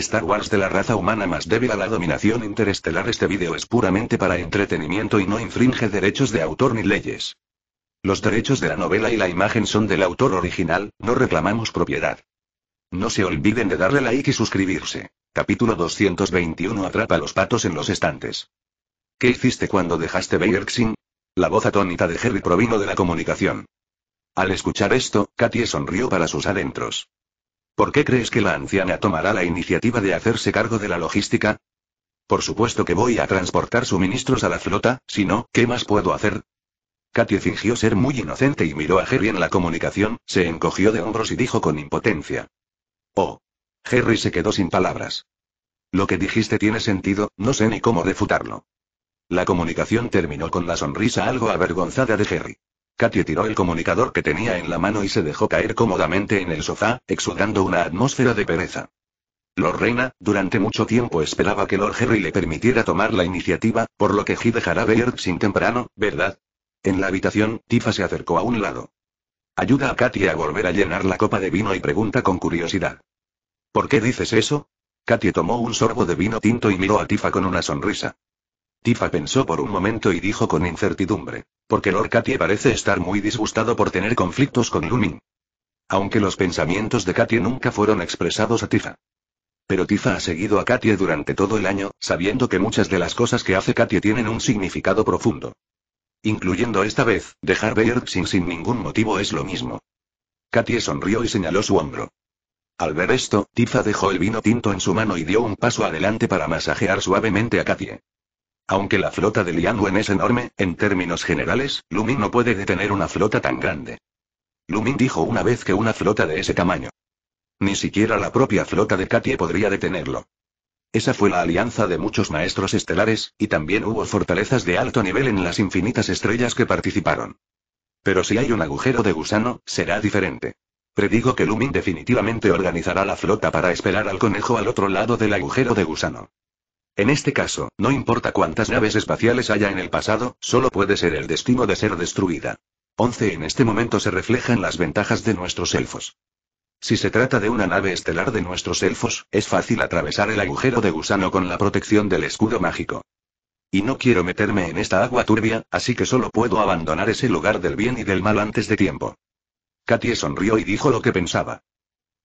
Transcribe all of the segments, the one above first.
Star Wars de la raza humana más débil a la dominación interestelar. Este vídeo es puramente para entretenimiento y no infringe derechos de autor ni leyes. Los derechos de la novela y la imagen son del autor original, no reclamamos propiedad. No se olviden de darle like y suscribirse. Capítulo 221 Atrapa los patos en los estantes. ¿Qué hiciste cuando dejaste Xing? La voz atónita de Harry provino de la comunicación. Al escuchar esto, Katie sonrió para sus adentros. ¿Por qué crees que la anciana tomará la iniciativa de hacerse cargo de la logística? Por supuesto que voy a transportar suministros a la flota, si no, ¿qué más puedo hacer? Katie fingió ser muy inocente y miró a Harry en la comunicación, se encogió de hombros y dijo con impotencia. Oh. Jerry se quedó sin palabras. Lo que dijiste tiene sentido, no sé ni cómo refutarlo. La comunicación terminó con la sonrisa algo avergonzada de Harry. Katie tiró el comunicador que tenía en la mano y se dejó caer cómodamente en el sofá, exudando una atmósfera de pereza. Lord Reina, durante mucho tiempo esperaba que Lord Harry le permitiera tomar la iniciativa, por lo que he dejará ver sin temprano, ¿verdad? En la habitación, Tifa se acercó a un lado. Ayuda a Katie a volver a llenar la copa de vino y pregunta con curiosidad. ¿Por qué dices eso? Katie tomó un sorbo de vino tinto y miró a Tifa con una sonrisa. Tifa pensó por un momento y dijo con incertidumbre. Porque Lord Katie parece estar muy disgustado por tener conflictos con Lumin. Aunque los pensamientos de Katie nunca fueron expresados a Tifa. Pero Tifa ha seguido a Katie durante todo el año, sabiendo que muchas de las cosas que hace Katie tienen un significado profundo. Incluyendo esta vez, dejar ver sin ningún motivo es lo mismo. Katie sonrió y señaló su hombro. Al ver esto, Tifa dejó el vino tinto en su mano y dio un paso adelante para masajear suavemente a Katie. Aunque la flota de Lianwen es enorme, en términos generales, Lumin no puede detener una flota tan grande. Lumin dijo una vez que una flota de ese tamaño. Ni siquiera la propia flota de Katie podría detenerlo. Esa fue la alianza de muchos maestros estelares, y también hubo fortalezas de alto nivel en las infinitas estrellas que participaron. Pero si hay un agujero de gusano, será diferente. Predigo que Lumin definitivamente organizará la flota para esperar al conejo al otro lado del agujero de gusano. En este caso, no importa cuántas naves espaciales haya en el pasado, solo puede ser el destino de ser destruida. 11. En este momento se reflejan las ventajas de nuestros elfos. Si se trata de una nave estelar de nuestros elfos, es fácil atravesar el agujero de gusano con la protección del escudo mágico. Y no quiero meterme en esta agua turbia, así que solo puedo abandonar ese lugar del bien y del mal antes de tiempo. Katie sonrió y dijo lo que pensaba.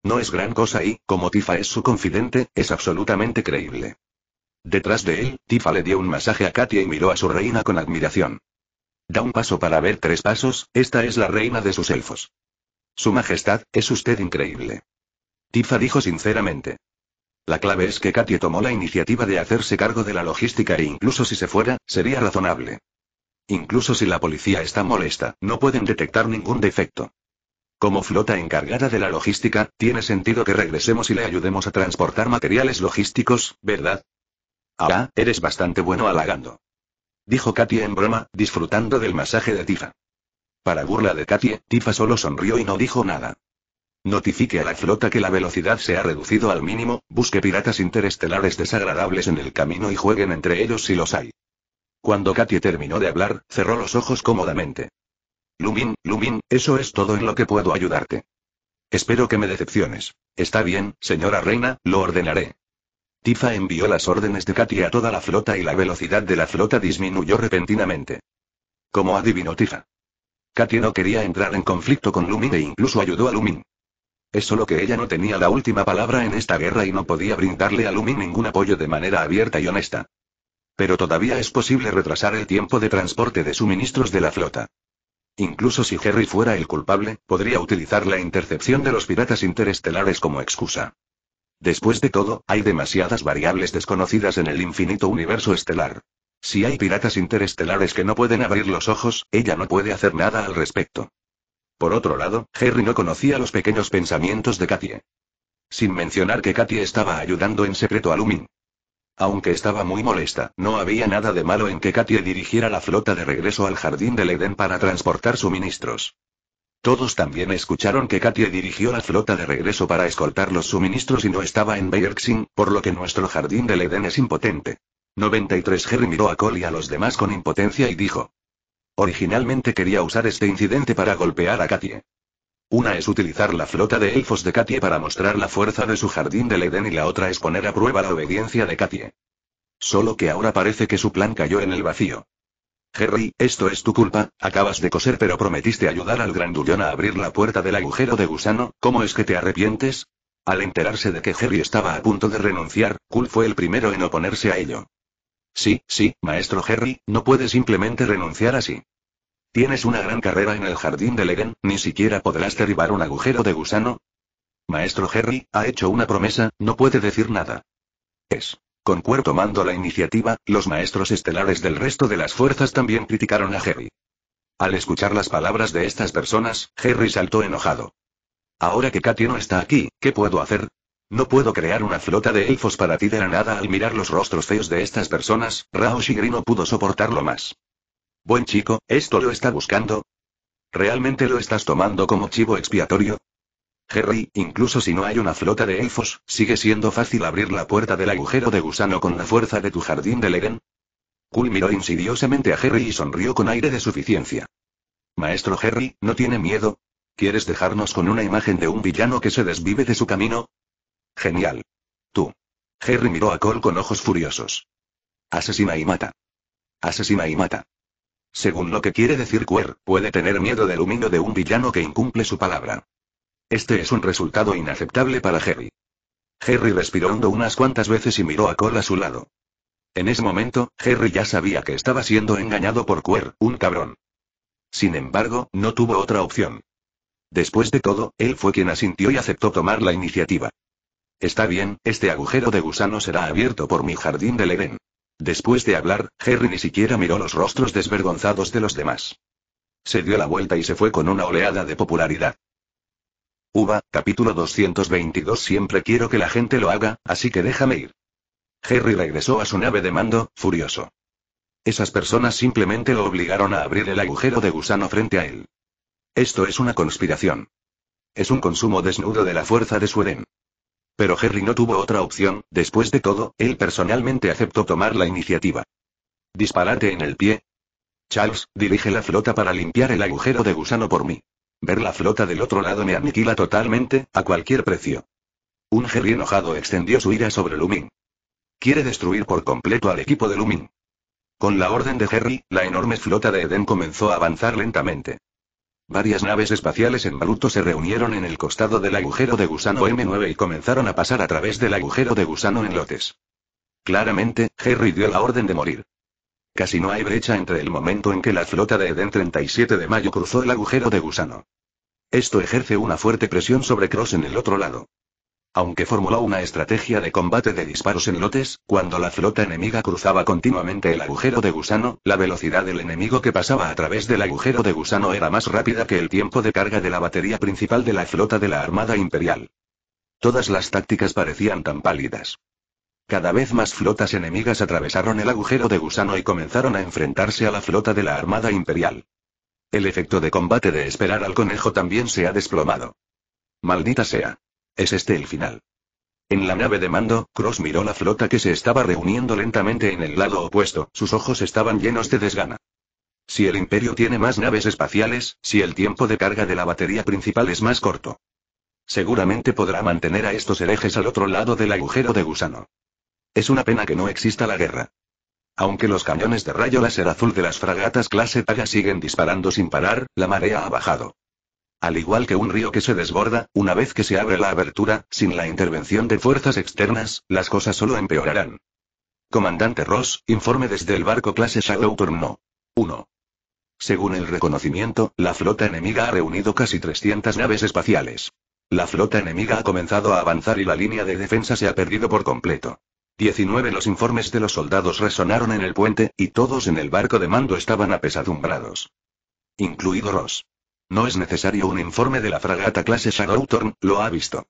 No es gran cosa y, como Tifa es su confidente, es absolutamente creíble. Detrás de él, Tifa le dio un masaje a Katia y miró a su reina con admiración. Da un paso para ver tres pasos, esta es la reina de sus elfos. Su Majestad, es usted increíble. Tifa dijo sinceramente. La clave es que Katia tomó la iniciativa de hacerse cargo de la logística e incluso si se fuera, sería razonable. Incluso si la policía está molesta, no pueden detectar ningún defecto. Como flota encargada de la logística, tiene sentido que regresemos y le ayudemos a transportar materiales logísticos, ¿verdad? Ah, eres bastante bueno halagando. Dijo Katie en broma, disfrutando del masaje de Tifa. Para burla de Katie, Tifa solo sonrió y no dijo nada. Notifique a la flota que la velocidad se ha reducido al mínimo, busque piratas interestelares desagradables en el camino y jueguen entre ellos si los hay. Cuando Katie terminó de hablar, cerró los ojos cómodamente. Lumin, Lumin, eso es todo en lo que puedo ayudarte. Espero que me decepciones. Está bien, señora reina, lo ordenaré. Tifa envió las órdenes de Katia a toda la flota y la velocidad de la flota disminuyó repentinamente. Como adivinó Tifa. Katia no quería entrar en conflicto con Lumin e incluso ayudó a Lumin. Es solo que ella no tenía la última palabra en esta guerra y no podía brindarle a Lumin ningún apoyo de manera abierta y honesta. Pero todavía es posible retrasar el tiempo de transporte de suministros de la flota. Incluso si Jerry fuera el culpable, podría utilizar la intercepción de los piratas interestelares como excusa. Después de todo, hay demasiadas variables desconocidas en el infinito universo estelar. Si hay piratas interestelares que no pueden abrir los ojos, ella no puede hacer nada al respecto. Por otro lado, Harry no conocía los pequeños pensamientos de Katie. Sin mencionar que Katie estaba ayudando en secreto a Lumin. Aunque estaba muy molesta, no había nada de malo en que Katie dirigiera la flota de regreso al jardín del Edén para transportar suministros. Todos también escucharon que Katie dirigió la flota de regreso para escoltar los suministros y no estaba en Berksing, por lo que nuestro jardín del Edén es impotente. 93 Harry miró a Cole y a los demás con impotencia y dijo. Originalmente quería usar este incidente para golpear a Katie. Una es utilizar la flota de elfos de Katie para mostrar la fuerza de su jardín del Edén y la otra es poner a prueba la obediencia de Katie. Solo que ahora parece que su plan cayó en el vacío. Harry, esto es tu culpa, acabas de coser pero prometiste ayudar al grandullón a abrir la puerta del agujero de gusano, ¿cómo es que te arrepientes? Al enterarse de que Harry estaba a punto de renunciar, Kul fue el primero en oponerse a ello. Sí, sí, maestro Harry, no puedes simplemente renunciar así. Tienes una gran carrera en el jardín de Legen, ni siquiera podrás derribar un agujero de gusano. Maestro Harry ha hecho una promesa, no puede decir nada. Es con Quer tomando la iniciativa, los maestros estelares del resto de las fuerzas también criticaron a Harry. Al escuchar las palabras de estas personas, Harry saltó enojado. Ahora que Katy no está aquí, ¿qué puedo hacer? No puedo crear una flota de elfos para ti de la nada al mirar los rostros feos de estas personas, Rao Shigri no pudo soportarlo más. Buen chico, ¿esto lo está buscando? ¿Realmente lo estás tomando como chivo expiatorio? Harry, incluso si no hay una flota de elfos, ¿sigue siendo fácil abrir la puerta del agujero de gusano con la fuerza de tu jardín de Eden? Cool miró insidiosamente a Harry y sonrió con aire de suficiencia. Maestro Harry, ¿no tiene miedo? ¿Quieres dejarnos con una imagen de un villano que se desvive de su camino? Genial. Tú. Harry miró a Cole con ojos furiosos. Asesina y mata. Asesina y mata. Según lo que quiere decir Quer, puede tener miedo del humillo de un villano que incumple su palabra. Este es un resultado inaceptable para Harry. Harry respiró hondo unas cuantas veces y miró a Cole a su lado. En ese momento, Harry ya sabía que estaba siendo engañado por Quer, un cabrón. Sin embargo, no tuvo otra opción. Después de todo, él fue quien asintió y aceptó tomar la iniciativa. Está bien, este agujero de gusano será abierto por mi jardín del Edén. Después de hablar, Harry ni siquiera miró los rostros desvergonzados de los demás. Se dio la vuelta y se fue con una oleada de popularidad. Uva, capítulo 222 Siempre quiero que la gente lo haga, así que déjame ir. Harry regresó a su nave de mando, furioso. Esas personas simplemente lo obligaron a abrir el agujero de gusano frente a él. Esto es una conspiración. Es un consumo desnudo de la fuerza de su edén. Pero Harry no tuvo otra opción, después de todo, él personalmente aceptó tomar la iniciativa. Disparate en el pie. Charles, dirige la flota para limpiar el agujero de gusano por mí. Ver la flota del otro lado me aniquila totalmente, a cualquier precio. Un Jerry enojado extendió su ira sobre Lumin. Quiere destruir por completo al equipo de Lumin. Con la orden de Jerry, la enorme flota de Eden comenzó a avanzar lentamente. Varias naves espaciales en baluto se reunieron en el costado del agujero de gusano M9 y comenzaron a pasar a través del agujero de gusano en lotes. Claramente, Jerry dio la orden de morir. Casi no hay brecha entre el momento en que la flota de Eden 37 de mayo cruzó el agujero de gusano. Esto ejerce una fuerte presión sobre Cross en el otro lado. Aunque formuló una estrategia de combate de disparos en lotes, cuando la flota enemiga cruzaba continuamente el agujero de gusano, la velocidad del enemigo que pasaba a través del agujero de gusano era más rápida que el tiempo de carga de la batería principal de la flota de la Armada Imperial. Todas las tácticas parecían tan pálidas. Cada vez más flotas enemigas atravesaron el agujero de gusano y comenzaron a enfrentarse a la flota de la Armada Imperial. El efecto de combate de esperar al conejo también se ha desplomado. Maldita sea. ¿Es este el final? En la nave de mando, Cross miró la flota que se estaba reuniendo lentamente en el lado opuesto, sus ojos estaban llenos de desgana. Si el imperio tiene más naves espaciales, si el tiempo de carga de la batería principal es más corto. Seguramente podrá mantener a estos herejes al otro lado del agujero de gusano. Es una pena que no exista la guerra. Aunque los cañones de rayo láser azul de las fragatas clase Taga siguen disparando sin parar, la marea ha bajado. Al igual que un río que se desborda, una vez que se abre la abertura, sin la intervención de fuerzas externas, las cosas solo empeorarán. Comandante Ross, informe desde el barco clase Shadow Turno. 1. Según el reconocimiento, la flota enemiga ha reunido casi 300 naves espaciales. La flota enemiga ha comenzado a avanzar y la línea de defensa se ha perdido por completo. 19 Los informes de los soldados resonaron en el puente, y todos en el barco de mando estaban apesadumbrados. Incluido Ross. No es necesario un informe de la fragata clase Shadowthorn, lo ha visto.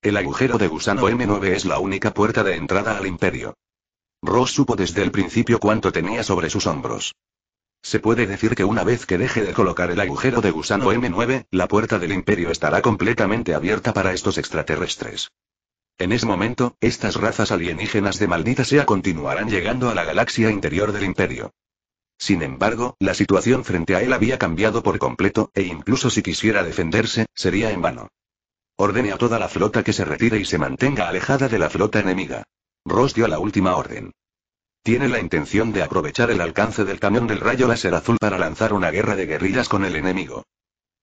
El agujero de gusano M9 es la única puerta de entrada al imperio. Ross supo desde el principio cuánto tenía sobre sus hombros. Se puede decir que una vez que deje de colocar el agujero de gusano M9, la puerta del imperio estará completamente abierta para estos extraterrestres. En ese momento, estas razas alienígenas de maldita sea continuarán llegando a la galaxia interior del imperio. Sin embargo, la situación frente a él había cambiado por completo, e incluso si quisiera defenderse, sería en vano. Ordene a toda la flota que se retire y se mantenga alejada de la flota enemiga. Ross dio la última orden. Tiene la intención de aprovechar el alcance del camión del rayo láser azul para lanzar una guerra de guerrillas con el enemigo.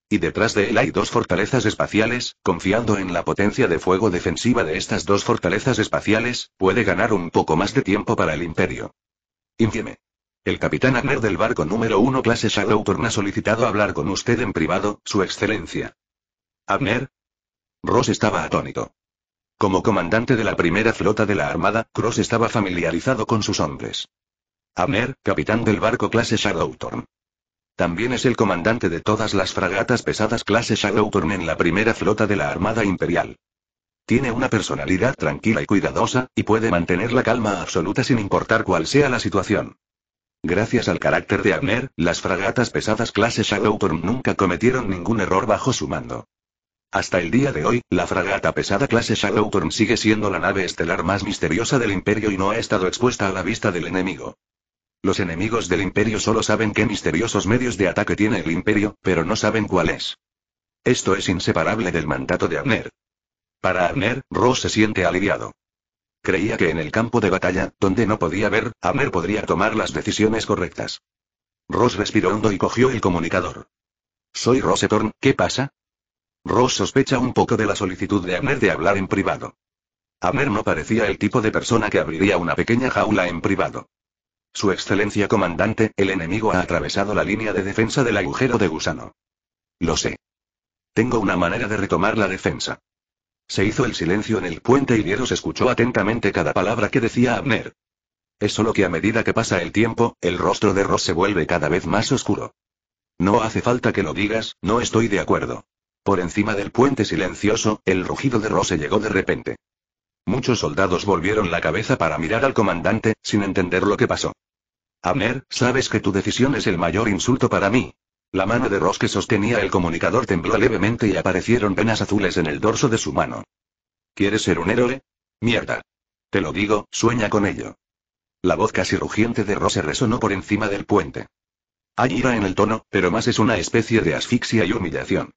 Y detrás de él hay dos fortalezas espaciales, confiando en la potencia de fuego defensiva de estas dos fortalezas espaciales, puede ganar un poco más de tiempo para el imperio. Infieme. El capitán Abner del barco número 1 clase Shadowthorn ha solicitado hablar con usted en privado, su excelencia. ¿Abner? Ross estaba atónito. Como comandante de la primera flota de la Armada, Cross estaba familiarizado con sus hombres. Abner, capitán del barco clase Shadowthorn. También es el comandante de todas las fragatas pesadas clase Shadowthorn en la primera flota de la Armada Imperial. Tiene una personalidad tranquila y cuidadosa, y puede mantener la calma absoluta sin importar cuál sea la situación. Gracias al carácter de Abner, las fragatas pesadas clase Shadowthorn nunca cometieron ningún error bajo su mando. Hasta el día de hoy, la fragata pesada clase Shadowthorn sigue siendo la nave estelar más misteriosa del imperio y no ha estado expuesta a la vista del enemigo. Los enemigos del imperio solo saben qué misteriosos medios de ataque tiene el imperio, pero no saben cuál es. Esto es inseparable del mandato de Abner. Para Abner, Ross se siente aliviado. Creía que en el campo de batalla, donde no podía ver, Abner podría tomar las decisiones correctas. Ross respiró hondo y cogió el comunicador. Soy Rosetorn, ¿qué pasa? Ross sospecha un poco de la solicitud de Abner de hablar en privado. Abner no parecía el tipo de persona que abriría una pequeña jaula en privado. Su excelencia comandante, el enemigo ha atravesado la línea de defensa del agujero de gusano. Lo sé. Tengo una manera de retomar la defensa. Se hizo el silencio en el puente y se escuchó atentamente cada palabra que decía Abner. Es solo que a medida que pasa el tiempo, el rostro de Ross se vuelve cada vez más oscuro. No hace falta que lo digas, no estoy de acuerdo. Por encima del puente silencioso, el rugido de Ross llegó de repente. Muchos soldados volvieron la cabeza para mirar al comandante, sin entender lo que pasó. Abner, sabes que tu decisión es el mayor insulto para mí. La mano de Ross que sostenía el comunicador tembló levemente y aparecieron venas azules en el dorso de su mano. ¿Quieres ser un héroe? Mierda. Te lo digo, sueña con ello. La voz casi rugiente de Ross resonó por encima del puente. Hay ira en el tono, pero más es una especie de asfixia y humillación.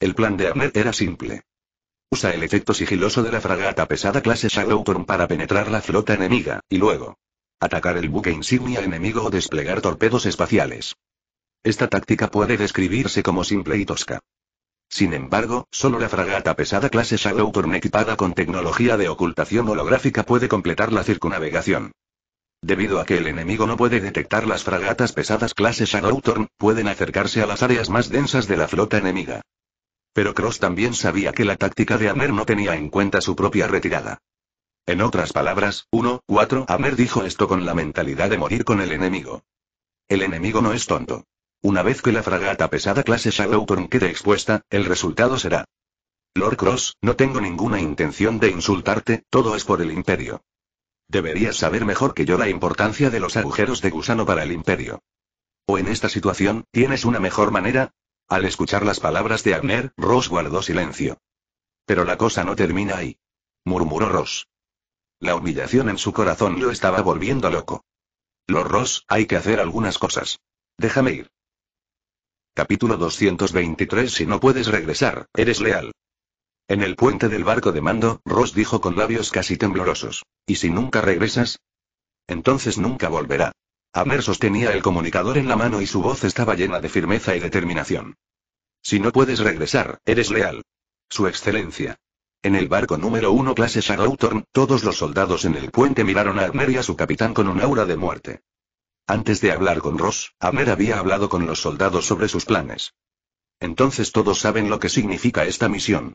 El plan de Abner era simple. Usa el efecto sigiloso de la fragata pesada clase Shadowthorn para penetrar la flota enemiga, y luego, Atacar el buque insignia enemigo o desplegar torpedos espaciales. Esta táctica puede describirse como simple y tosca. Sin embargo, solo la fragata pesada clase Shadowturn equipada con tecnología de ocultación holográfica puede completar la circunnavegación. Debido a que el enemigo no puede detectar las fragatas pesadas clase Shadowthorn, pueden acercarse a las áreas más densas de la flota enemiga. Pero Cross también sabía que la táctica de Amer no tenía en cuenta su propia retirada. En otras palabras, 1-4 Amer dijo esto con la mentalidad de morir con el enemigo. El enemigo no es tonto. Una vez que la fragata pesada clase Shadowton quede expuesta, el resultado será. Lord Cross, no tengo ninguna intención de insultarte, todo es por el imperio. Deberías saber mejor que yo la importancia de los agujeros de gusano para el imperio. O en esta situación, ¿tienes una mejor manera? Al escuchar las palabras de Agner, Ross guardó silencio. Pero la cosa no termina ahí. Murmuró Ross. La humillación en su corazón lo estaba volviendo loco. Los Ross, hay que hacer algunas cosas. Déjame ir. Capítulo 223 Si no puedes regresar, eres leal. En el puente del barco de mando, Ross dijo con labios casi temblorosos. ¿Y si nunca regresas? Entonces nunca volverá. Abner sostenía el comunicador en la mano y su voz estaba llena de firmeza y determinación. Si no puedes regresar, eres leal. Su excelencia. En el barco número uno clase Shadowthorn, todos los soldados en el puente miraron a Abner y a su capitán con un aura de muerte. Antes de hablar con Ross, Abner había hablado con los soldados sobre sus planes. Entonces todos saben lo que significa esta misión.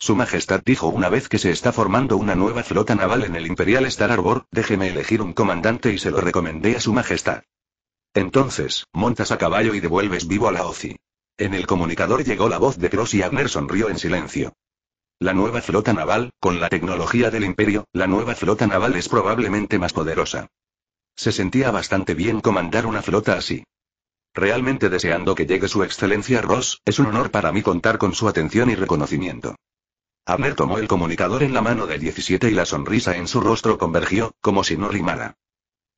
Su Majestad dijo una vez que se está formando una nueva flota naval en el Imperial Star Arbor, déjeme elegir un comandante y se lo recomendé a Su Majestad. Entonces, montas a caballo y devuelves vivo a la OCI. En el comunicador llegó la voz de Cross y Abner sonrió en silencio. La nueva flota naval, con la tecnología del imperio, la nueva flota naval es probablemente más poderosa. Se sentía bastante bien comandar una flota así. Realmente deseando que llegue su excelencia Ross, es un honor para mí contar con su atención y reconocimiento. Abner tomó el comunicador en la mano de 17 y la sonrisa en su rostro convergió, como si no rimara.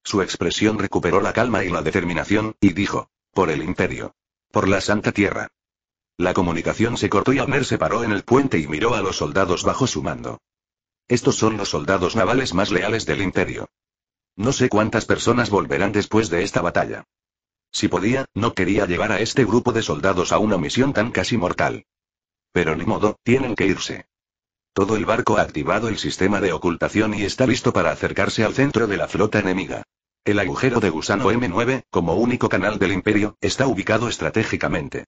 Su expresión recuperó la calma y la determinación, y dijo, por el imperio. Por la Santa Tierra. La comunicación se cortó y Abner se paró en el puente y miró a los soldados bajo su mando. Estos son los soldados navales más leales del imperio. No sé cuántas personas volverán después de esta batalla. Si podía, no quería llevar a este grupo de soldados a una misión tan casi mortal. Pero ni modo, tienen que irse. Todo el barco ha activado el sistema de ocultación y está listo para acercarse al centro de la flota enemiga. El agujero de gusano M9, como único canal del imperio, está ubicado estratégicamente.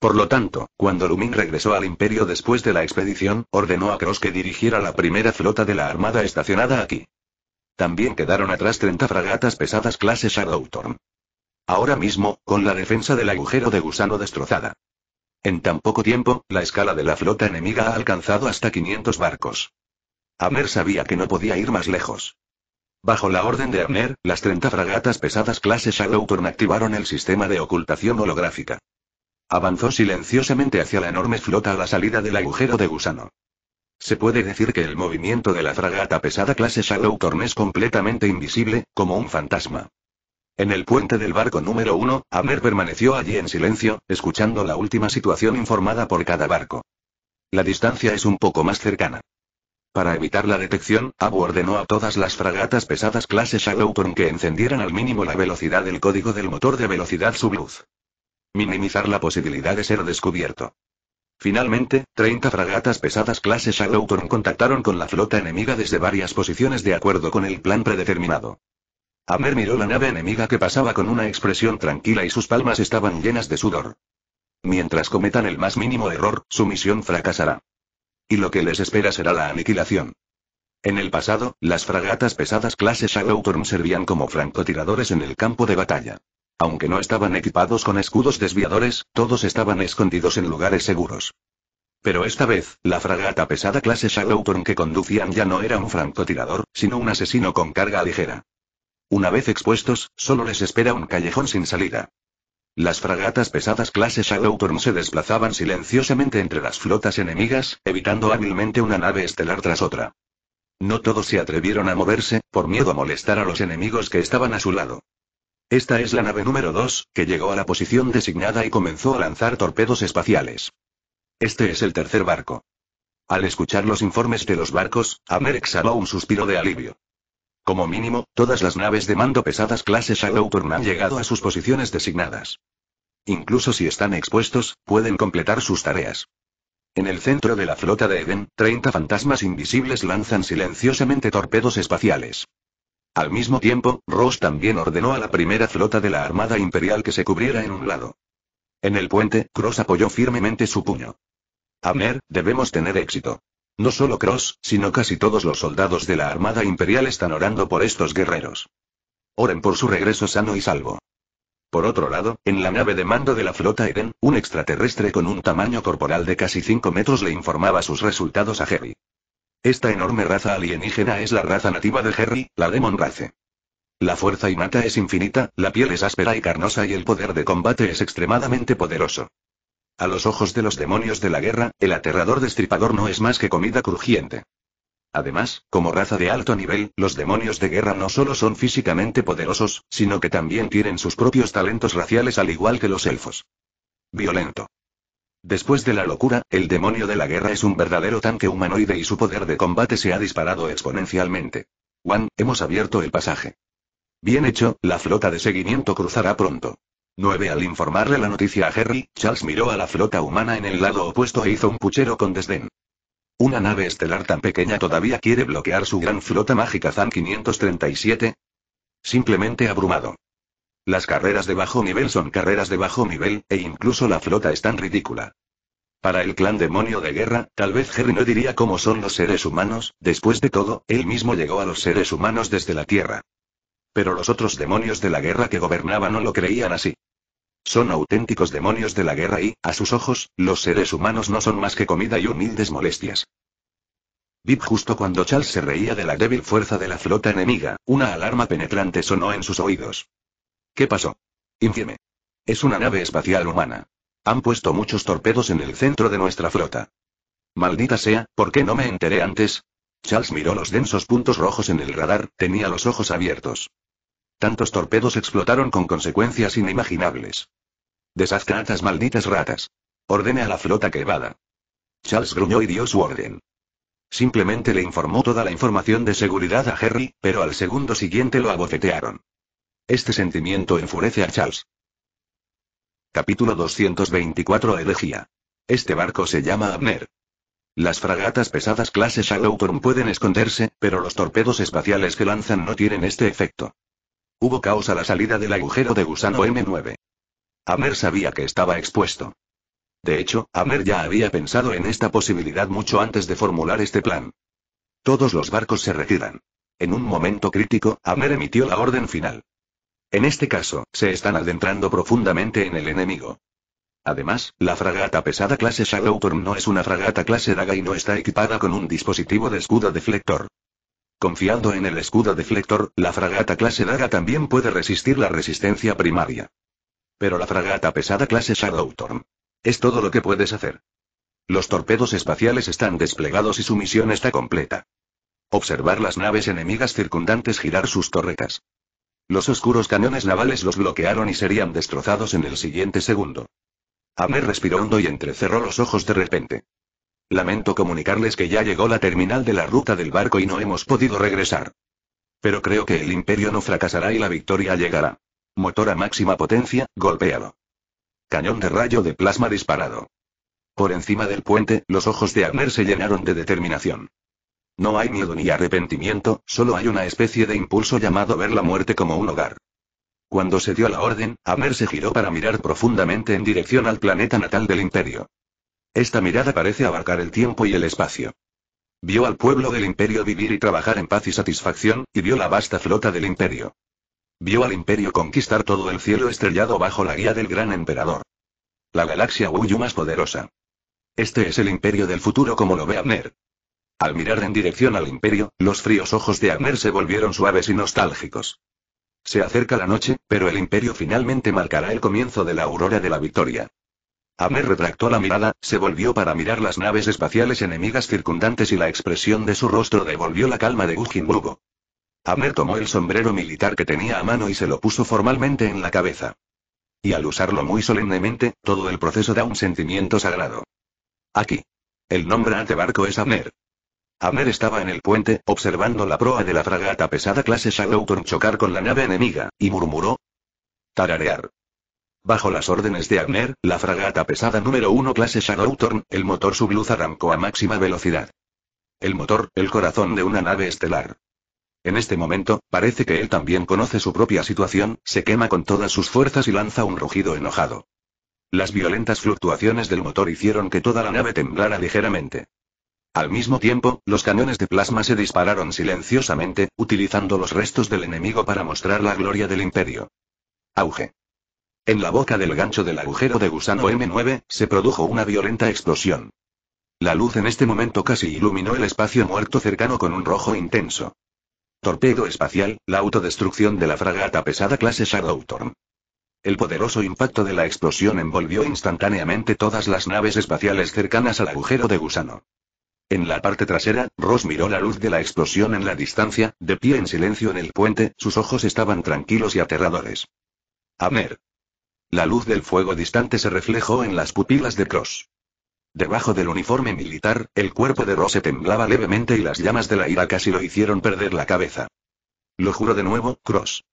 Por lo tanto, cuando Lumin regresó al imperio después de la expedición, ordenó a Cross que dirigiera la primera flota de la armada estacionada aquí. También quedaron atrás 30 fragatas pesadas clase Shadowthorn. Ahora mismo, con la defensa del agujero de gusano destrozada. En tan poco tiempo, la escala de la flota enemiga ha alcanzado hasta 500 barcos. Abner sabía que no podía ir más lejos. Bajo la orden de Abner, las 30 fragatas pesadas clase Shadowthorn activaron el sistema de ocultación holográfica. Avanzó silenciosamente hacia la enorme flota a la salida del agujero de gusano. Se puede decir que el movimiento de la fragata pesada clase Shadow es completamente invisible, como un fantasma. En el puente del barco número 1, Abner permaneció allí en silencio, escuchando la última situación informada por cada barco. La distancia es un poco más cercana. Para evitar la detección, Abu ordenó a todas las fragatas pesadas clase Torn que encendieran al mínimo la velocidad del código del motor de velocidad subluz minimizar la posibilidad de ser descubierto. Finalmente, 30 fragatas pesadas clase Shadowton contactaron con la flota enemiga desde varias posiciones de acuerdo con el plan predeterminado. Amer miró la nave enemiga que pasaba con una expresión tranquila y sus palmas estaban llenas de sudor. Mientras cometan el más mínimo error, su misión fracasará. Y lo que les espera será la aniquilación. En el pasado, las fragatas pesadas clase Shadowton servían como francotiradores en el campo de batalla. Aunque no estaban equipados con escudos desviadores, todos estaban escondidos en lugares seguros. Pero esta vez, la fragata pesada clase Shadowton que conducían ya no era un francotirador, sino un asesino con carga ligera. Una vez expuestos, solo les espera un callejón sin salida. Las fragatas pesadas clase Shadowton se desplazaban silenciosamente entre las flotas enemigas, evitando hábilmente una nave estelar tras otra. No todos se atrevieron a moverse, por miedo a molestar a los enemigos que estaban a su lado. Esta es la nave número 2, que llegó a la posición designada y comenzó a lanzar torpedos espaciales. Este es el tercer barco. Al escuchar los informes de los barcos, Abner exhaló un suspiro de alivio. Como mínimo, todas las naves de mando pesadas clase Shadowturn han llegado a sus posiciones designadas. Incluso si están expuestos, pueden completar sus tareas. En el centro de la flota de Eden, 30 fantasmas invisibles lanzan silenciosamente torpedos espaciales. Al mismo tiempo, Ross también ordenó a la primera flota de la Armada Imperial que se cubriera en un lado. En el puente, Cross apoyó firmemente su puño. Abner, debemos tener éxito. No solo Cross, sino casi todos los soldados de la Armada Imperial están orando por estos guerreros. Oren por su regreso sano y salvo. Por otro lado, en la nave de mando de la flota Eden, un extraterrestre con un tamaño corporal de casi 5 metros le informaba sus resultados a Heavy. Esta enorme raza alienígena es la raza nativa de Jerry, la Demon La fuerza innata es infinita, la piel es áspera y carnosa y el poder de combate es extremadamente poderoso. A los ojos de los demonios de la guerra, el aterrador destripador no es más que comida crujiente. Además, como raza de alto nivel, los demonios de guerra no solo son físicamente poderosos, sino que también tienen sus propios talentos raciales al igual que los elfos. Violento. Después de la locura, el demonio de la guerra es un verdadero tanque humanoide y su poder de combate se ha disparado exponencialmente. Juan, hemos abierto el pasaje. Bien hecho, la flota de seguimiento cruzará pronto. 9. Al informarle la noticia a Harry, Charles miró a la flota humana en el lado opuesto e hizo un puchero con desdén. Una nave estelar tan pequeña todavía quiere bloquear su gran flota mágica Zan 537. Simplemente abrumado. Las carreras de bajo nivel son carreras de bajo nivel, e incluso la flota es tan ridícula. Para el clan demonio de guerra, tal vez Harry no diría cómo son los seres humanos, después de todo, él mismo llegó a los seres humanos desde la Tierra. Pero los otros demonios de la guerra que gobernaban no lo creían así. Son auténticos demonios de la guerra y, a sus ojos, los seres humanos no son más que comida y humildes molestias. Vip justo cuando Charles se reía de la débil fuerza de la flota enemiga, una alarma penetrante sonó en sus oídos. ¿Qué pasó? Infieme. Es una nave espacial humana. Han puesto muchos torpedos en el centro de nuestra flota. Maldita sea, ¿por qué no me enteré antes? Charles miró los densos puntos rojos en el radar, tenía los ojos abiertos. Tantos torpedos explotaron con consecuencias inimaginables. estas malditas ratas. Ordene a la flota que evada. Charles gruñó y dio su orden. Simplemente le informó toda la información de seguridad a Harry, pero al segundo siguiente lo abofetearon. Este sentimiento enfurece a Charles. Capítulo 224 Elegía. Este barco se llama Abner. Las fragatas pesadas clase Shadowthorn pueden esconderse, pero los torpedos espaciales que lanzan no tienen este efecto. Hubo caos a la salida del agujero de gusano M9. Abner sabía que estaba expuesto. De hecho, Abner ya había pensado en esta posibilidad mucho antes de formular este plan. Todos los barcos se retiran. En un momento crítico, Abner emitió la orden final. En este caso, se están adentrando profundamente en el enemigo. Además, la fragata pesada clase Shadowtorm no es una fragata clase Daga y no está equipada con un dispositivo de escudo deflector. Confiando en el escudo deflector, la fragata clase Daga también puede resistir la resistencia primaria. Pero la fragata pesada clase Shadowtorm. Es todo lo que puedes hacer. Los torpedos espaciales están desplegados y su misión está completa. Observar las naves enemigas circundantes girar sus torretas. Los oscuros cañones navales los bloquearon y serían destrozados en el siguiente segundo. Abner respiró hondo y entrecerró los ojos de repente. Lamento comunicarles que ya llegó la terminal de la ruta del barco y no hemos podido regresar. Pero creo que el imperio no fracasará y la victoria llegará. Motor a máxima potencia, golpeado. Cañón de rayo de plasma disparado. Por encima del puente, los ojos de Abner se llenaron de determinación. No hay miedo ni arrepentimiento, solo hay una especie de impulso llamado ver la muerte como un hogar. Cuando se dio la orden, Abner se giró para mirar profundamente en dirección al planeta natal del imperio. Esta mirada parece abarcar el tiempo y el espacio. Vio al pueblo del imperio vivir y trabajar en paz y satisfacción, y vio la vasta flota del imperio. Vio al imperio conquistar todo el cielo estrellado bajo la guía del gran emperador. La galaxia Wuyu más poderosa. Este es el imperio del futuro como lo ve Abner. Al mirar en dirección al imperio, los fríos ojos de Agner se volvieron suaves y nostálgicos. Se acerca la noche, pero el imperio finalmente marcará el comienzo de la aurora de la victoria. Abner retractó la mirada, se volvió para mirar las naves espaciales enemigas circundantes y la expresión de su rostro devolvió la calma de Guggenburgo. Abner tomó el sombrero militar que tenía a mano y se lo puso formalmente en la cabeza. Y al usarlo muy solemnemente, todo el proceso da un sentimiento sagrado. Aquí. El nombre ante barco es Abner. Amer estaba en el puente, observando la proa de la fragata pesada clase Shadowton chocar con la nave enemiga, y murmuró. Tararear. Bajo las órdenes de Abner, la fragata pesada número 1 clase Shadowton, el motor subluz arrancó a máxima velocidad. El motor, el corazón de una nave estelar. En este momento, parece que él también conoce su propia situación, se quema con todas sus fuerzas y lanza un rugido enojado. Las violentas fluctuaciones del motor hicieron que toda la nave temblara ligeramente. Al mismo tiempo, los cañones de plasma se dispararon silenciosamente, utilizando los restos del enemigo para mostrar la gloria del imperio. Auge. En la boca del gancho del agujero de gusano M9, se produjo una violenta explosión. La luz en este momento casi iluminó el espacio muerto cercano con un rojo intenso. Torpedo espacial, la autodestrucción de la fragata pesada clase Shadowtorm. El poderoso impacto de la explosión envolvió instantáneamente todas las naves espaciales cercanas al agujero de gusano. En la parte trasera, Ross miró la luz de la explosión en la distancia, de pie en silencio en el puente, sus ojos estaban tranquilos y aterradores. Amer. La luz del fuego distante se reflejó en las pupilas de Cross. Debajo del uniforme militar, el cuerpo de se temblaba levemente y las llamas de la ira casi lo hicieron perder la cabeza. Lo juro de nuevo, Cross.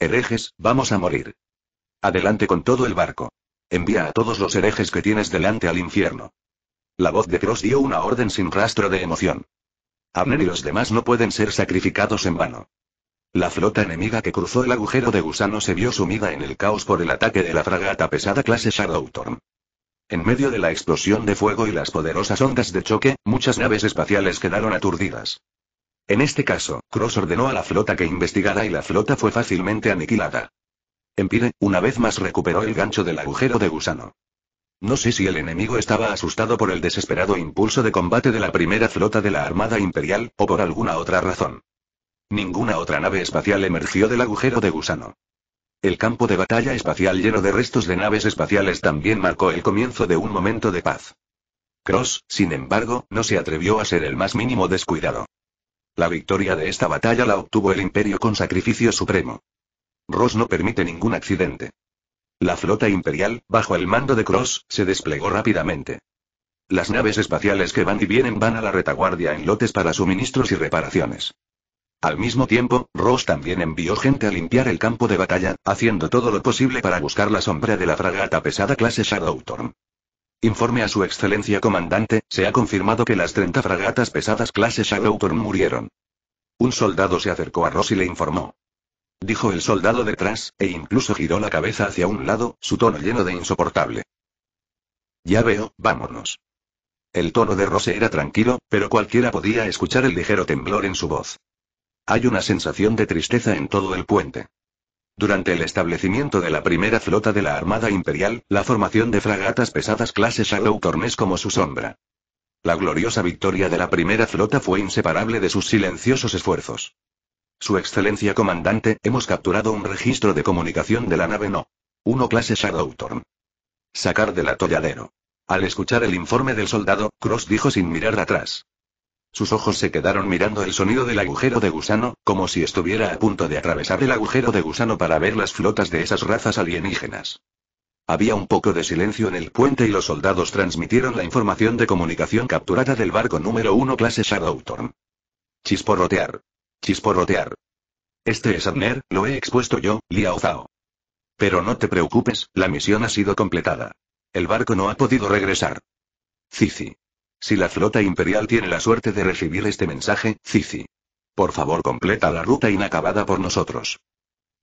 Herejes, vamos a morir. Adelante con todo el barco. Envía a todos los herejes que tienes delante al infierno. La voz de Cross dio una orden sin rastro de emoción. Abner y los demás no pueden ser sacrificados en vano. La flota enemiga que cruzó el agujero de gusano se vio sumida en el caos por el ataque de la fragata pesada clase Shadowtorm. En medio de la explosión de fuego y las poderosas ondas de choque, muchas naves espaciales quedaron aturdidas. En este caso, Cross ordenó a la flota que investigara y la flota fue fácilmente aniquilada. Empire, una vez más recuperó el gancho del agujero de gusano. No sé si el enemigo estaba asustado por el desesperado impulso de combate de la primera flota de la Armada Imperial, o por alguna otra razón. Ninguna otra nave espacial emergió del agujero de gusano. El campo de batalla espacial lleno de restos de naves espaciales también marcó el comienzo de un momento de paz. Cross, sin embargo, no se atrevió a ser el más mínimo descuidado. La victoria de esta batalla la obtuvo el imperio con sacrificio supremo. Ross no permite ningún accidente. La flota imperial, bajo el mando de Cross, se desplegó rápidamente. Las naves espaciales que van y vienen van a la retaguardia en lotes para suministros y reparaciones. Al mismo tiempo, Ross también envió gente a limpiar el campo de batalla, haciendo todo lo posible para buscar la sombra de la fragata pesada clase Shadowthorn. Informe a su excelencia comandante, se ha confirmado que las 30 fragatas pesadas clase Shadowthorn murieron. Un soldado se acercó a Ross y le informó dijo el soldado detrás, e incluso giró la cabeza hacia un lado, su tono lleno de insoportable. Ya veo, vámonos. El tono de Rose era tranquilo, pero cualquiera podía escuchar el ligero temblor en su voz. Hay una sensación de tristeza en todo el puente. Durante el establecimiento de la primera flota de la Armada Imperial, la formación de fragatas pesadas clase Shadow Tornes como su sombra. La gloriosa victoria de la primera flota fue inseparable de sus silenciosos esfuerzos. Su excelencia comandante, hemos capturado un registro de comunicación de la nave No. 1 clase Shadowthorn. Sacar del atolladero. Al escuchar el informe del soldado, Cross dijo sin mirar atrás. Sus ojos se quedaron mirando el sonido del agujero de gusano, como si estuviera a punto de atravesar el agujero de gusano para ver las flotas de esas razas alienígenas. Había un poco de silencio en el puente y los soldados transmitieron la información de comunicación capturada del barco número 1 clase Shadowthorn. Chisporrotear. Chisporrotear. Este es Abner, lo he expuesto yo, Liao Zhao. Pero no te preocupes, la misión ha sido completada. El barco no ha podido regresar. Cici. Si la flota imperial tiene la suerte de recibir este mensaje, Cici. Por favor, completa la ruta inacabada por nosotros.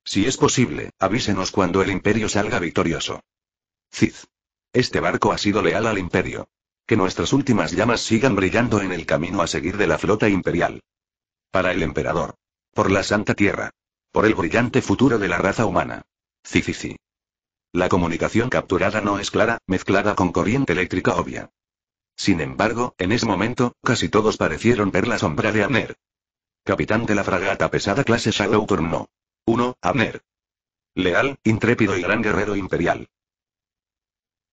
Si es posible, avísenos cuando el imperio salga victorioso. Cid. Este barco ha sido leal al imperio. Que nuestras últimas llamas sigan brillando en el camino a seguir de la flota imperial. Para el emperador. Por la Santa Tierra. Por el brillante futuro de la raza humana. Sí, sí. La comunicación capturada no es clara, mezclada con corriente eléctrica obvia. Sin embargo, en ese momento, casi todos parecieron ver la sombra de Abner. Capitán de la fragata pesada clase Shadow Turno. 1. Abner. Leal, intrépido y gran guerrero imperial.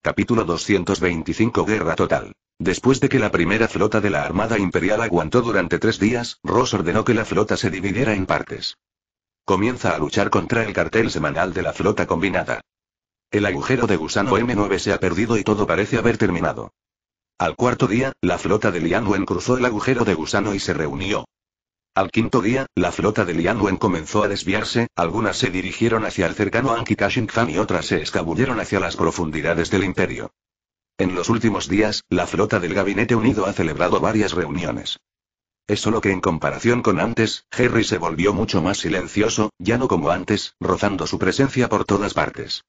Capítulo 225 Guerra total. Después de que la primera flota de la Armada Imperial aguantó durante tres días, Ross ordenó que la flota se dividiera en partes. Comienza a luchar contra el cartel semanal de la flota combinada. El agujero de gusano M9 se ha perdido y todo parece haber terminado. Al cuarto día, la flota de Lianwen cruzó el agujero de gusano y se reunió. Al quinto día, la flota de Lian comenzó a desviarse, algunas se dirigieron hacia el cercano Ankikashinkhan y otras se escabulleron hacia las profundidades del imperio. En los últimos días, la flota del Gabinete Unido ha celebrado varias reuniones. Es solo que en comparación con antes, Harry se volvió mucho más silencioso, ya no como antes, rozando su presencia por todas partes.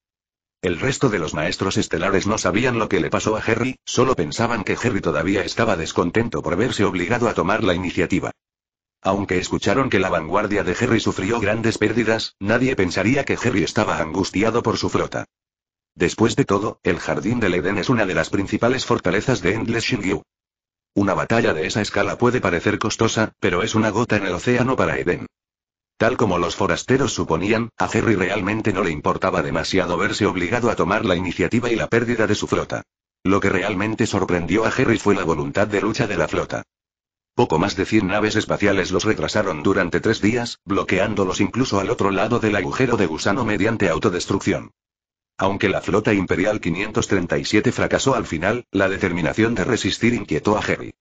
El resto de los maestros estelares no sabían lo que le pasó a Harry, solo pensaban que Harry todavía estaba descontento por verse obligado a tomar la iniciativa. Aunque escucharon que la vanguardia de Jerry sufrió grandes pérdidas, nadie pensaría que Jerry estaba angustiado por su flota. Después de todo, el Jardín del Edén es una de las principales fortalezas de Endless Shingyu. Una batalla de esa escala puede parecer costosa, pero es una gota en el océano para Edén. Tal como los forasteros suponían, a Jerry realmente no le importaba demasiado verse obligado a tomar la iniciativa y la pérdida de su flota. Lo que realmente sorprendió a Jerry fue la voluntad de lucha de la flota. Poco más de 100 naves espaciales los retrasaron durante tres días, bloqueándolos incluso al otro lado del agujero de gusano mediante autodestrucción. Aunque la flota imperial 537 fracasó al final, la determinación de resistir inquietó a Harry.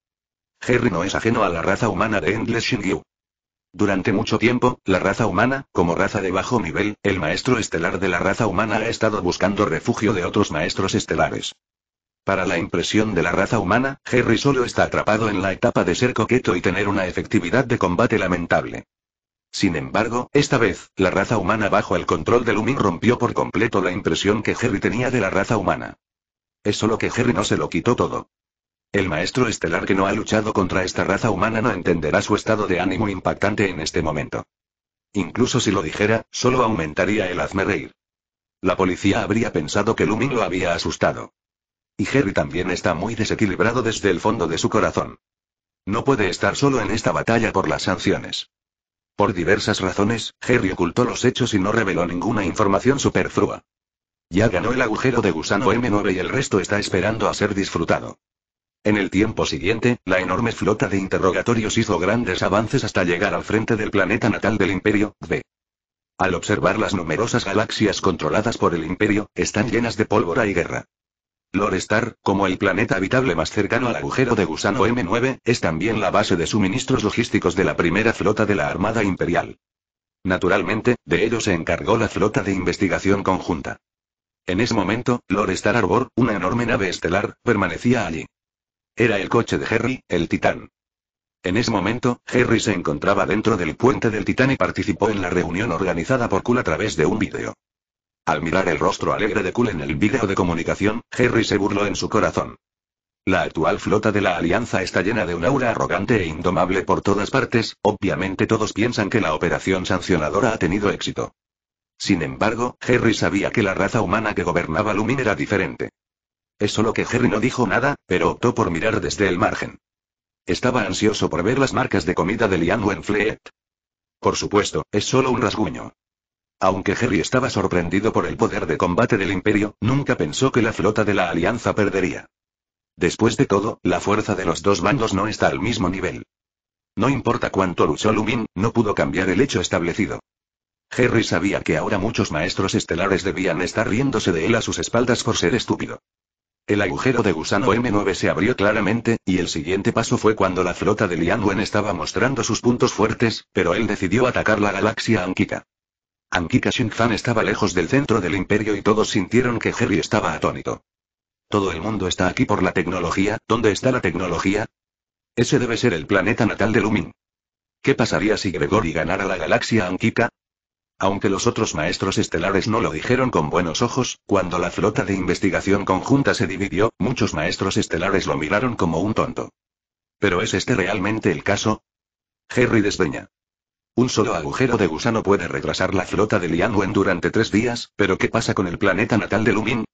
Harry no es ajeno a la raza humana de Endless Shingyu. Durante mucho tiempo, la raza humana, como raza de bajo nivel, el maestro estelar de la raza humana ha estado buscando refugio de otros maestros estelares. Para la impresión de la raza humana, Harry solo está atrapado en la etapa de ser coqueto y tener una efectividad de combate lamentable. Sin embargo, esta vez, la raza humana bajo el control de Lumin rompió por completo la impresión que Jerry tenía de la raza humana. Es solo que Jerry no se lo quitó todo. El maestro estelar que no ha luchado contra esta raza humana no entenderá su estado de ánimo impactante en este momento. Incluso si lo dijera, solo aumentaría el hazme reír. La policía habría pensado que Lumin lo había asustado. Y Jerry también está muy desequilibrado desde el fondo de su corazón. No puede estar solo en esta batalla por las sanciones. Por diversas razones, Jerry ocultó los hechos y no reveló ninguna información superflua. Ya ganó el agujero de gusano M9 y el resto está esperando a ser disfrutado. En el tiempo siguiente, la enorme flota de interrogatorios hizo grandes avances hasta llegar al frente del planeta natal del Imperio, B. Al observar las numerosas galaxias controladas por el Imperio, están llenas de pólvora y guerra. Lorestar, como el planeta habitable más cercano al agujero de gusano M9, es también la base de suministros logísticos de la primera flota de la Armada Imperial. Naturalmente, de ello se encargó la flota de investigación conjunta. En ese momento, Lorestar Arbor, una enorme nave estelar, permanecía allí. Era el coche de Harry, el Titán. En ese momento, Harry se encontraba dentro del puente del Titán y participó en la reunión organizada por Kul a través de un vídeo. Al mirar el rostro alegre de Kul en el vídeo de comunicación, Harry se burló en su corazón. La actual flota de la Alianza está llena de un aura arrogante e indomable por todas partes, obviamente todos piensan que la operación sancionadora ha tenido éxito. Sin embargo, Harry sabía que la raza humana que gobernaba Lumin era diferente. Es solo que Harry no dijo nada, pero optó por mirar desde el margen. Estaba ansioso por ver las marcas de comida de Lian Wenfleet. Por supuesto, es solo un rasguño. Aunque Jerry estaba sorprendido por el poder de combate del imperio, nunca pensó que la flota de la Alianza perdería. Después de todo, la fuerza de los dos bandos no está al mismo nivel. No importa cuánto luchó Lumin, no pudo cambiar el hecho establecido. Harry sabía que ahora muchos maestros estelares debían estar riéndose de él a sus espaldas por ser estúpido. El agujero de gusano M9 se abrió claramente, y el siguiente paso fue cuando la flota de Lianwen estaba mostrando sus puntos fuertes, pero él decidió atacar la galaxia Ankika. Ankika Fan estaba lejos del centro del imperio y todos sintieron que Harry estaba atónito. Todo el mundo está aquí por la tecnología, ¿dónde está la tecnología? Ese debe ser el planeta natal de Lumin. ¿Qué pasaría si Gregory ganara la galaxia Ankika? Aunque los otros maestros estelares no lo dijeron con buenos ojos, cuando la flota de investigación conjunta se dividió, muchos maestros estelares lo miraron como un tonto. ¿Pero es este realmente el caso? Harry desdeña. Un solo agujero de gusano puede retrasar la flota de Wen durante tres días, pero ¿qué pasa con el planeta natal de Lumin?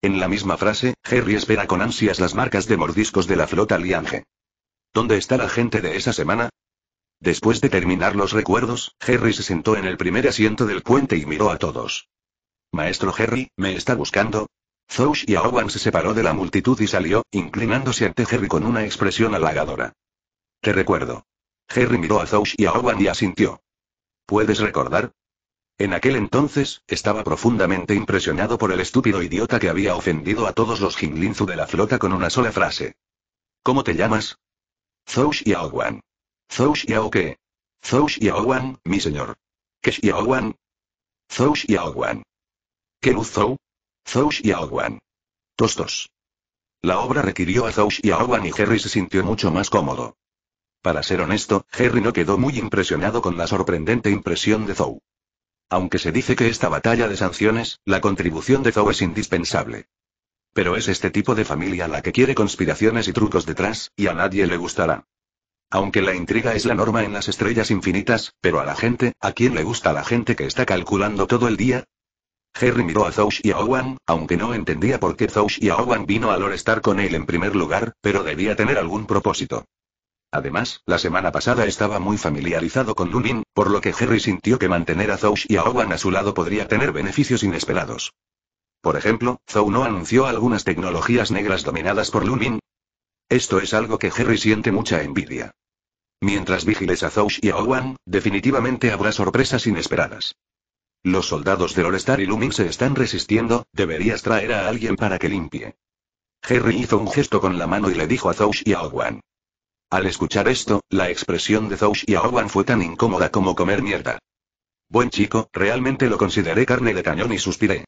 En la misma frase, Harry espera con ansias las marcas de mordiscos de la flota Liange. ¿Dónde está la gente de esa semana? Después de terminar los recuerdos, Harry se sentó en el primer asiento del puente y miró a todos. Maestro Harry, ¿me está buscando? Zouch y Owen se separó de la multitud y salió, inclinándose ante Harry con una expresión halagadora. Te recuerdo. Harry miró a Zouch y a Owen y asintió. ¿Puedes recordar? En aquel entonces, estaba profundamente impresionado por el estúpido idiota que había ofendido a todos los Jinglinzu de la flota con una sola frase. ¿Cómo te llamas? Zouch y Owen. Zouch y qué? Zouch y Owen, mi señor. ¿Qué y Owen? Zouch y Owen. ¿Qué luz Zou? Zouch y Owen. Tostos. La obra requirió a Zouch y a Owen y Harry se sintió mucho más cómodo. Para ser honesto, Harry no quedó muy impresionado con la sorprendente impresión de Zou. Aunque se dice que esta batalla de sanciones, la contribución de Zou es indispensable. Pero es este tipo de familia la que quiere conspiraciones y trucos detrás, y a nadie le gustará. Aunque la intriga es la norma en las estrellas infinitas, pero a la gente, ¿a quién le gusta la gente que está calculando todo el día? Harry miró a y a Owen, aunque no entendía por qué a Owen vino a Lorestar con él en primer lugar, pero debía tener algún propósito. Además, la semana pasada estaba muy familiarizado con Lumin, por lo que Harry sintió que mantener a Zhou y a Owen a su lado podría tener beneficios inesperados. Por ejemplo, Zou no anunció algunas tecnologías negras dominadas por Lumin. Esto es algo que Harry siente mucha envidia. Mientras vigiles a Zhou y a definitivamente habrá sorpresas inesperadas. Los soldados de Lorestar y Lumin se están resistiendo, deberías traer a alguien para que limpie. Harry hizo un gesto con la mano y le dijo a Zhou y a Owan. Al escuchar esto, la expresión de Zhou Xiaowan fue tan incómoda como comer mierda. Buen chico, realmente lo consideré carne de cañón y suspiré.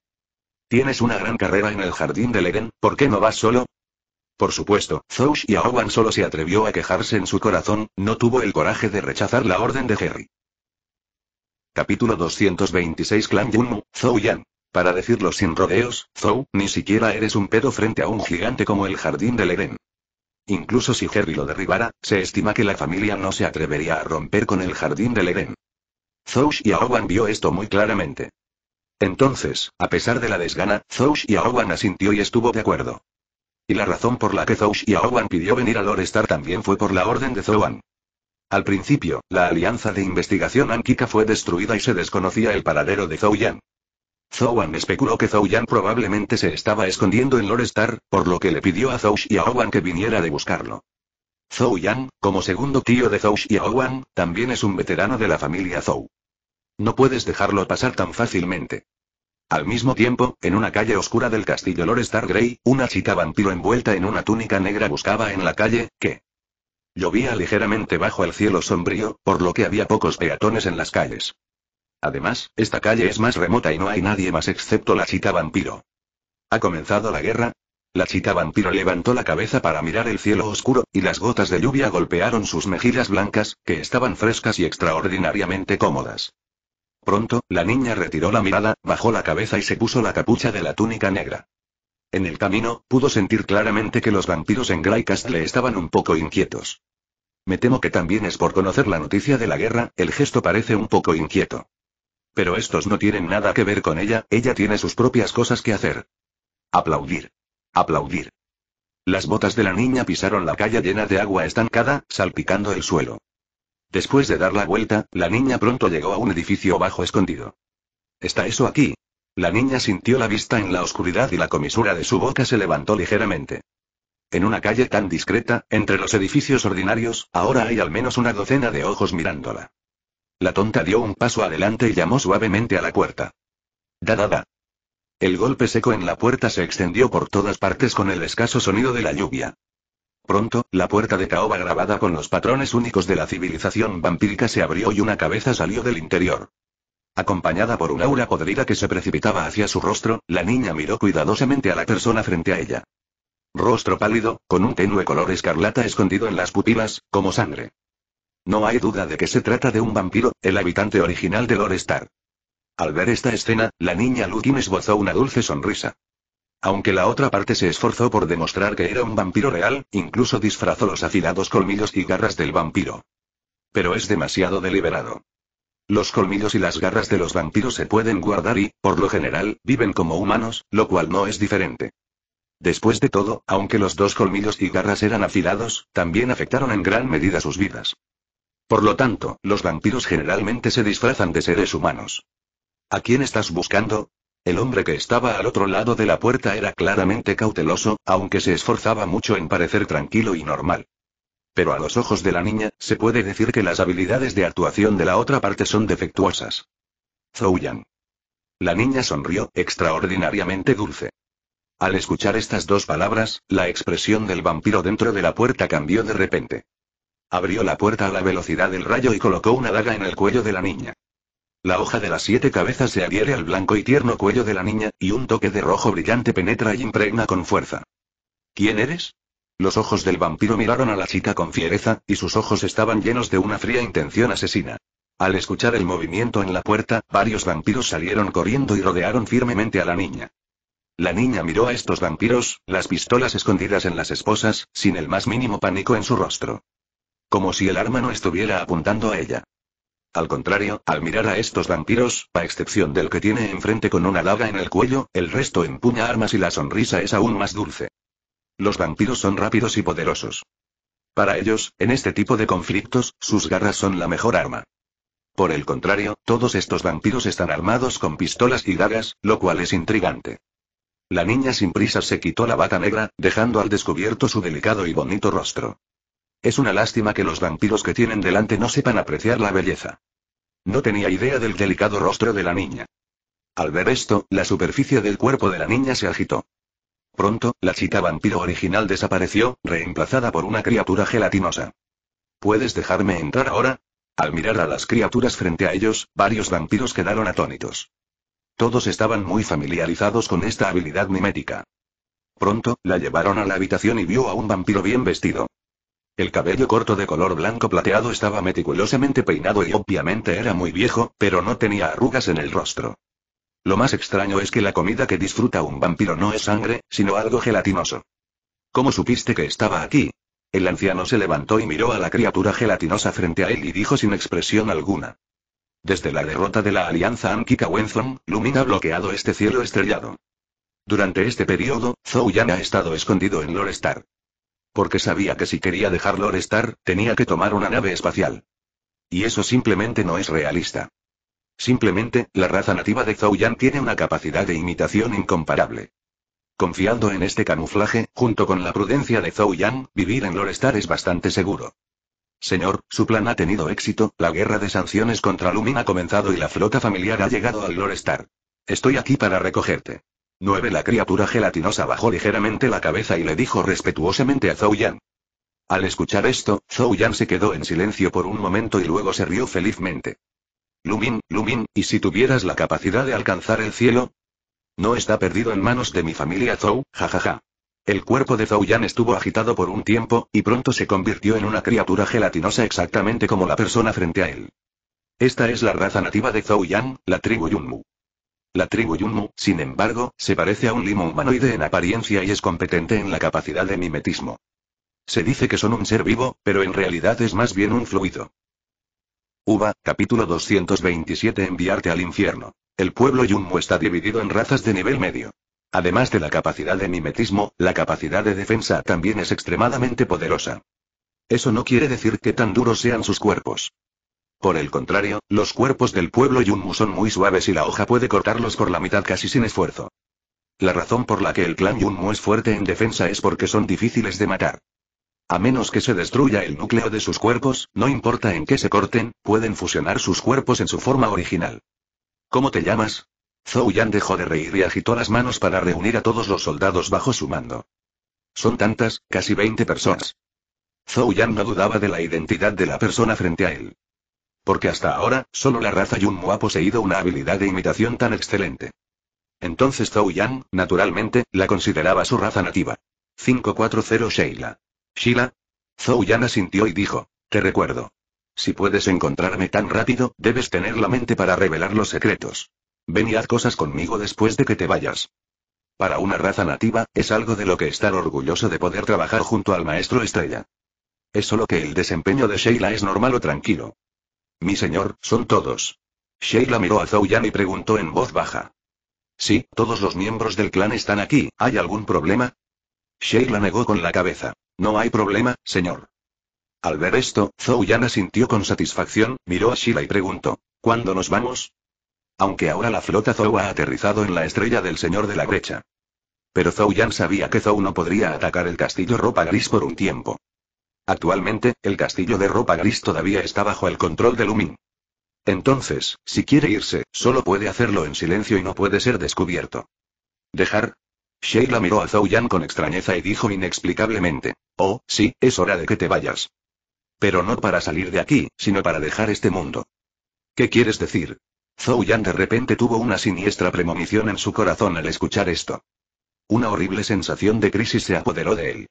Tienes una gran carrera en el jardín del Edén, ¿por qué no vas solo? Por supuesto, y Xiaowan solo se atrevió a quejarse en su corazón, no tuvo el coraje de rechazar la orden de Jerry. Capítulo 226 Clan Yunmu, Zou Yan. Para decirlo sin rodeos, Zou, ni siquiera eres un pedo frente a un gigante como el jardín del Edén. Incluso si Jerry lo derribara, se estima que la familia no se atrevería a romper con el jardín del Edén. Zouch y Aowan vio esto muy claramente. Entonces, a pesar de la desgana, Zouch y Aowan asintió y estuvo de acuerdo. Y la razón por la que Zouch y Aowan pidió venir a Lorestar también fue por la orden de Zouan. Al principio, la alianza de investigación Ankika fue destruida y se desconocía el paradero de Zouyan. Zhou especuló que Zhou Yan probablemente se estaba escondiendo en Lorestar, por lo que le pidió a Zhou Xiaowan que viniera de buscarlo. Zou Yan, como segundo tío de Zhou Xiaowan, también es un veterano de la familia Zhou. No puedes dejarlo pasar tan fácilmente. Al mismo tiempo, en una calle oscura del castillo Lorestar Grey, una chica vampiro envuelta en una túnica negra buscaba en la calle, que llovía ligeramente bajo el cielo sombrío, por lo que había pocos peatones en las calles. Además, esta calle es más remota y no hay nadie más excepto la chica vampiro. ¿Ha comenzado la guerra? La chica vampiro levantó la cabeza para mirar el cielo oscuro, y las gotas de lluvia golpearon sus mejillas blancas, que estaban frescas y extraordinariamente cómodas. Pronto, la niña retiró la mirada, bajó la cabeza y se puso la capucha de la túnica negra. En el camino, pudo sentir claramente que los vampiros en graycastle le estaban un poco inquietos. Me temo que también es por conocer la noticia de la guerra, el gesto parece un poco inquieto. Pero estos no tienen nada que ver con ella, ella tiene sus propias cosas que hacer. Aplaudir. Aplaudir. Las botas de la niña pisaron la calle llena de agua estancada, salpicando el suelo. Después de dar la vuelta, la niña pronto llegó a un edificio bajo escondido. ¿Está eso aquí? La niña sintió la vista en la oscuridad y la comisura de su boca se levantó ligeramente. En una calle tan discreta, entre los edificios ordinarios, ahora hay al menos una docena de ojos mirándola. La tonta dio un paso adelante y llamó suavemente a la puerta. Da da da. El golpe seco en la puerta se extendió por todas partes con el escaso sonido de la lluvia. Pronto, la puerta de caoba grabada con los patrones únicos de la civilización vampírica se abrió y una cabeza salió del interior. Acompañada por un aura podrida que se precipitaba hacia su rostro, la niña miró cuidadosamente a la persona frente a ella. Rostro pálido, con un tenue color escarlata escondido en las pupilas, como sangre. No hay duda de que se trata de un vampiro, el habitante original de Lorestar. Al ver esta escena, la niña Lutin esbozó una dulce sonrisa. Aunque la otra parte se esforzó por demostrar que era un vampiro real, incluso disfrazó los afilados colmillos y garras del vampiro. Pero es demasiado deliberado. Los colmillos y las garras de los vampiros se pueden guardar y, por lo general, viven como humanos, lo cual no es diferente. Después de todo, aunque los dos colmillos y garras eran afilados, también afectaron en gran medida sus vidas. Por lo tanto, los vampiros generalmente se disfrazan de seres humanos. ¿A quién estás buscando? El hombre que estaba al otro lado de la puerta era claramente cauteloso, aunque se esforzaba mucho en parecer tranquilo y normal. Pero a los ojos de la niña, se puede decir que las habilidades de actuación de la otra parte son defectuosas. Zhou Yan. La niña sonrió, extraordinariamente dulce. Al escuchar estas dos palabras, la expresión del vampiro dentro de la puerta cambió de repente. Abrió la puerta a la velocidad del rayo y colocó una daga en el cuello de la niña. La hoja de las siete cabezas se adhiere al blanco y tierno cuello de la niña, y un toque de rojo brillante penetra y impregna con fuerza. ¿Quién eres? Los ojos del vampiro miraron a la chica con fiereza, y sus ojos estaban llenos de una fría intención asesina. Al escuchar el movimiento en la puerta, varios vampiros salieron corriendo y rodearon firmemente a la niña. La niña miró a estos vampiros, las pistolas escondidas en las esposas, sin el más mínimo pánico en su rostro. Como si el arma no estuviera apuntando a ella. Al contrario, al mirar a estos vampiros, a excepción del que tiene enfrente con una daga en el cuello, el resto empuña armas y la sonrisa es aún más dulce. Los vampiros son rápidos y poderosos. Para ellos, en este tipo de conflictos, sus garras son la mejor arma. Por el contrario, todos estos vampiros están armados con pistolas y dagas, lo cual es intrigante. La niña sin prisa se quitó la bata negra, dejando al descubierto su delicado y bonito rostro. Es una lástima que los vampiros que tienen delante no sepan apreciar la belleza. No tenía idea del delicado rostro de la niña. Al ver esto, la superficie del cuerpo de la niña se agitó. Pronto, la chica vampiro original desapareció, reemplazada por una criatura gelatinosa. ¿Puedes dejarme entrar ahora? Al mirar a las criaturas frente a ellos, varios vampiros quedaron atónitos. Todos estaban muy familiarizados con esta habilidad mimética. Pronto, la llevaron a la habitación y vio a un vampiro bien vestido. El cabello corto de color blanco plateado estaba meticulosamente peinado y obviamente era muy viejo, pero no tenía arrugas en el rostro. Lo más extraño es que la comida que disfruta un vampiro no es sangre, sino algo gelatinoso. ¿Cómo supiste que estaba aquí? El anciano se levantó y miró a la criatura gelatinosa frente a él y dijo sin expresión alguna. Desde la derrota de la alianza Anki Kawenzon, Lumin ha bloqueado este cielo estrellado. Durante este periodo, Zouyan ha estado escondido en Lorestar porque sabía que si quería dejar Lorestar, tenía que tomar una nave espacial. Y eso simplemente no es realista. Simplemente, la raza nativa de Yan tiene una capacidad de imitación incomparable. Confiando en este camuflaje, junto con la prudencia de Zhou Yang, vivir en Lorestar es bastante seguro. Señor, su plan ha tenido éxito, la guerra de sanciones contra Lumin ha comenzado y la flota familiar ha llegado al Lorestar. Estoy aquí para recogerte. Nueve la criatura gelatinosa bajó ligeramente la cabeza y le dijo respetuosamente a Zhou Yan. Al escuchar esto, Zhou Yan se quedó en silencio por un momento y luego se rió felizmente. Lumin, Lumin, ¿y si tuvieras la capacidad de alcanzar el cielo? No está perdido en manos de mi familia Zhou, jajaja. El cuerpo de Zhou Yan estuvo agitado por un tiempo, y pronto se convirtió en una criatura gelatinosa exactamente como la persona frente a él. Esta es la raza nativa de Zhou Yan, la tribu Yunmu. La tribu Yunmu, sin embargo, se parece a un limo humanoide en apariencia y es competente en la capacidad de mimetismo. Se dice que son un ser vivo, pero en realidad es más bien un fluido. Uva, capítulo 227 Enviarte al infierno. El pueblo Yunmu está dividido en razas de nivel medio. Además de la capacidad de mimetismo, la capacidad de defensa también es extremadamente poderosa. Eso no quiere decir que tan duros sean sus cuerpos. Por el contrario, los cuerpos del pueblo Yunmu son muy suaves y la hoja puede cortarlos por la mitad casi sin esfuerzo. La razón por la que el clan Yunmu es fuerte en defensa es porque son difíciles de matar. A menos que se destruya el núcleo de sus cuerpos, no importa en qué se corten, pueden fusionar sus cuerpos en su forma original. ¿Cómo te llamas? Zhou Yan dejó de reír y agitó las manos para reunir a todos los soldados bajo su mando. Son tantas, casi 20 personas. Zhou Yan no dudaba de la identidad de la persona frente a él. Porque hasta ahora, solo la raza Yunmu ha poseído una habilidad de imitación tan excelente. Entonces Zhou Yang, naturalmente, la consideraba su raza nativa. 540 Sheila. Sheila. Zhou Yan asintió y dijo. Te recuerdo. Si puedes encontrarme tan rápido, debes tener la mente para revelar los secretos. Ven y haz cosas conmigo después de que te vayas. Para una raza nativa, es algo de lo que estar orgulloso de poder trabajar junto al maestro estrella. Es solo que el desempeño de Sheila es normal o tranquilo. Mi señor, son todos. Sheila miró a Zhou y preguntó en voz baja. Sí, todos los miembros del clan están aquí, ¿hay algún problema? Sheila negó con la cabeza. No hay problema, señor. Al ver esto, Zhou asintió con satisfacción, miró a Sheila y preguntó. ¿Cuándo nos vamos? Aunque ahora la flota Zou ha aterrizado en la estrella del señor de la brecha. Pero Zouyan sabía que Zou no podría atacar el castillo ropa gris por un tiempo. Actualmente, el castillo de ropa gris todavía está bajo el control de Lumin. Entonces, si quiere irse, solo puede hacerlo en silencio y no puede ser descubierto. ¿Dejar? Sheila miró a Zhou Yan con extrañeza y dijo inexplicablemente: Oh, sí, es hora de que te vayas. Pero no para salir de aquí, sino para dejar este mundo. ¿Qué quieres decir? Zhou Yan de repente tuvo una siniestra premonición en su corazón al escuchar esto. Una horrible sensación de crisis se apoderó de él.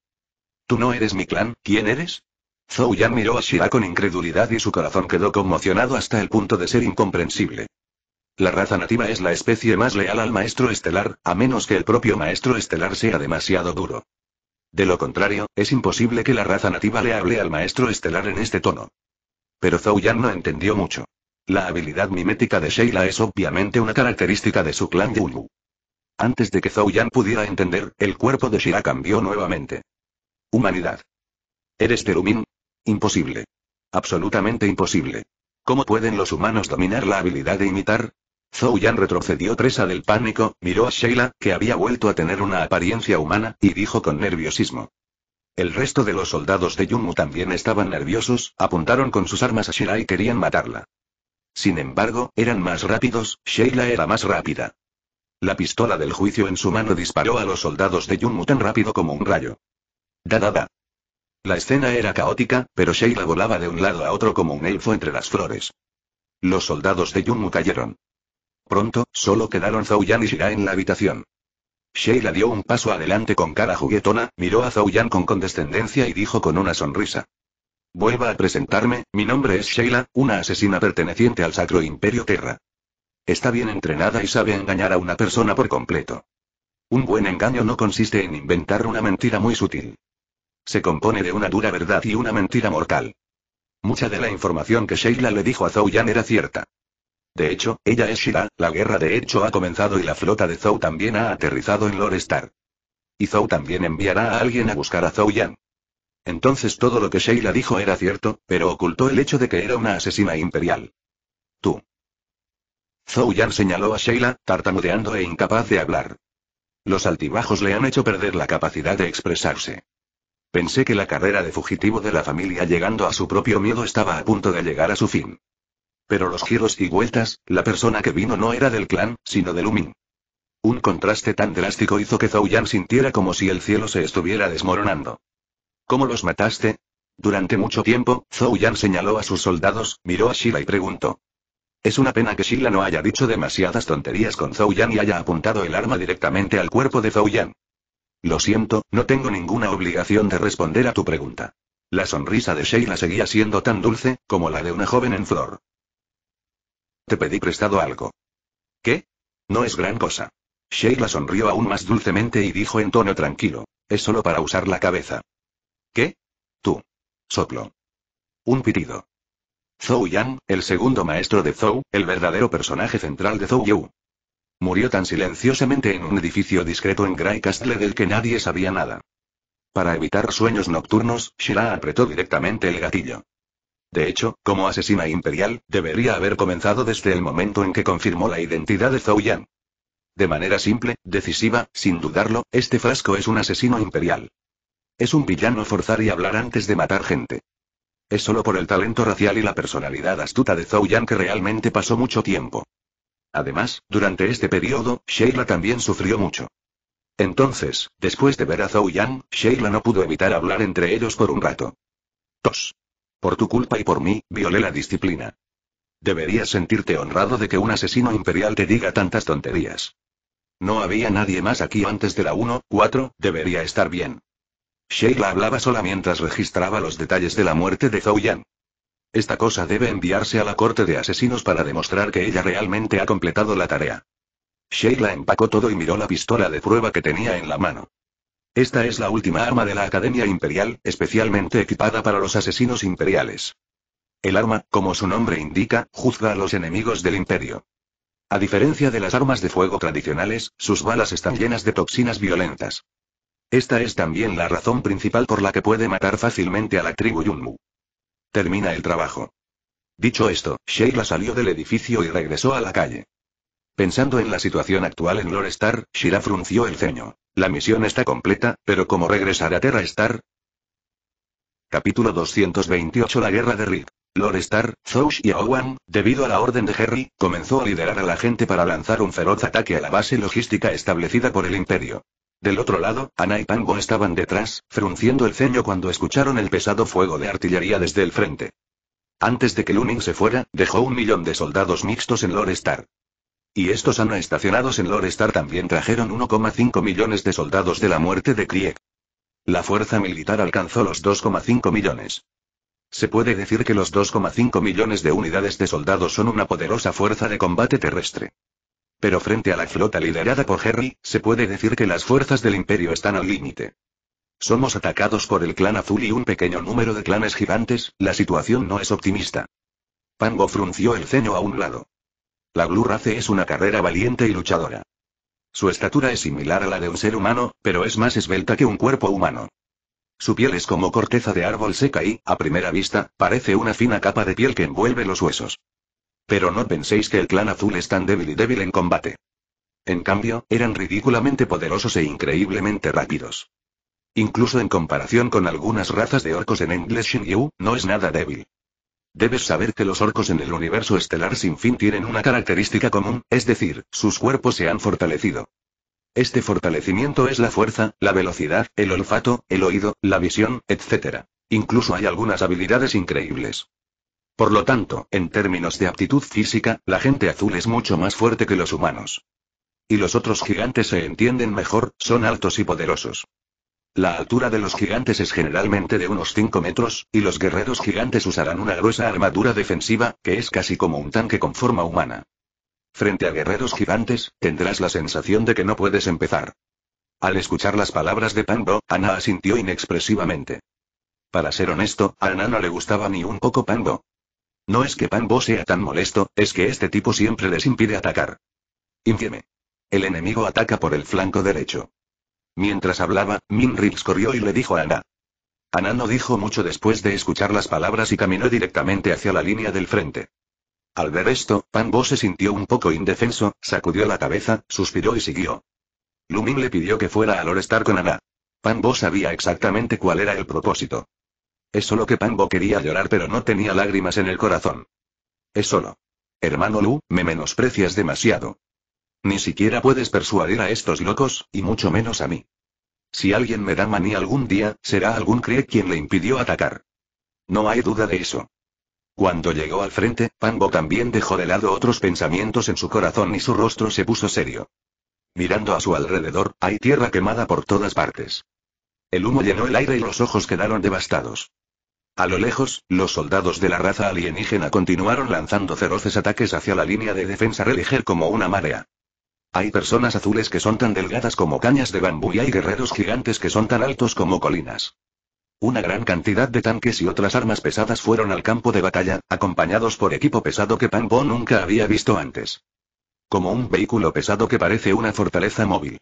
Tú no eres mi clan, ¿quién eres? Zhou Yan miró a Shira con incredulidad y su corazón quedó conmocionado hasta el punto de ser incomprensible. La raza nativa es la especie más leal al maestro estelar, a menos que el propio maestro estelar sea demasiado duro. De lo contrario, es imposible que la raza nativa le hable al maestro estelar en este tono. Pero Zhou Yan no entendió mucho. La habilidad mimética de Sheila es obviamente una característica de su clan Yunwu. Antes de que Zhou Yan pudiera entender, el cuerpo de Shira cambió nuevamente. Humanidad. ¿Eres Terumín? Imposible. Absolutamente imposible. ¿Cómo pueden los humanos dominar la habilidad de imitar? Zhou Yan retrocedió presa del pánico, miró a Sheila, que había vuelto a tener una apariencia humana, y dijo con nerviosismo. El resto de los soldados de Yumu también estaban nerviosos, apuntaron con sus armas a Sheila y querían matarla. Sin embargo, eran más rápidos, Sheila era más rápida. La pistola del juicio en su mano disparó a los soldados de Yunmu tan rápido como un rayo. Da La escena era caótica, pero Sheila volaba de un lado a otro como un elfo entre las flores. Los soldados de Yunmu cayeron. Pronto, solo quedaron Yan y Shira en la habitación. Sheila dio un paso adelante con cara juguetona, miró a Yan con condescendencia y dijo con una sonrisa. Vuelva a presentarme, mi nombre es Sheila, una asesina perteneciente al Sacro Imperio Terra. Está bien entrenada y sabe engañar a una persona por completo. Un buen engaño no consiste en inventar una mentira muy sutil. Se compone de una dura verdad y una mentira mortal. Mucha de la información que Sheila le dijo a Zhou Yan era cierta. De hecho, ella es Shira, la guerra de hecho ha comenzado y la flota de Zhou también ha aterrizado en Lorestar. Y Zhou también enviará a alguien a buscar a Zhou Yan. Entonces todo lo que Sheila dijo era cierto, pero ocultó el hecho de que era una asesina imperial. Tú. Zhou Yan señaló a Sheila, tartamudeando e incapaz de hablar. Los altibajos le han hecho perder la capacidad de expresarse. Pensé que la carrera de fugitivo de la familia llegando a su propio miedo estaba a punto de llegar a su fin. Pero los giros y vueltas, la persona que vino no era del clan, sino de Lumin. Un contraste tan drástico hizo que Zhou Yan sintiera como si el cielo se estuviera desmoronando. ¿Cómo los mataste? Durante mucho tiempo, Zhou Yan señaló a sus soldados, miró a Sheila y preguntó. Es una pena que Sheila no haya dicho demasiadas tonterías con Zhou Yan y haya apuntado el arma directamente al cuerpo de Zhou Yan. Lo siento, no tengo ninguna obligación de responder a tu pregunta. La sonrisa de Sheila seguía siendo tan dulce, como la de una joven en flor. Te pedí prestado algo. ¿Qué? No es gran cosa. Sheila sonrió aún más dulcemente y dijo en tono tranquilo. Es solo para usar la cabeza. ¿Qué? Tú. Soplo. Un pitido. Zhou Yang, el segundo maestro de Zhou, el verdadero personaje central de Zhou Yu, Murió tan silenciosamente en un edificio discreto en Grey Castle del que nadie sabía nada. Para evitar sueños nocturnos, Shira apretó directamente el gatillo. De hecho, como asesina imperial, debería haber comenzado desde el momento en que confirmó la identidad de Zhou Yan. De manera simple, decisiva, sin dudarlo, este frasco es un asesino imperial. Es un villano forzar y hablar antes de matar gente. Es solo por el talento racial y la personalidad astuta de Zhou Yan que realmente pasó mucho tiempo. Además, durante este periodo, Sheila también sufrió mucho. Entonces, después de ver a Zhou Yan, Sheila no pudo evitar hablar entre ellos por un rato. Tos. Por tu culpa y por mí, violé la disciplina. Deberías sentirte honrado de que un asesino imperial te diga tantas tonterías. No había nadie más aquí antes de la 1, 4, debería estar bien. Sheila hablaba sola mientras registraba los detalles de la muerte de Zhou Yan. Esta cosa debe enviarse a la corte de asesinos para demostrar que ella realmente ha completado la tarea. Sheila empacó todo y miró la pistola de prueba que tenía en la mano. Esta es la última arma de la Academia Imperial, especialmente equipada para los asesinos imperiales. El arma, como su nombre indica, juzga a los enemigos del imperio. A diferencia de las armas de fuego tradicionales, sus balas están llenas de toxinas violentas. Esta es también la razón principal por la que puede matar fácilmente a la tribu Yunmu. Termina el trabajo. Dicho esto, Sheila salió del edificio y regresó a la calle. Pensando en la situación actual en Lorestar, Shira frunció el ceño. La misión está completa, pero ¿cómo regresar a Terra Star? Capítulo 228 La guerra de Rick. Lorestar, Zouch y Owan, debido a la orden de Harry, comenzó a liderar a la gente para lanzar un feroz ataque a la base logística establecida por el Imperio. Del otro lado, Ana y Pango estaban detrás, frunciendo el ceño cuando escucharon el pesado fuego de artillería desde el frente. Antes de que Luning se fuera, dejó un millón de soldados mixtos en Lorestar. Y estos Ana estacionados en Lorestar también trajeron 1,5 millones de soldados de la muerte de Krieg. La fuerza militar alcanzó los 2,5 millones. Se puede decir que los 2,5 millones de unidades de soldados son una poderosa fuerza de combate terrestre. Pero frente a la flota liderada por Harry, se puede decir que las fuerzas del imperio están al límite. Somos atacados por el clan azul y un pequeño número de clanes gigantes, la situación no es optimista. Pango frunció el ceño a un lado. La Race es una carrera valiente y luchadora. Su estatura es similar a la de un ser humano, pero es más esbelta que un cuerpo humano. Su piel es como corteza de árbol seca y, a primera vista, parece una fina capa de piel que envuelve los huesos. Pero no penséis que el clan azul es tan débil y débil en combate. En cambio, eran ridículamente poderosos e increíblemente rápidos. Incluso en comparación con algunas razas de orcos en English Yu, no es nada débil. Debes saber que los orcos en el universo estelar sin fin tienen una característica común, es decir, sus cuerpos se han fortalecido. Este fortalecimiento es la fuerza, la velocidad, el olfato, el oído, la visión, etc. Incluso hay algunas habilidades increíbles. Por lo tanto, en términos de aptitud física, la gente azul es mucho más fuerte que los humanos. Y los otros gigantes se entienden mejor, son altos y poderosos. La altura de los gigantes es generalmente de unos 5 metros, y los guerreros gigantes usarán una gruesa armadura defensiva, que es casi como un tanque con forma humana. Frente a guerreros gigantes, tendrás la sensación de que no puedes empezar. Al escuchar las palabras de Pando, Ana asintió inexpresivamente. Para ser honesto, a Ana no le gustaba ni un poco Pando, no es que Bo sea tan molesto, es que este tipo siempre les impide atacar. Infieme. El enemigo ataca por el flanco derecho. Mientras hablaba, Min Minrix corrió y le dijo a Ana. Ana no dijo mucho después de escuchar las palabras y caminó directamente hacia la línea del frente. Al ver esto, Bo se sintió un poco indefenso, sacudió la cabeza, suspiró y siguió. Lumin le pidió que fuera a Lorestar con Ana. Bo sabía exactamente cuál era el propósito. Es solo que Pambo quería llorar pero no tenía lágrimas en el corazón. Es solo. Hermano Lu, me menosprecias demasiado. Ni siquiera puedes persuadir a estos locos, y mucho menos a mí. Si alguien me da manía algún día, será algún Cree quien le impidió atacar. No hay duda de eso. Cuando llegó al frente, Pambo también dejó de lado otros pensamientos en su corazón y su rostro se puso serio. Mirando a su alrededor, hay tierra quemada por todas partes. El humo llenó el aire y los ojos quedaron devastados. A lo lejos, los soldados de la raza alienígena continuaron lanzando feroces ataques hacia la línea de defensa religer como una marea. Hay personas azules que son tan delgadas como cañas de bambú y hay guerreros gigantes que son tan altos como colinas. Una gran cantidad de tanques y otras armas pesadas fueron al campo de batalla, acompañados por equipo pesado que Pan Bo nunca había visto antes. Como un vehículo pesado que parece una fortaleza móvil.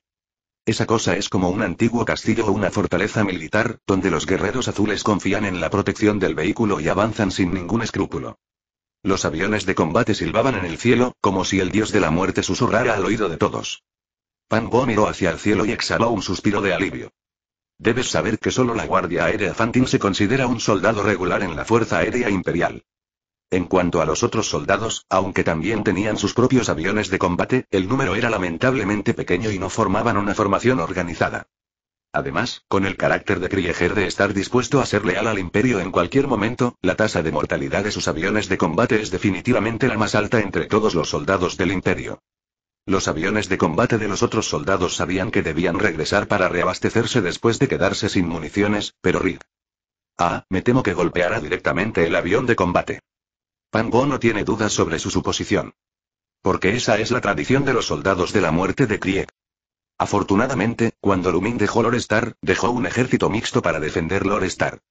Esa cosa es como un antiguo castillo o una fortaleza militar, donde los guerreros azules confían en la protección del vehículo y avanzan sin ningún escrúpulo. Los aviones de combate silbaban en el cielo, como si el dios de la muerte susurrara al oído de todos. Pan Bo miró hacia el cielo y exhaló un suspiro de alivio. Debes saber que solo la Guardia Aérea Fantin se considera un soldado regular en la Fuerza Aérea Imperial. En cuanto a los otros soldados, aunque también tenían sus propios aviones de combate, el número era lamentablemente pequeño y no formaban una formación organizada. Además, con el carácter de Krieger de estar dispuesto a ser leal al imperio en cualquier momento, la tasa de mortalidad de sus aviones de combate es definitivamente la más alta entre todos los soldados del imperio. Los aviones de combate de los otros soldados sabían que debían regresar para reabastecerse después de quedarse sin municiones, pero Reed. Ah, me temo que golpeará directamente el avión de combate. Bo no tiene dudas sobre su suposición. Porque esa es la tradición de los soldados de la muerte de Krieg. Afortunadamente, cuando Lumin dejó Lorestar, dejó un ejército mixto para defender Lorestar.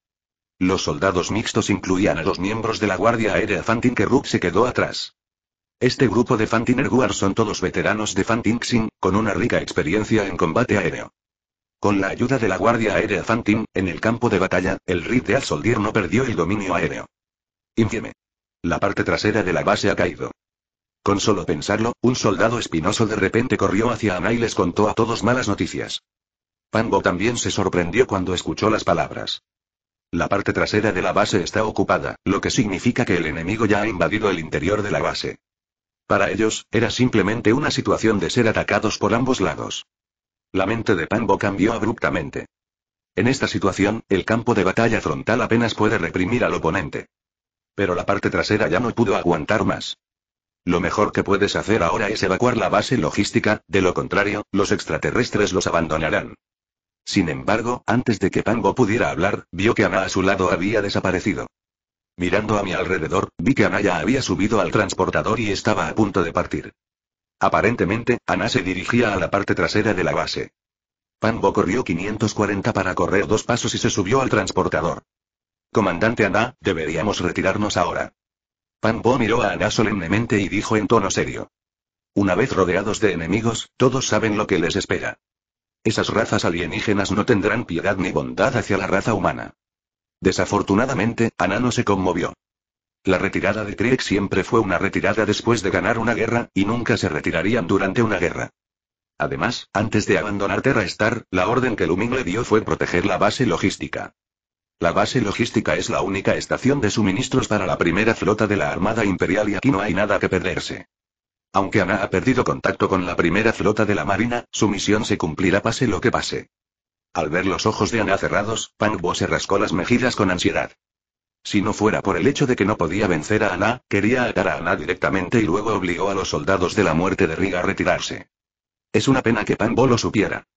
Los soldados mixtos incluían a los miembros de la Guardia Aérea que Fantin Ruk se quedó atrás. Este grupo de Erguar son todos veteranos de Fantinxin, con una rica experiencia en combate aéreo. Con la ayuda de la Guardia Aérea Fantin, en el campo de batalla, el Rit de Al Soldier no perdió el dominio aéreo. Infieme. La parte trasera de la base ha caído. Con solo pensarlo, un soldado espinoso de repente corrió hacia Ana y les contó a todos malas noticias. Pango también se sorprendió cuando escuchó las palabras. La parte trasera de la base está ocupada, lo que significa que el enemigo ya ha invadido el interior de la base. Para ellos, era simplemente una situación de ser atacados por ambos lados. La mente de Pango cambió abruptamente. En esta situación, el campo de batalla frontal apenas puede reprimir al oponente. Pero la parte trasera ya no pudo aguantar más. Lo mejor que puedes hacer ahora es evacuar la base logística, de lo contrario, los extraterrestres los abandonarán. Sin embargo, antes de que Pango pudiera hablar, vio que Ana a su lado había desaparecido. Mirando a mi alrededor, vi que Ana ya había subido al transportador y estaba a punto de partir. Aparentemente, Ana se dirigía a la parte trasera de la base. Pango corrió 540 para correr dos pasos y se subió al transportador. Comandante Ana, deberíamos retirarnos ahora. Bo miró a Ana solemnemente y dijo en tono serio. Una vez rodeados de enemigos, todos saben lo que les espera. Esas razas alienígenas no tendrán piedad ni bondad hacia la raza humana. Desafortunadamente, Ana no se conmovió. La retirada de Krieg siempre fue una retirada después de ganar una guerra, y nunca se retirarían durante una guerra. Además, antes de abandonar Terra Star, la orden que Lumin le dio fue proteger la base logística. La base logística es la única estación de suministros para la primera flota de la Armada Imperial y aquí no hay nada que perderse. Aunque Ana ha perdido contacto con la primera flota de la Marina, su misión se cumplirá pase lo que pase. Al ver los ojos de Ana cerrados, Pangbo se rascó las mejillas con ansiedad. Si no fuera por el hecho de que no podía vencer a Ana, quería atar a Ana directamente y luego obligó a los soldados de la muerte de Riga a retirarse. Es una pena que Pangbo lo supiera.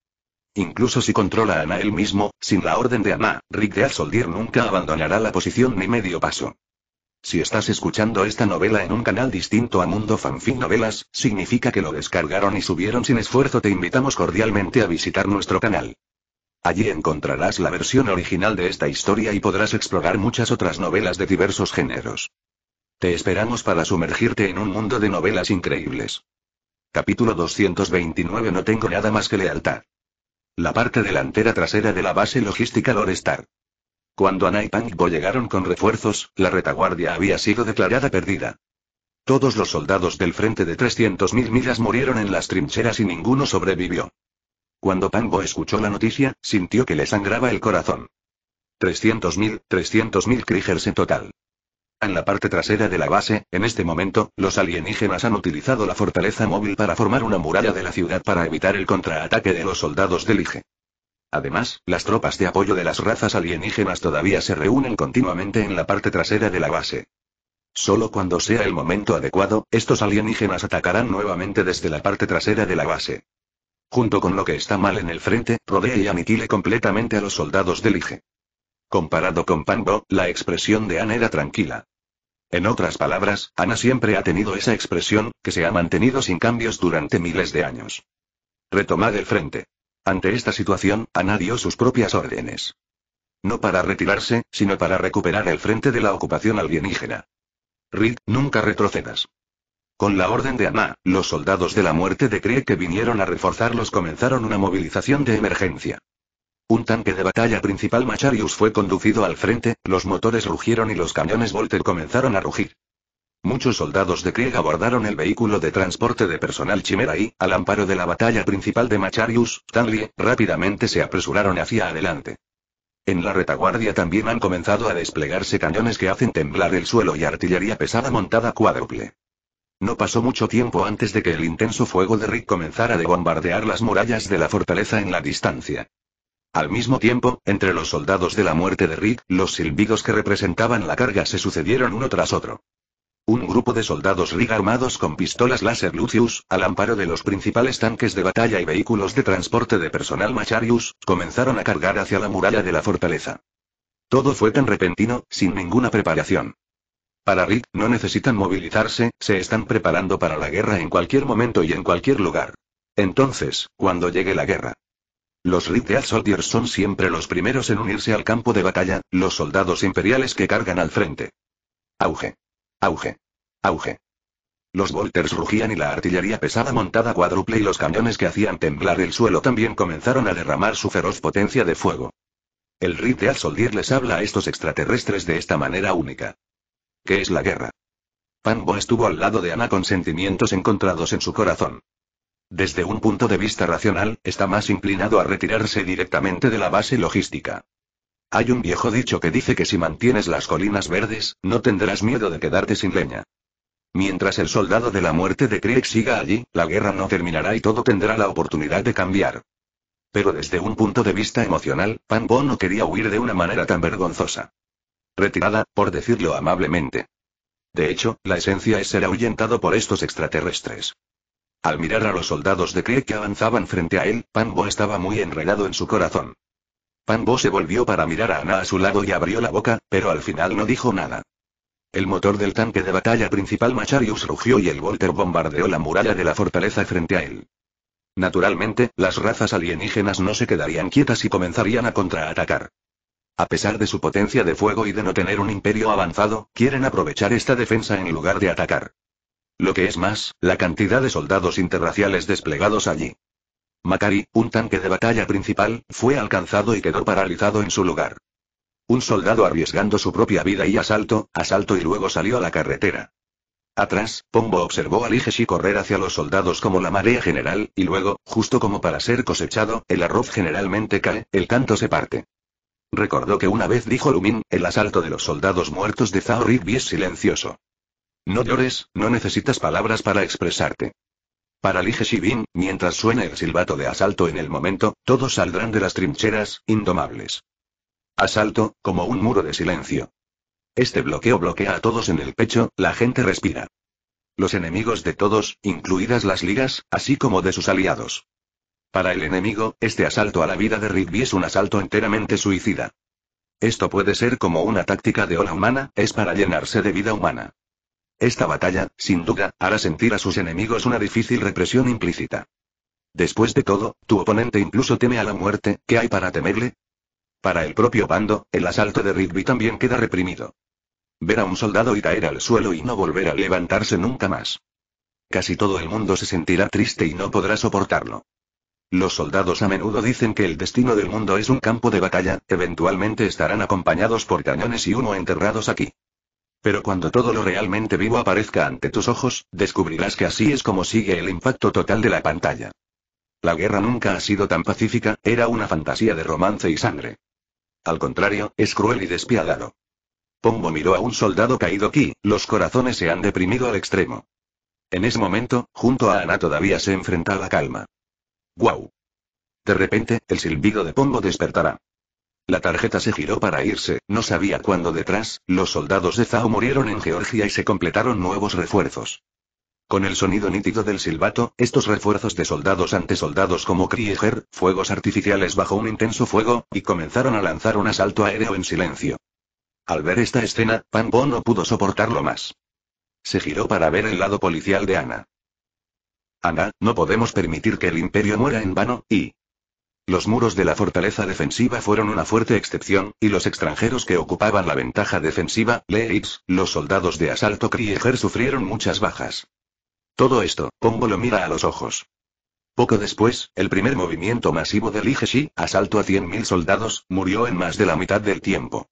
Incluso si controla a Ana él mismo, sin la orden de Ana, Rick de Soldier nunca abandonará la posición ni medio paso. Si estás escuchando esta novela en un canal distinto a Mundo Fanfic Novelas, significa que lo descargaron y subieron sin esfuerzo. Te invitamos cordialmente a visitar nuestro canal. Allí encontrarás la versión original de esta historia y podrás explorar muchas otras novelas de diversos géneros. Te esperamos para sumergirte en un mundo de novelas increíbles. Capítulo 229 No tengo nada más que lealtad. La parte delantera trasera de la base logística Lorestar. Cuando Ana y Pangbo llegaron con refuerzos, la retaguardia había sido declarada perdida. Todos los soldados del frente de 300.000 millas murieron en las trincheras y ninguno sobrevivió. Cuando Pangbo escuchó la noticia, sintió que le sangraba el corazón. 300.000, 300.000 Kriegers en total. En la parte trasera de la base, en este momento, los alienígenas han utilizado la fortaleza móvil para formar una muralla de la ciudad para evitar el contraataque de los soldados del IGE. Además, las tropas de apoyo de las razas alienígenas todavía se reúnen continuamente en la parte trasera de la base. Solo cuando sea el momento adecuado, estos alienígenas atacarán nuevamente desde la parte trasera de la base. Junto con lo que está mal en el frente, rodea y aniquile completamente a los soldados del IGE. Comparado con Pango, la expresión de Ana era tranquila. En otras palabras, Ana siempre ha tenido esa expresión, que se ha mantenido sin cambios durante miles de años. Retomad el frente. Ante esta situación, Ana dio sus propias órdenes. No para retirarse, sino para recuperar el frente de la ocupación alienígena. Reed, nunca retrocedas. Con la orden de Ana, los soldados de la muerte de Cree que vinieron a reforzarlos comenzaron una movilización de emergencia. Un tanque de batalla principal Macharius fue conducido al frente, los motores rugieron y los cañones Volter comenzaron a rugir. Muchos soldados de Krieg abordaron el vehículo de transporte de personal Chimera y, al amparo de la batalla principal de Macharius, Stanley, rápidamente se apresuraron hacia adelante. En la retaguardia también han comenzado a desplegarse cañones que hacen temblar el suelo y artillería pesada montada cuádruple. No pasó mucho tiempo antes de que el intenso fuego de Rick comenzara a bombardear las murallas de la fortaleza en la distancia. Al mismo tiempo, entre los soldados de la muerte de Rick, los silbidos que representaban la carga se sucedieron uno tras otro. Un grupo de soldados Rig armados con pistolas láser Lucius, al amparo de los principales tanques de batalla y vehículos de transporte de personal Macharius, comenzaron a cargar hacia la muralla de la fortaleza. Todo fue tan repentino, sin ninguna preparación. Para Rick, no necesitan movilizarse, se están preparando para la guerra en cualquier momento y en cualquier lugar. Entonces, cuando llegue la guerra. Los Riteal Soldiers son siempre los primeros en unirse al campo de batalla, los soldados imperiales que cargan al frente. Auge. Auge. Auge. Los Volters rugían y la artillería pesada montada cuádruple y los cañones que hacían temblar el suelo también comenzaron a derramar su feroz potencia de fuego. El Riteal Soldier les habla a estos extraterrestres de esta manera única. ¿Qué es la guerra? Panbo estuvo al lado de Ana con sentimientos encontrados en su corazón desde un punto de vista racional, está más inclinado a retirarse directamente de la base logística. Hay un viejo dicho que dice que si mantienes las colinas verdes, no tendrás miedo de quedarte sin leña. Mientras el soldado de la muerte de Krieg siga allí, la guerra no terminará y todo tendrá la oportunidad de cambiar. Pero desde un punto de vista emocional, Pan Bo no quería huir de una manera tan vergonzosa. Retirada, por decirlo amablemente. De hecho, la esencia es ser ahuyentado por estos extraterrestres. Al mirar a los soldados de Kree que avanzaban frente a él, Panbo estaba muy enredado en su corazón. Panbo se volvió para mirar a Ana a su lado y abrió la boca, pero al final no dijo nada. El motor del tanque de batalla principal Macharius rugió y el Volter bombardeó la muralla de la fortaleza frente a él. Naturalmente, las razas alienígenas no se quedarían quietas y comenzarían a contraatacar. A pesar de su potencia de fuego y de no tener un imperio avanzado, quieren aprovechar esta defensa en lugar de atacar. Lo que es más, la cantidad de soldados interraciales desplegados allí. Macari, un tanque de batalla principal, fue alcanzado y quedó paralizado en su lugar. Un soldado arriesgando su propia vida y asalto, asalto y luego salió a la carretera. Atrás, Pombo observó a Ligeshi correr hacia los soldados como la marea general, y luego, justo como para ser cosechado, el arroz generalmente cae, el canto se parte. Recordó que una vez dijo Lumin, el asalto de los soldados muertos de Zaorid es silencioso. No llores, no necesitas palabras para expresarte. Para Lige Shibin, mientras suene el silbato de asalto en el momento, todos saldrán de las trincheras, indomables. Asalto, como un muro de silencio. Este bloqueo bloquea a todos en el pecho, la gente respira. Los enemigos de todos, incluidas las ligas, así como de sus aliados. Para el enemigo, este asalto a la vida de Rigby es un asalto enteramente suicida. Esto puede ser como una táctica de ola humana, es para llenarse de vida humana. Esta batalla, sin duda, hará sentir a sus enemigos una difícil represión implícita. Después de todo, tu oponente incluso teme a la muerte, ¿qué hay para temerle? Para el propio bando, el asalto de Ridby también queda reprimido. Ver a un soldado y caer al suelo y no volver a levantarse nunca más. Casi todo el mundo se sentirá triste y no podrá soportarlo. Los soldados a menudo dicen que el destino del mundo es un campo de batalla, eventualmente estarán acompañados por cañones y uno enterrados aquí. Pero cuando todo lo realmente vivo aparezca ante tus ojos, descubrirás que así es como sigue el impacto total de la pantalla. La guerra nunca ha sido tan pacífica, era una fantasía de romance y sangre. Al contrario, es cruel y despiadado. Pombo miró a un soldado caído aquí, los corazones se han deprimido al extremo. En ese momento, junto a Ana todavía se enfrentaba calma. ¡Guau! De repente, el silbido de Pombo despertará. La tarjeta se giró para irse, no sabía cuándo detrás, los soldados de Zao murieron en Georgia y se completaron nuevos refuerzos. Con el sonido nítido del silbato, estos refuerzos de soldados ante soldados como Krieger, fuegos artificiales bajo un intenso fuego, y comenzaron a lanzar un asalto aéreo en silencio. Al ver esta escena, Pan Bo no pudo soportarlo más. Se giró para ver el lado policial de Ana. Ana, no podemos permitir que el imperio muera en vano, y, los muros de la fortaleza defensiva fueron una fuerte excepción, y los extranjeros que ocupaban la ventaja defensiva, Leitz, los soldados de asalto Krieger sufrieron muchas bajas. Todo esto, Pombo lo mira a los ojos. Poco después, el primer movimiento masivo de IGSI, asalto a 100.000 soldados, murió en más de la mitad del tiempo.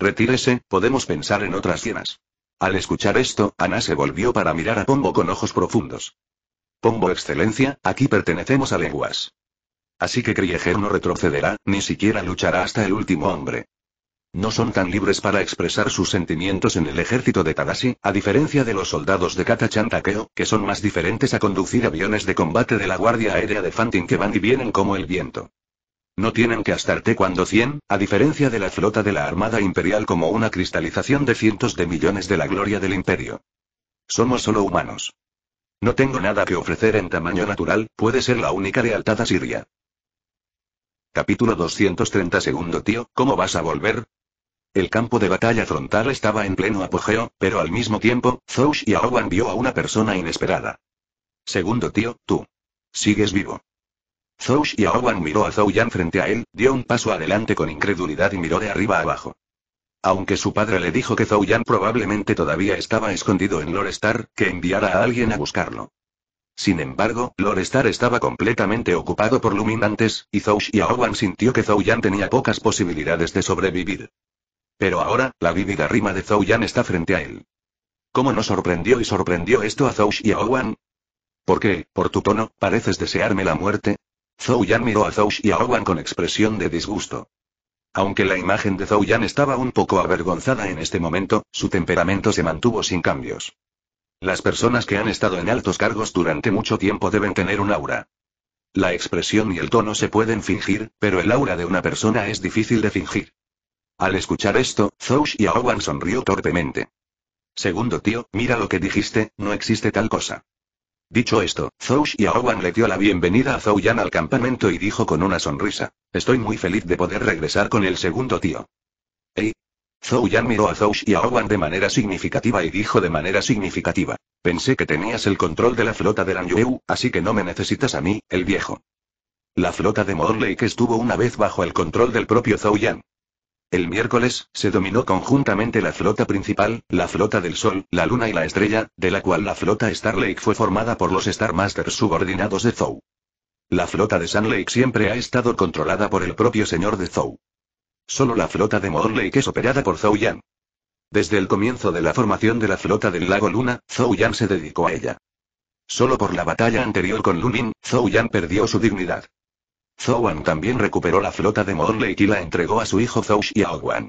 Retírese, podemos pensar en otras cienas. Al escuchar esto, Ana se volvió para mirar a Pombo con ojos profundos. Pombo Excelencia, aquí pertenecemos a lenguas. Así que Krieger no retrocederá, ni siquiera luchará hasta el último hombre. No son tan libres para expresar sus sentimientos en el ejército de Tadashi, a diferencia de los soldados de Katachan Takeo, que son más diferentes a conducir aviones de combate de la Guardia Aérea de Fantin que van y vienen como el viento. No tienen que astarte cuando 100, a diferencia de la flota de la Armada Imperial como una cristalización de cientos de millones de la gloria del imperio. Somos solo humanos. No tengo nada que ofrecer en tamaño natural, puede ser la única lealtad Siria. Capítulo 230 Segundo tío, ¿cómo vas a volver? El campo de batalla frontal estaba en pleno apogeo, pero al mismo tiempo, Zhou y Aowan vio a una persona inesperada. Segundo tío, tú. Sigues vivo. Zhou y Aowan miró a Zhou Yan frente a él, dio un paso adelante con incredulidad y miró de arriba abajo. Aunque su padre le dijo que Zhou Yan probablemente todavía estaba escondido en Lorestar, que enviara a alguien a buscarlo. Sin embargo, Lord Star estaba completamente ocupado por luminantes, y Zhou Xiaowan sintió que Zhou Yan tenía pocas posibilidades de sobrevivir. Pero ahora, la vívida rima de Zhou Yan está frente a él. ¿Cómo no sorprendió y sorprendió esto a Zhou Xiaowan? ¿Por qué, por tu tono, pareces desearme la muerte? Zhou Yan miró a y Xiaowan con expresión de disgusto. Aunque la imagen de Zhou Yan estaba un poco avergonzada en este momento, su temperamento se mantuvo sin cambios. Las personas que han estado en altos cargos durante mucho tiempo deben tener un aura. La expresión y el tono se pueden fingir, pero el aura de una persona es difícil de fingir. Al escuchar esto, Zhou Xiaowan sonrió torpemente. Segundo tío, mira lo que dijiste, no existe tal cosa. Dicho esto, Zhou Xiaowan le dio la bienvenida a Zhou Yan al campamento y dijo con una sonrisa. Estoy muy feliz de poder regresar con el segundo tío. Zhou Yan miró a Zhou Xiaowan de manera significativa y dijo de manera significativa. Pensé que tenías el control de la flota de Yue, así que no me necesitas a mí, el viejo. La flota de Morlake estuvo una vez bajo el control del propio Zhou Yan. El miércoles, se dominó conjuntamente la flota principal, la flota del Sol, la Luna y la Estrella, de la cual la flota Star Lake fue formada por los Star Masters subordinados de Zhou. La flota de Sun Lake siempre ha estado controlada por el propio señor de Zhou. Solo la flota de Morley que es operada por Zhou Yan. Desde el comienzo de la formación de la flota del lago Luna, Zhou Yan se dedicó a ella. Solo por la batalla anterior con Lunin, Zhou Yan perdió su dignidad. Zhou Wan también recuperó la flota de Morley y la entregó a su hijo Zhou Wan.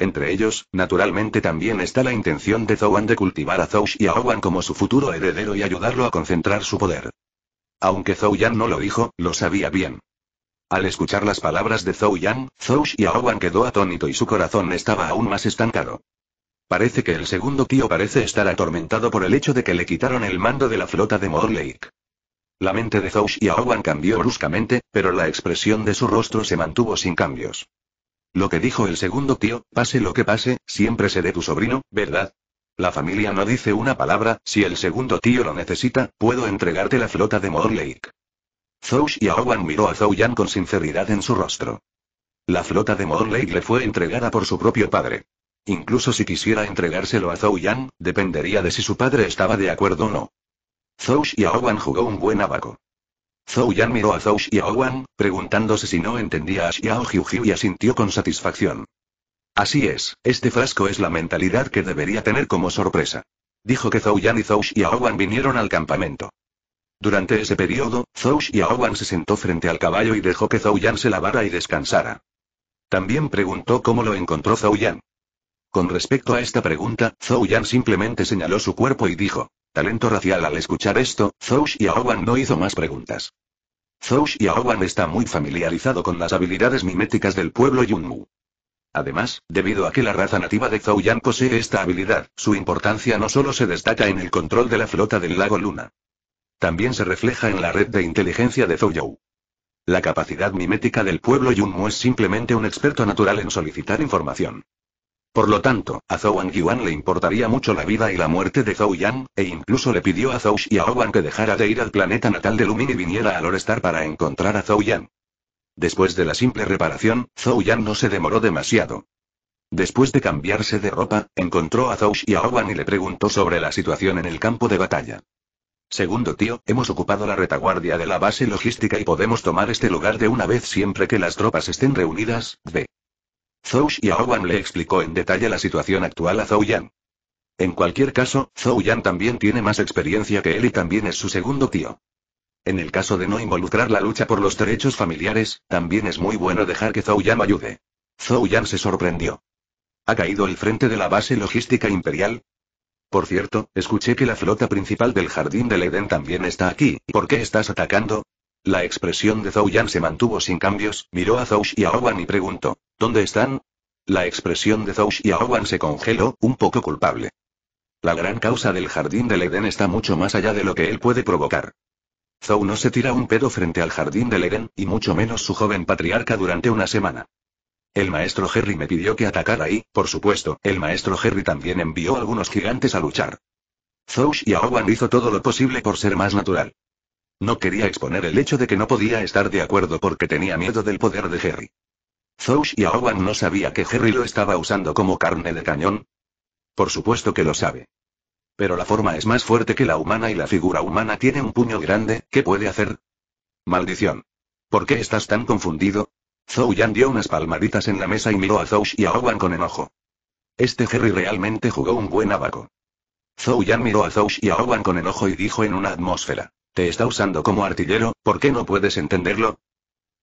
Entre ellos, naturalmente también está la intención de Zhou Wan de cultivar a Zhou Wan como su futuro heredero y ayudarlo a concentrar su poder. Aunque Zhou Yan no lo dijo, lo sabía bien. Al escuchar las palabras de Zhou Yang, Zhou Xiaowan quedó atónito y su corazón estaba aún más estancado. Parece que el segundo tío parece estar atormentado por el hecho de que le quitaron el mando de la flota de Morlake. La mente de Zhou Xiaowan cambió bruscamente, pero la expresión de su rostro se mantuvo sin cambios. Lo que dijo el segundo tío, pase lo que pase, siempre seré tu sobrino, ¿verdad? La familia no dice una palabra, si el segundo tío lo necesita, puedo entregarte la flota de Morlake. Zhou Xiaowan miró a Zhou Yan con sinceridad en su rostro. La flota de Morley le fue entregada por su propio padre. Incluso si quisiera entregárselo a Zhou Yan, dependería de si su padre estaba de acuerdo o no. Zhou Xiaowan jugó un buen abaco. Zhou Yan miró a Zhou Xiaowan, preguntándose si no entendía a Xiao Jiujiu y asintió con satisfacción. Así es, este frasco es la mentalidad que debería tener como sorpresa. Dijo que Zhou Yan y Zhou Xiaowan vinieron al campamento. Durante ese periodo, Zhou Xiaowan se sentó frente al caballo y dejó que Zhou Yan se lavara y descansara. También preguntó cómo lo encontró Zhou Yan. Con respecto a esta pregunta, Zhou Yan simplemente señaló su cuerpo y dijo. Talento racial al escuchar esto, Zhou Xiaowan no hizo más preguntas. Zhou Xiaowan está muy familiarizado con las habilidades miméticas del pueblo Yunmu. Además, debido a que la raza nativa de Zhou Yan posee esta habilidad, su importancia no solo se destaca en el control de la flota del lago Luna. También se refleja en la red de inteligencia de Zhou. La capacidad mimética del pueblo Yunmu es simplemente un experto natural en solicitar información. Por lo tanto, a Zhou Yuan le importaría mucho la vida y la muerte de Zhou Yang, e incluso le pidió a Zhou Xiaowan que dejara de ir al planeta natal de Lumin y viniera a Lorestar para encontrar a Zhou Yang. Después de la simple reparación, Zhou Yang no se demoró demasiado. Después de cambiarse de ropa, encontró a Zhou Xiaowan y le preguntó sobre la situación en el campo de batalla. Segundo tío, hemos ocupado la retaguardia de la base logística y podemos tomar este lugar de una vez siempre que las tropas estén reunidas, B. Zhou Xiaowan le explicó en detalle la situación actual a Zhou Yan. En cualquier caso, Zhou Yan también tiene más experiencia que él y también es su segundo tío. En el caso de no involucrar la lucha por los derechos familiares, también es muy bueno dejar que Zhou Yan ayude. Zhou Yan se sorprendió. ¿Ha caído el frente de la base logística imperial? Por cierto, escuché que la flota principal del Jardín del Edén también está aquí. ¿Por qué estás atacando? La expresión de Zhou Yan se mantuvo sin cambios, miró a Zhou Owan y preguntó: ¿Dónde están? La expresión de Zhou Owan se congeló, un poco culpable. La gran causa del Jardín del Edén está mucho más allá de lo que él puede provocar. Zhou no se tira un pedo frente al Jardín del Edén, y mucho menos su joven patriarca durante una semana. El maestro Harry me pidió que atacara y, por supuesto, el maestro Harry también envió a algunos gigantes a luchar. Zouch y Owen hizo todo lo posible por ser más natural. No quería exponer el hecho de que no podía estar de acuerdo porque tenía miedo del poder de Harry. Zouch y Owen no sabía que Harry lo estaba usando como carne de cañón. Por supuesto que lo sabe. Pero la forma es más fuerte que la humana y la figura humana tiene un puño grande, ¿qué puede hacer? Maldición. ¿Por qué estás tan confundido? Zhou Yan dio unas palmaditas en la mesa y miró a a Owan con enojo. Este Jerry realmente jugó un buen abaco. Zou Yan miró a a Owan con enojo y dijo en una atmósfera. Te está usando como artillero, ¿por qué no puedes entenderlo?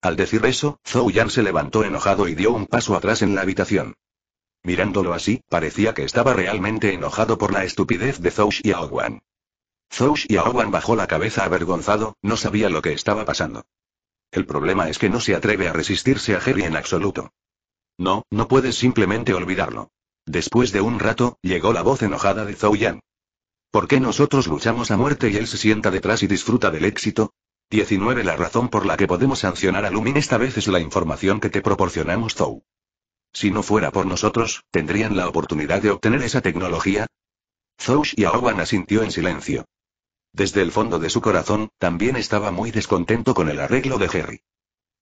Al decir eso, Zou Yan se levantó enojado y dio un paso atrás en la habitación. Mirándolo así, parecía que estaba realmente enojado por la estupidez de y Zhou y Zhou Owan bajó la cabeza avergonzado, no sabía lo que estaba pasando. El problema es que no se atreve a resistirse a Jerry en absoluto. No, no puedes simplemente olvidarlo. Después de un rato, llegó la voz enojada de Zhou Yan. ¿Por qué nosotros luchamos a muerte y él se sienta detrás y disfruta del éxito? 19. La razón por la que podemos sancionar a Lumin esta vez es la información que te proporcionamos Zou. Si no fuera por nosotros, ¿tendrían la oportunidad de obtener esa tecnología? Zhou Xiaowan asintió en silencio. Desde el fondo de su corazón, también estaba muy descontento con el arreglo de Harry.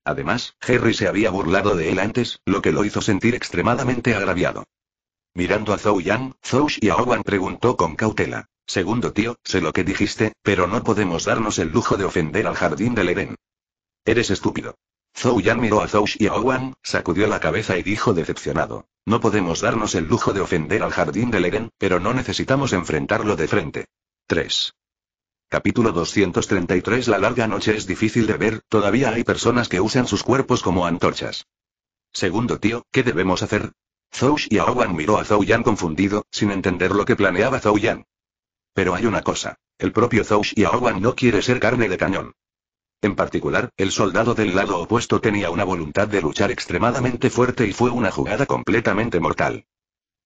Además, Harry se había burlado de él antes, lo que lo hizo sentir extremadamente agraviado. Mirando a Zhou Yang, Zhou Xiaowan preguntó con cautela. Segundo tío, sé lo que dijiste, pero no podemos darnos el lujo de ofender al jardín del Eren. Eres estúpido. Zhou Yan miró a Zhou Xiaowan, sacudió la cabeza y dijo decepcionado. No podemos darnos el lujo de ofender al jardín del Eren pero no necesitamos enfrentarlo de frente. 3. Capítulo 233 La larga noche es difícil de ver, todavía hay personas que usan sus cuerpos como antorchas. Segundo tío, ¿qué debemos hacer? Zhou Aowan miró a Zhou Yan confundido, sin entender lo que planeaba Zhou Yan. Pero hay una cosa. El propio Zhou Aowan no quiere ser carne de cañón. En particular, el soldado del lado opuesto tenía una voluntad de luchar extremadamente fuerte y fue una jugada completamente mortal.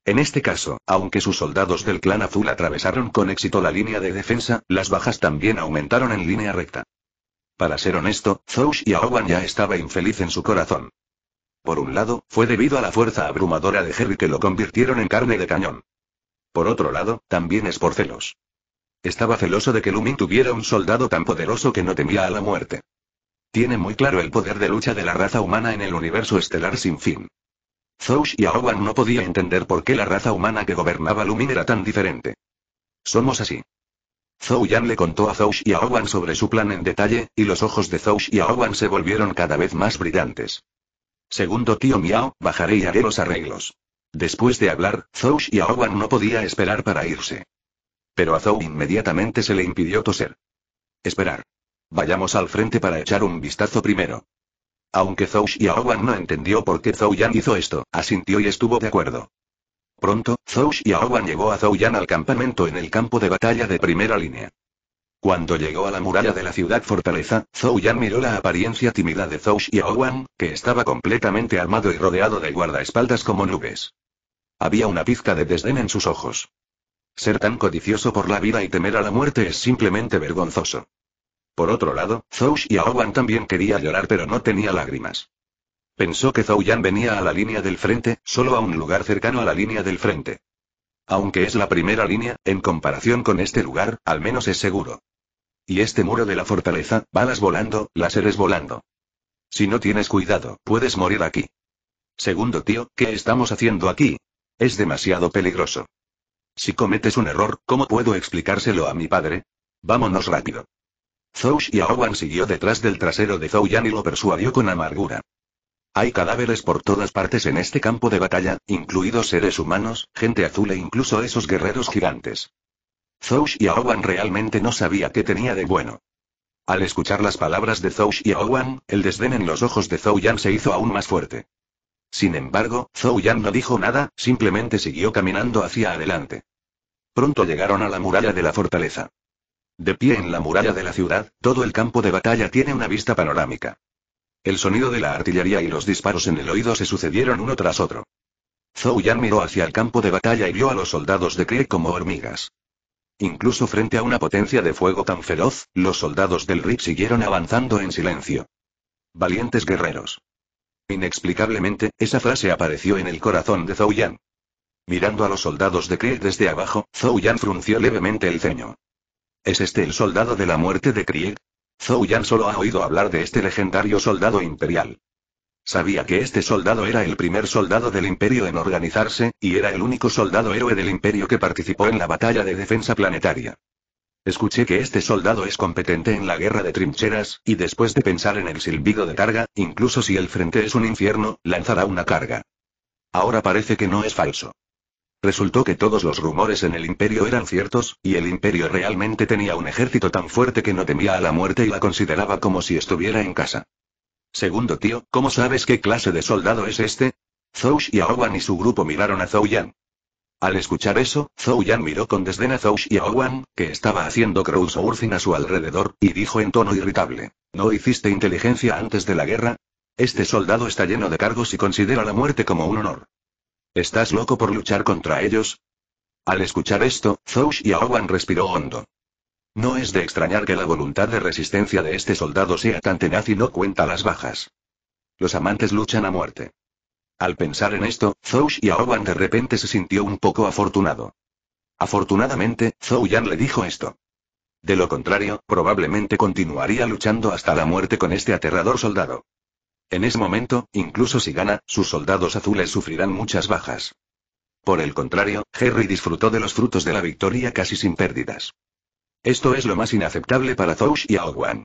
En este caso, aunque sus soldados del clan azul atravesaron con éxito la línea de defensa, las bajas también aumentaron en línea recta. Para ser honesto, y Aowan ya estaba infeliz en su corazón. Por un lado, fue debido a la fuerza abrumadora de Jerry que lo convirtieron en carne de cañón. Por otro lado, también es por celos. Estaba celoso de que Lumin tuviera un soldado tan poderoso que no temía a la muerte. Tiene muy claro el poder de lucha de la raza humana en el universo estelar sin fin. Zou y Aowan no podía entender por qué la raza humana que gobernaba Lumin era tan diferente. Somos así. Zhou Yan le contó a Zou y Aowan sobre su plan en detalle, y los ojos de Zou y Aowan se volvieron cada vez más brillantes. Segundo tío Miao, bajaré y haré los arreglos. Después de hablar, Zou y Aowan no podía esperar para irse. Pero a Zhou inmediatamente se le impidió toser. Esperar. Vayamos al frente para echar un vistazo primero. Aunque y Xiaowan no entendió por qué Zou Yan hizo esto, asintió y estuvo de acuerdo. Pronto, y Xiaowan llegó a Zou Yan al campamento en el campo de batalla de primera línea. Cuando llegó a la muralla de la ciudad fortaleza, Zou Yan miró la apariencia tímida de Zhou Xiaowan, que estaba completamente armado y rodeado de guardaespaldas como nubes. Había una pizca de desdén en sus ojos. Ser tan codicioso por la vida y temer a la muerte es simplemente vergonzoso. Por otro lado, Zhou Aowan también quería llorar pero no tenía lágrimas. Pensó que Zhou Yan venía a la línea del frente, solo a un lugar cercano a la línea del frente. Aunque es la primera línea, en comparación con este lugar, al menos es seguro. Y este muro de la fortaleza, balas volando, láseres volando. Si no tienes cuidado, puedes morir aquí. Segundo tío, ¿qué estamos haciendo aquí? Es demasiado peligroso. Si cometes un error, ¿cómo puedo explicárselo a mi padre? Vámonos rápido y Xiaowan siguió detrás del trasero de Zhou Yan y lo persuadió con amargura. Hay cadáveres por todas partes en este campo de batalla, incluidos seres humanos, gente azul e incluso esos guerreros gigantes. y Xiaowan realmente no sabía qué tenía de bueno. Al escuchar las palabras de y Xiaowan, el desdén en los ojos de Zhou Yan se hizo aún más fuerte. Sin embargo, Zhou Yan no dijo nada, simplemente siguió caminando hacia adelante. Pronto llegaron a la muralla de la fortaleza. De pie en la muralla de la ciudad, todo el campo de batalla tiene una vista panorámica. El sonido de la artillería y los disparos en el oído se sucedieron uno tras otro. Zhou Yan miró hacia el campo de batalla y vio a los soldados de Krieg como hormigas. Incluso frente a una potencia de fuego tan feroz, los soldados del RIP siguieron avanzando en silencio. Valientes guerreros. Inexplicablemente, esa frase apareció en el corazón de Zhou Yan. Mirando a los soldados de Krieg desde abajo, Zhou Yan frunció levemente el ceño. ¿Es este el soldado de la muerte de Krieg? Zhou Yan solo ha oído hablar de este legendario soldado imperial. Sabía que este soldado era el primer soldado del imperio en organizarse, y era el único soldado héroe del imperio que participó en la batalla de defensa planetaria. Escuché que este soldado es competente en la guerra de trincheras, y después de pensar en el silbido de Targa, incluso si el frente es un infierno, lanzará una carga. Ahora parece que no es falso. Resultó que todos los rumores en el imperio eran ciertos, y el imperio realmente tenía un ejército tan fuerte que no temía a la muerte y la consideraba como si estuviera en casa. Segundo tío, ¿cómo sabes qué clase de soldado es este? Zhou Xiaowan y su grupo miraron a Zhou Yan. Al escuchar eso, Zhou Yan miró con desdén a Zhou Xiaowan, que estaba haciendo crowdsourcing a su alrededor, y dijo en tono irritable. ¿No hiciste inteligencia antes de la guerra? Este soldado está lleno de cargos y considera la muerte como un honor. ¿Estás loco por luchar contra ellos? Al escuchar esto, Zhou y Aowan respiró hondo. No es de extrañar que la voluntad de resistencia de este soldado sea tan tenaz y no cuenta las bajas. Los amantes luchan a muerte. Al pensar en esto, Zouch y Aowan de repente se sintió un poco afortunado. Afortunadamente, Zhou Yan le dijo esto. De lo contrario, probablemente continuaría luchando hasta la muerte con este aterrador soldado. En ese momento, incluso si gana, sus soldados azules sufrirán muchas bajas. Por el contrario, Harry disfrutó de los frutos de la victoria casi sin pérdidas. Esto es lo más inaceptable para Zouch y Aowan.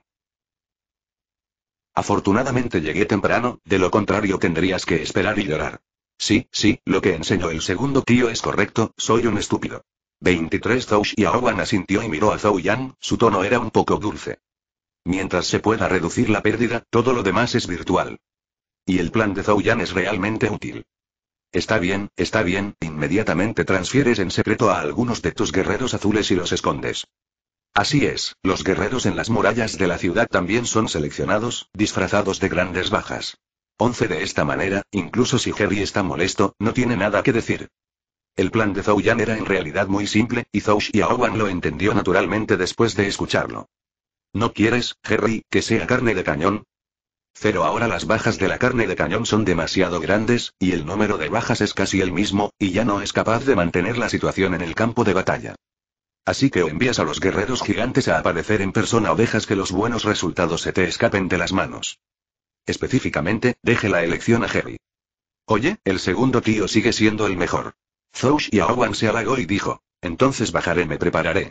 Afortunadamente llegué temprano, de lo contrario tendrías que esperar y llorar. Sí, sí, lo que enseñó el segundo tío es correcto, soy un estúpido. 23 Zouch y Aowan asintió y miró a Zhou Yang, su tono era un poco dulce. Mientras se pueda reducir la pérdida, todo lo demás es virtual. Y el plan de Yan es realmente útil. Está bien, está bien, inmediatamente transfieres en secreto a algunos de tus guerreros azules y los escondes. Así es, los guerreros en las murallas de la ciudad también son seleccionados, disfrazados de grandes bajas. Once de esta manera, incluso si Jerry está molesto, no tiene nada que decir. El plan de Zhou Yan era en realidad muy simple, y Zhou Xiaowan lo entendió naturalmente después de escucharlo. ¿No quieres, Harry, que sea carne de cañón? Cero ahora las bajas de la carne de cañón son demasiado grandes, y el número de bajas es casi el mismo, y ya no es capaz de mantener la situación en el campo de batalla. Así que o envías a los guerreros gigantes a aparecer en persona o dejas que los buenos resultados se te escapen de las manos. Específicamente, deje la elección a Harry. Oye, el segundo tío sigue siendo el mejor. Zouch y Aowan se halagó y dijo, entonces bajaré me prepararé.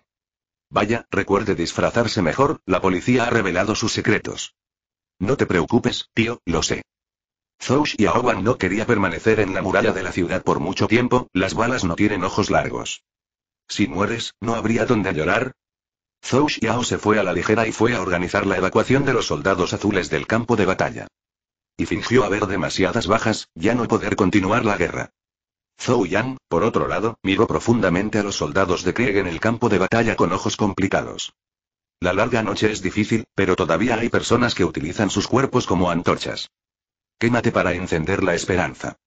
Vaya, recuerde disfrazarse mejor, la policía ha revelado sus secretos. No te preocupes, tío, lo sé. Zhou Wang no quería permanecer en la muralla de la ciudad por mucho tiempo, las balas no tienen ojos largos. Si mueres, ¿no habría donde llorar? Zhou Xiao se fue a la ligera y fue a organizar la evacuación de los soldados azules del campo de batalla. Y fingió haber demasiadas bajas, ya no poder continuar la guerra. Zhou Yang, por otro lado, miró profundamente a los soldados de Krieg en el campo de batalla con ojos complicados. La larga noche es difícil, pero todavía hay personas que utilizan sus cuerpos como antorchas. Quémate para encender la esperanza.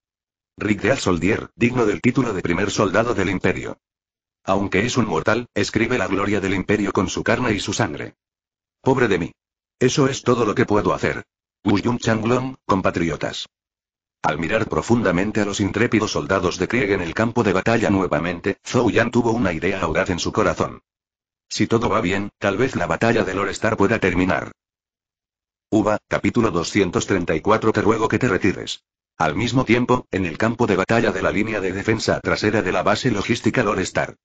Rick de Soldier, digno del título de primer soldado del imperio. Aunque es un mortal, escribe la gloria del imperio con su carne y su sangre. Pobre de mí. Eso es todo lo que puedo hacer. Yun Changlong, compatriotas. Al mirar profundamente a los intrépidos soldados de Krieg en el campo de batalla nuevamente, Zhou Yan tuvo una idea audaz en su corazón. Si todo va bien, tal vez la batalla de Lorestar pueda terminar. Uva, capítulo 234 Te ruego que te retires. Al mismo tiempo, en el campo de batalla de la línea de defensa trasera de la base logística Lorestar.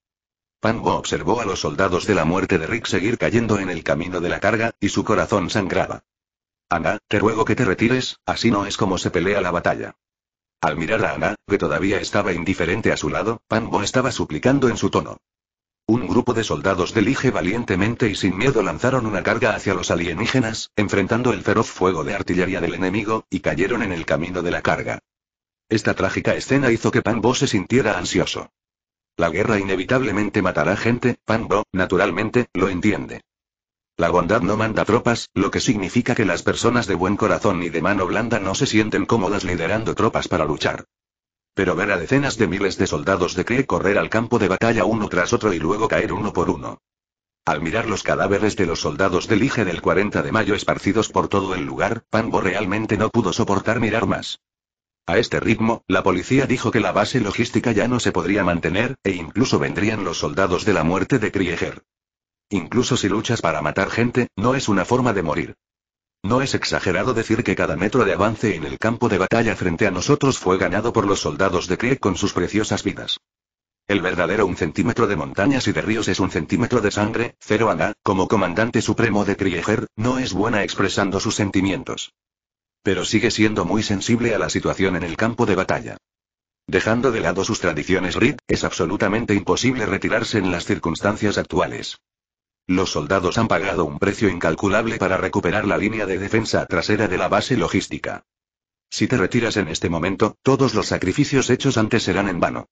Bo observó a los soldados de la muerte de Rick seguir cayendo en el camino de la carga, y su corazón sangraba. Ana, te ruego que te retires, así no es como se pelea la batalla. Al mirar a Ana, que todavía estaba indiferente a su lado, Panbo estaba suplicando en su tono. Un grupo de soldados delige valientemente y sin miedo lanzaron una carga hacia los alienígenas, enfrentando el feroz fuego de artillería del enemigo, y cayeron en el camino de la carga. Esta trágica escena hizo que Panbo se sintiera ansioso. La guerra inevitablemente matará gente, Panbo, naturalmente, lo entiende. La bondad no manda tropas, lo que significa que las personas de buen corazón y de mano blanda no se sienten cómodas liderando tropas para luchar. Pero ver a decenas de miles de soldados de cree correr al campo de batalla uno tras otro y luego caer uno por uno. Al mirar los cadáveres de los soldados del IGE del 40 de mayo esparcidos por todo el lugar, Panbo realmente no pudo soportar mirar más. A este ritmo, la policía dijo que la base logística ya no se podría mantener, e incluso vendrían los soldados de la muerte de Krieger. Incluso si luchas para matar gente, no es una forma de morir. No es exagerado decir que cada metro de avance en el campo de batalla frente a nosotros fue ganado por los soldados de Krieg con sus preciosas vidas. El verdadero un centímetro de montañas y de ríos es un centímetro de sangre, cero Ana, como comandante supremo de Krieger, no es buena expresando sus sentimientos. Pero sigue siendo muy sensible a la situación en el campo de batalla. Dejando de lado sus tradiciones Reed, es absolutamente imposible retirarse en las circunstancias actuales. Los soldados han pagado un precio incalculable para recuperar la línea de defensa trasera de la base logística. Si te retiras en este momento, todos los sacrificios hechos antes serán en vano.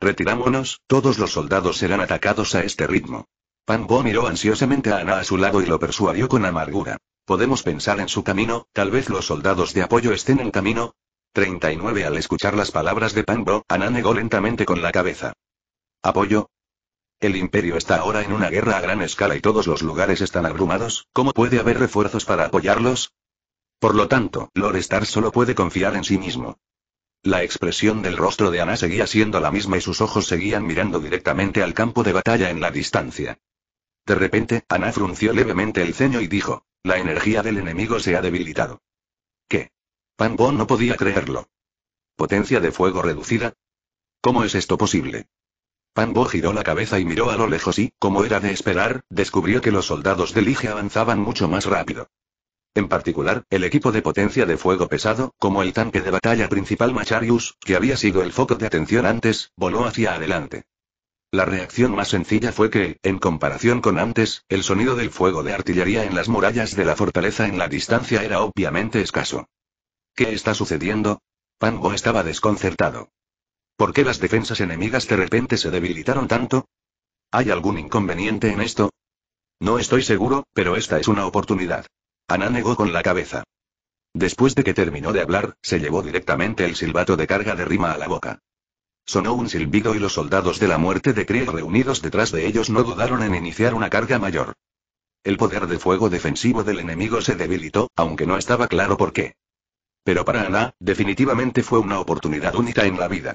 Retirámonos, todos los soldados serán atacados a este ritmo. Pan Bo miró ansiosamente a Ana a su lado y lo persuadió con amargura. Podemos pensar en su camino, tal vez los soldados de apoyo estén en camino. 39 Al escuchar las palabras de Pan Bo, Ana negó lentamente con la cabeza. Apoyo, el imperio está ahora en una guerra a gran escala y todos los lugares están abrumados, ¿cómo puede haber refuerzos para apoyarlos? Por lo tanto, Lord Star solo puede confiar en sí mismo. La expresión del rostro de Ana seguía siendo la misma y sus ojos seguían mirando directamente al campo de batalla en la distancia. De repente, Ana frunció levemente el ceño y dijo, la energía del enemigo se ha debilitado. ¿Qué? Pan Bon no podía creerlo. ¿Potencia de fuego reducida? ¿Cómo es esto posible? Bo giró la cabeza y miró a lo lejos y, como era de esperar, descubrió que los soldados del IGE avanzaban mucho más rápido. En particular, el equipo de potencia de fuego pesado, como el tanque de batalla principal Macharius, que había sido el foco de atención antes, voló hacia adelante. La reacción más sencilla fue que, en comparación con antes, el sonido del fuego de artillería en las murallas de la fortaleza en la distancia era obviamente escaso. ¿Qué está sucediendo? Bo estaba desconcertado. ¿Por qué las defensas enemigas de repente se debilitaron tanto? ¿Hay algún inconveniente en esto? No estoy seguro, pero esta es una oportunidad. Ana negó con la cabeza. Después de que terminó de hablar, se llevó directamente el silbato de carga de rima a la boca. Sonó un silbido y los soldados de la muerte de Krieg reunidos detrás de ellos no dudaron en iniciar una carga mayor. El poder de fuego defensivo del enemigo se debilitó, aunque no estaba claro por qué. Pero para Ana, definitivamente fue una oportunidad única en la vida.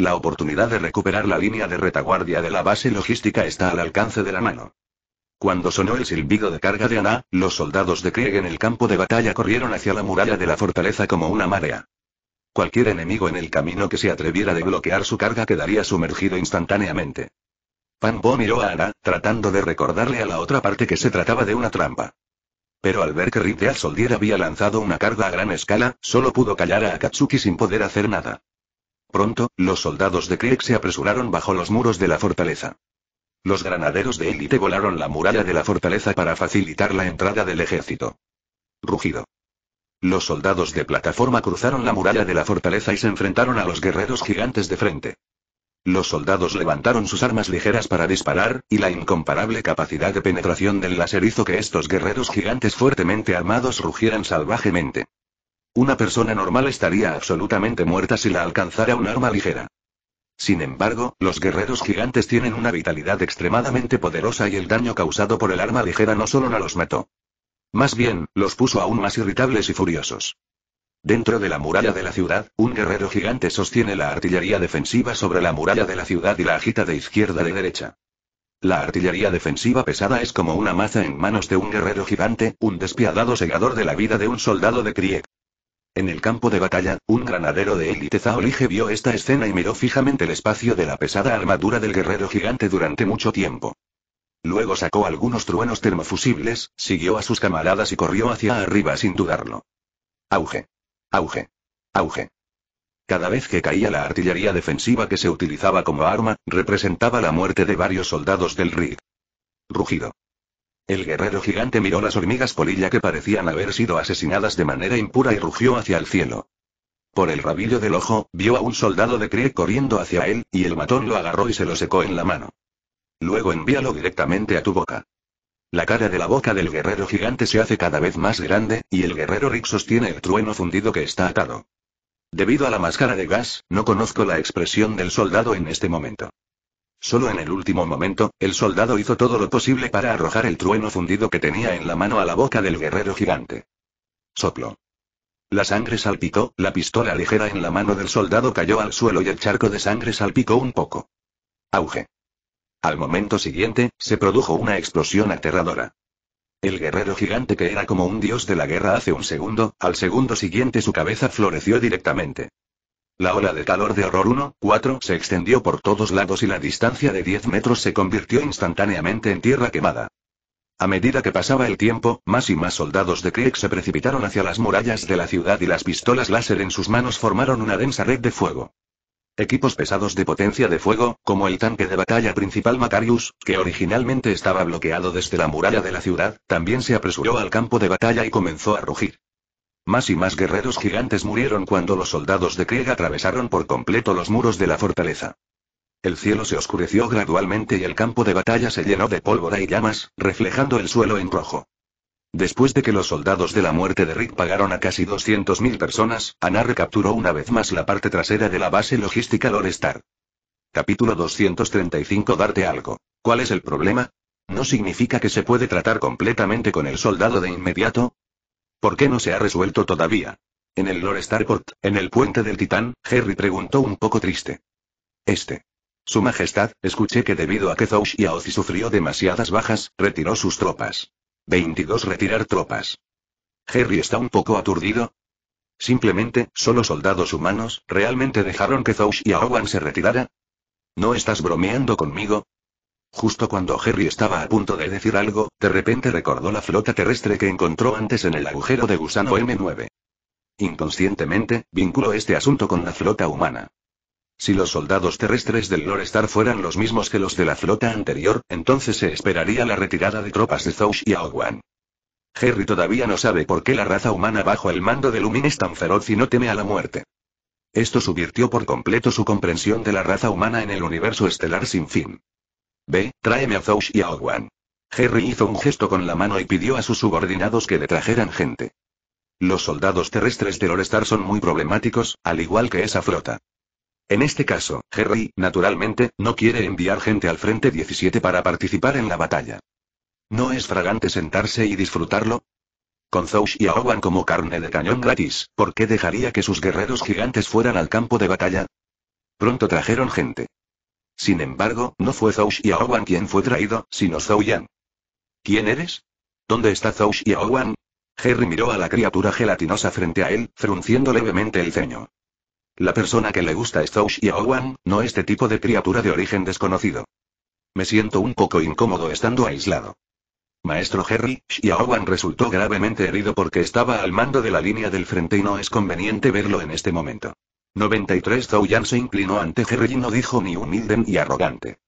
La oportunidad de recuperar la línea de retaguardia de la base logística está al alcance de la mano. Cuando sonó el silbido de carga de Ana, los soldados de Krieg en el campo de batalla corrieron hacia la muralla de la fortaleza como una marea. Cualquier enemigo en el camino que se atreviera de bloquear su carga quedaría sumergido instantáneamente. Pan Bo miró a Ana, tratando de recordarle a la otra parte que se trataba de una trampa. Pero al ver que Rip de Soldier había lanzado una carga a gran escala, solo pudo callar a Akatsuki sin poder hacer nada. Pronto, los soldados de Krieg se apresuraron bajo los muros de la fortaleza. Los granaderos de élite volaron la muralla de la fortaleza para facilitar la entrada del ejército. Rugido. Los soldados de plataforma cruzaron la muralla de la fortaleza y se enfrentaron a los guerreros gigantes de frente. Los soldados levantaron sus armas ligeras para disparar, y la incomparable capacidad de penetración del láser hizo que estos guerreros gigantes fuertemente armados rugieran salvajemente. Una persona normal estaría absolutamente muerta si la alcanzara un arma ligera. Sin embargo, los guerreros gigantes tienen una vitalidad extremadamente poderosa y el daño causado por el arma ligera no solo no los mató. Más bien, los puso aún más irritables y furiosos. Dentro de la muralla de la ciudad, un guerrero gigante sostiene la artillería defensiva sobre la muralla de la ciudad y la agita de izquierda a derecha. La artillería defensiva pesada es como una maza en manos de un guerrero gigante, un despiadado segador de la vida de un soldado de Krieg. En el campo de batalla, un granadero de élite Zaolige vio esta escena y miró fijamente el espacio de la pesada armadura del guerrero gigante durante mucho tiempo. Luego sacó algunos truenos termofusibles, siguió a sus camaradas y corrió hacia arriba sin dudarlo. Auge. Auge. Auge. Cada vez que caía la artillería defensiva que se utilizaba como arma, representaba la muerte de varios soldados del RIG. Rugido. El guerrero gigante miró las hormigas polilla que parecían haber sido asesinadas de manera impura y rugió hacia el cielo. Por el rabillo del ojo, vio a un soldado de Kree corriendo hacia él, y el matón lo agarró y se lo secó en la mano. Luego envíalo directamente a tu boca. La cara de la boca del guerrero gigante se hace cada vez más grande, y el guerrero Rick sostiene el trueno fundido que está atado. Debido a la máscara de gas, no conozco la expresión del soldado en este momento. Solo en el último momento, el soldado hizo todo lo posible para arrojar el trueno fundido que tenía en la mano a la boca del guerrero gigante. Sopló. La sangre salpicó, la pistola ligera en la mano del soldado cayó al suelo y el charco de sangre salpicó un poco. Auge. Al momento siguiente, se produjo una explosión aterradora. El guerrero gigante que era como un dios de la guerra hace un segundo, al segundo siguiente su cabeza floreció directamente. La ola de calor de horror 1-4 se extendió por todos lados y la distancia de 10 metros se convirtió instantáneamente en tierra quemada. A medida que pasaba el tiempo, más y más soldados de Krieg se precipitaron hacia las murallas de la ciudad y las pistolas láser en sus manos formaron una densa red de fuego. Equipos pesados de potencia de fuego, como el tanque de batalla principal Macarius, que originalmente estaba bloqueado desde la muralla de la ciudad, también se apresuró al campo de batalla y comenzó a rugir. Más y más guerreros gigantes murieron cuando los soldados de Krieg atravesaron por completo los muros de la fortaleza. El cielo se oscureció gradualmente y el campo de batalla se llenó de pólvora y llamas, reflejando el suelo en rojo. Después de que los soldados de la muerte de Rick pagaron a casi 200.000 personas, Ana recapturó una vez más la parte trasera de la base logística Lorestar. Capítulo 235 Darte algo. ¿Cuál es el problema? ¿No significa que se puede tratar completamente con el soldado de inmediato? ¿Por qué no se ha resuelto todavía? En el Lord Starport, en el puente del Titán, Harry preguntó un poco triste. Este. Su Majestad, escuché que debido a que Zouch y Aozi sufrió demasiadas bajas, retiró sus tropas. 22 Retirar tropas. Harry está un poco aturdido. Simplemente, solo soldados humanos, ¿realmente dejaron que Zouch y Aowan se retirara? ¿No estás bromeando conmigo? Justo cuando Harry estaba a punto de decir algo, de repente recordó la flota terrestre que encontró antes en el agujero de gusano M9. Inconscientemente, vinculó este asunto con la flota humana. Si los soldados terrestres del Lorestar fueran los mismos que los de la flota anterior, entonces se esperaría la retirada de tropas de Zouch y Aowan. Harry todavía no sabe por qué la raza humana bajo el mando de Lumin es tan feroz y no teme a la muerte. Esto subvirtió por completo su comprensión de la raza humana en el universo estelar sin fin. Ve, tráeme a Zouch y a Ogwan». Harry hizo un gesto con la mano y pidió a sus subordinados que le trajeran gente. Los soldados terrestres de Lorestar son muy problemáticos, al igual que esa flota. En este caso, Harry, naturalmente, no quiere enviar gente al Frente 17 para participar en la batalla. ¿No es fragante sentarse y disfrutarlo? Con Zouch y a como carne de cañón gratis, ¿por qué dejaría que sus guerreros gigantes fueran al campo de batalla? Pronto trajeron gente. Sin embargo, no fue Zhou Xiaowan quien fue traído, sino Zhou Yan. ¿Quién eres? ¿Dónde está Zhou Xiaowan? Harry miró a la criatura gelatinosa frente a él, frunciendo levemente el ceño. La persona que le gusta es Zhou Xiaowan, no este tipo de criatura de origen desconocido. Me siento un poco incómodo estando aislado. Maestro Harry, Xiaowan resultó gravemente herido porque estaba al mando de la línea del frente y no es conveniente verlo en este momento. 93 Zhou Yan se inclinó ante Jerry y no dijo ni humilde ni arrogante.